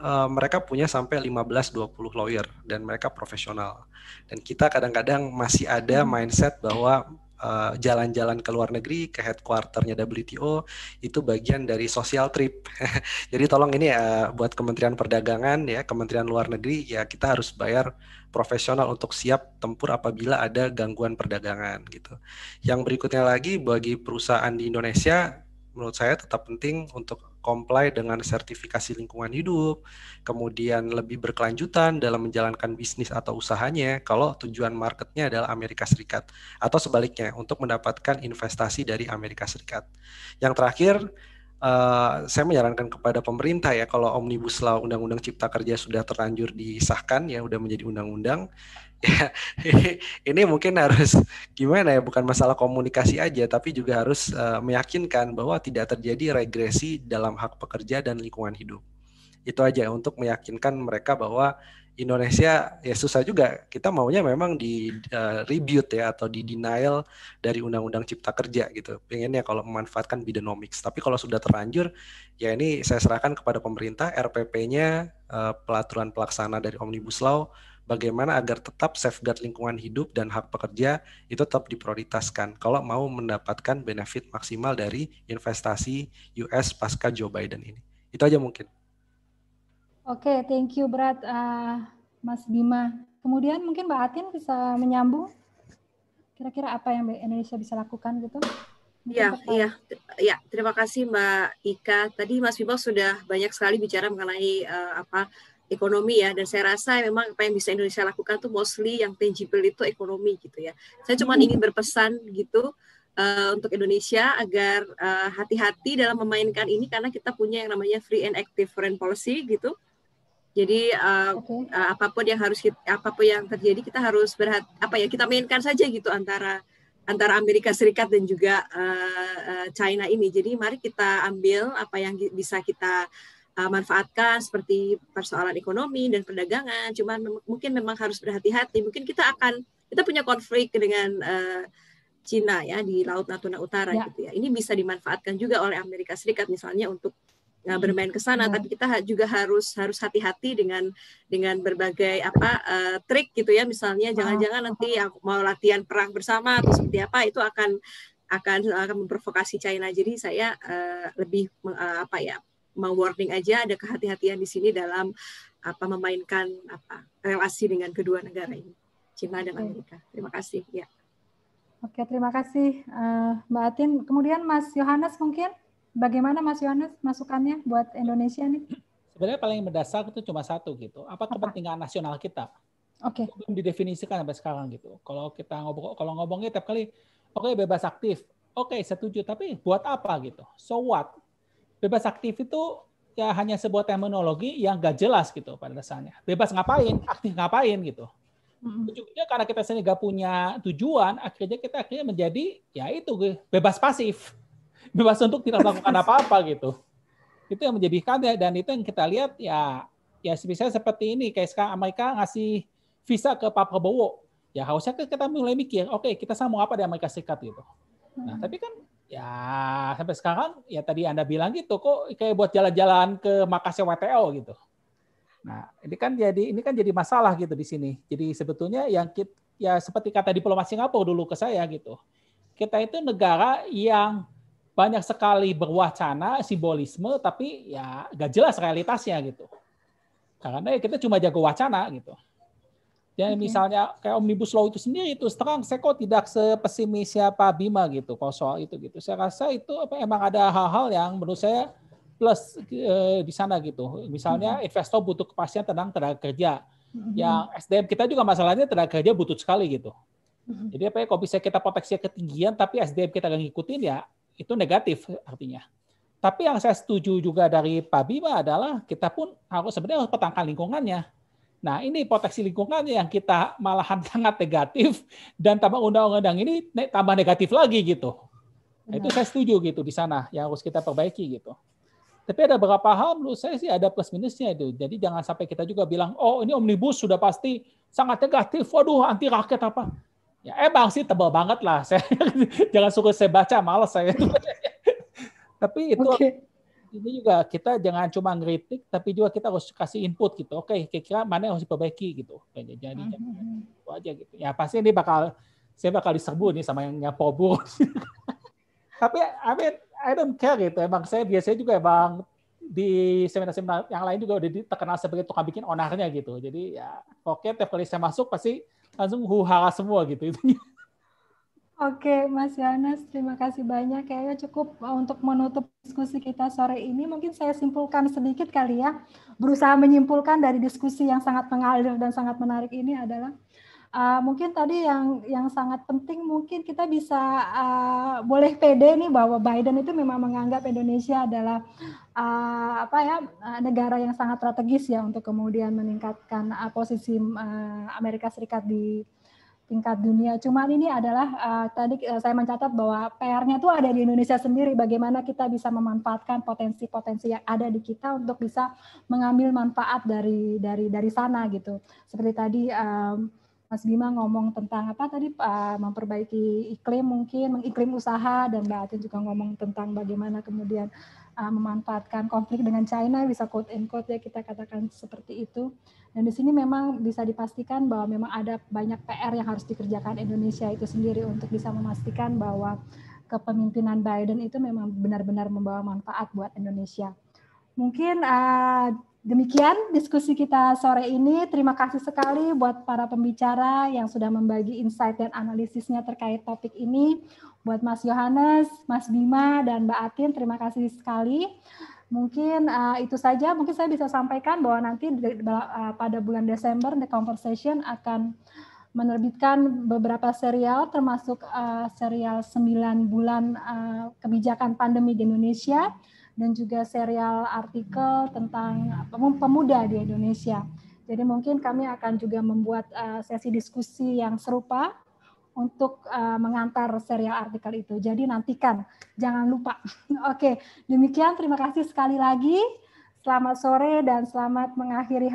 uh, mereka punya sampai 15-20 lawyer dan mereka profesional dan kita kadang-kadang masih ada mindset bahwa Eh, jalan-jalan ke luar negeri ke headquarternya WTO itu bagian dari social trip. (laughs) Jadi tolong ini ya buat Kementerian Perdagangan ya Kementerian Luar Negeri ya kita harus bayar profesional untuk siap tempur apabila ada gangguan perdagangan gitu. Yang berikutnya lagi bagi perusahaan di Indonesia menurut saya tetap penting untuk comply dengan sertifikasi lingkungan hidup, kemudian lebih berkelanjutan dalam menjalankan bisnis atau usahanya kalau tujuan marketnya adalah Amerika Serikat atau sebaliknya untuk mendapatkan investasi dari Amerika Serikat. Yang terakhir, Uh, saya menyarankan kepada pemerintah ya kalau omnibus law undang-undang cipta kerja sudah terlanjur disahkan ya sudah menjadi undang-undang Ya, (laughs) ini, mungkin harus gimana ya bukan masalah komunikasi aja tapi juga harus uh, meyakinkan bahwa tidak terjadi regresi dalam hak pekerja dan lingkungan hidup itu aja untuk meyakinkan mereka bahwa Indonesia ya susah juga kita maunya memang di uh, eh, rebut ya atau di denial dari undang-undang cipta kerja gitu pengennya kalau memanfaatkan bidenomics tapi kalau sudah terlanjur ya ini saya serahkan kepada pemerintah RPP-nya uh, eh, pelaturan pelaksana dari omnibus law bagaimana agar tetap safeguard lingkungan hidup dan hak pekerja itu tetap diprioritaskan kalau mau mendapatkan benefit maksimal dari investasi US pasca Joe Biden ini. Itu aja mungkin. Oke, okay, thank you Berat uh, ah, Mas Bima. Kemudian mungkin Mbak Atin bisa menyambung kira-kira apa yang Indonesia bisa lakukan gitu. Iya, iya, iya. Terima kasih Mbak Ika. Tadi Mas Bima sudah banyak sekali bicara mengenai uh, apa ekonomi ya dan saya rasa memang apa yang bisa Indonesia lakukan tuh mostly yang tangible itu ekonomi gitu ya saya cuma hmm. ingin berpesan gitu uh, untuk Indonesia agar eh, hati-hati uh, dalam memainkan ini karena kita punya yang namanya free and active foreign policy gitu jadi uh, eh, okay. uh, apapun yang harus kita, apapun yang terjadi kita harus berhati apa ya kita mainkan saja gitu antara antara Amerika Serikat dan juga uh, China ini jadi mari kita ambil apa yang bisa kita Uh, manfaatkan seperti persoalan ekonomi dan perdagangan. Cuman mungkin memang harus berhati-hati. Mungkin kita akan kita punya konflik dengan uh, Cina ya di Laut Natuna Utara ya. gitu ya. Ini bisa dimanfaatkan juga oleh Amerika Serikat misalnya untuk uh, iya. bermain ke sana. Ya. Tapi kita juga harus harus hati-hati dengan dengan berbagai apa uh, trik gitu ya. Misalnya jangan-jangan nanti mau latihan perang bersama atau seperti apa itu akan akan akan memprovokasi China. Jadi saya uh, lebih uh, apa ya Mau warning aja ada kehati-hatian di sini dalam apa memainkan apa relasi dengan kedua negara ini Cina dan Amerika. Terima kasih ya. Oke, terima kasih eh, Mbak Atin. Kemudian Mas Yohanes mungkin bagaimana Mas Yohanes masukannya buat Indonesia nih? Sebenarnya paling mendasar itu cuma satu gitu. Apa, Apa? kepentingan nasional kita? Oke. Okay. Belum didefinisikan sampai sekarang gitu. Kalau kita ngobrol, kalau ngomongnya tiap kali, oke okay, bebas aktif, oke okay, setuju, tapi buat apa gitu? So what? bebas aktif itu ya hanya sebuah terminologi yang gak jelas gitu pada dasarnya. Bebas ngapain, aktif ngapain gitu. Ujungnya karena kita sendiri gak punya tujuan, akhirnya kita akhirnya menjadi ya itu bebas pasif, (laughs) bebas untuk tidak melakukan apa-apa gitu. Itu yang menjadikan ya, dan itu yang kita lihat ya ya misalnya seperti ini kayak sekarang Amerika ngasih visa ke Pak Prabowo, ya harusnya kan kita mulai mikir, oke okay, kita sama apa di Amerika Serikat gitu. Nah tapi kan ya sampai sekarang ya tadi Anda bilang gitu kok kayak buat jalan-jalan ke Makassar WTO gitu. Nah, ini kan jadi ini kan jadi masalah gitu di sini. Jadi sebetulnya yang kita, ya seperti kata diplomat Singapura dulu ke saya gitu. Kita itu negara yang banyak sekali berwacana simbolisme tapi ya gak jelas realitasnya gitu. Karena ya kita cuma jago wacana gitu. Ya okay. misalnya kayak omnibus law itu sendiri itu terang saya kok tidak sepesimis Pak Bima gitu kalau soal itu gitu. Saya rasa itu apa, emang ada hal-hal yang menurut saya plus e, di sana gitu. Misalnya mm -hmm. investor butuh kepastian tentang tenaga kerja. Mm -hmm. Yang SDM kita juga masalahnya tenaga kerja butuh sekali gitu. Mm -hmm. Jadi apa ya kalau bisa kita proteksi ketinggian tapi SDM kita gak ngikutin ya itu negatif artinya. Tapi yang saya setuju juga dari Pak Bima adalah kita pun harus sebenarnya harus petangkan lingkungannya. Nah, ini proteksi lingkungan yang kita malahan (laughs) sangat negatif dan tambah undang-undang ini tambah negatif lagi gitu. Nah, itu saya setuju gitu di sana yang harus kita perbaiki gitu. Tapi ada beberapa hal menurut saya sih ada plus minusnya itu. Jadi jangan sampai kita juga bilang, oh ini omnibus sudah pasti sangat negatif, waduh anti rakyat apa. Ya emang sih tebal banget lah. (laughs) Saya jangan suka saya baca, malas saya. itu. (laughs) Tapi itu okay ini juga kita jangan cuma ngeritik tapi juga kita harus kasih input gitu oke okay, kira-kira mana yang harus diperbaiki gitu jadi jadi hmm, hmm, hmm. itu aja gitu ya pasti ini bakal saya bakal diserbu nih sama yang buruk. (laughs) tapi I mean I don't care gitu emang saya biasanya juga emang di seminar-seminar yang lain juga udah terkenal sebagai tukang bikin onarnya gitu jadi ya oke tiap kali saya masuk pasti langsung huhara semua gitu (laughs) Oke, Mas Yanes, terima kasih banyak. Kayaknya cukup eh, untuk menutup diskusi kita sore ini. Mungkin saya simpulkan sedikit kali ya. Berusaha menyimpulkan dari diskusi yang sangat mengalir dan sangat menarik ini adalah uh, mungkin tadi yang yang sangat penting mungkin kita bisa uh, boleh pede nih bahwa Biden itu memang menganggap Indonesia adalah uh, apa ya negara yang sangat strategis ya untuk kemudian meningkatkan uh, posisi uh, Amerika Serikat di tingkat dunia. Cuma ini adalah uh, tadi eh, saya mencatat bahwa PR-nya itu ada di Indonesia sendiri bagaimana kita bisa memanfaatkan potensi-potensi yang ada di kita untuk bisa mengambil manfaat dari dari dari sana gitu. Seperti tadi um, Mas Bima ngomong tentang apa tadi uh, memperbaiki iklim mungkin, mengiklim usaha dan Mbak Atin juga ngomong tentang bagaimana kemudian uh, memanfaatkan konflik dengan China bisa quote and quote ya kita katakan seperti itu. Dan di sini memang bisa dipastikan bahwa memang ada banyak PR yang harus dikerjakan Indonesia itu sendiri untuk bisa memastikan bahwa kepemimpinan Biden itu memang benar-benar membawa manfaat buat Indonesia. Mungkin uh, Demikian diskusi kita sore ini. Terima kasih sekali buat para pembicara yang sudah membagi insight dan analisisnya terkait topik ini. Buat Mas Yohanes, Mas Bima, dan Mbak Atin, terima kasih sekali. Mungkin uh, itu saja, mungkin saya bisa sampaikan bahwa nanti uh, pada bulan Desember The Conversation akan menerbitkan beberapa serial termasuk uh, serial 9 bulan uh, kebijakan pandemi di Indonesia dan juga serial artikel tentang pemuda di Indonesia. Jadi mungkin kami akan juga membuat uh, sesi diskusi yang serupa untuk uh, mengantar serial artikel itu. Jadi nantikan, jangan lupa. (laughs) Oke, demikian terima kasih sekali lagi. Selamat sore dan selamat mengakhiri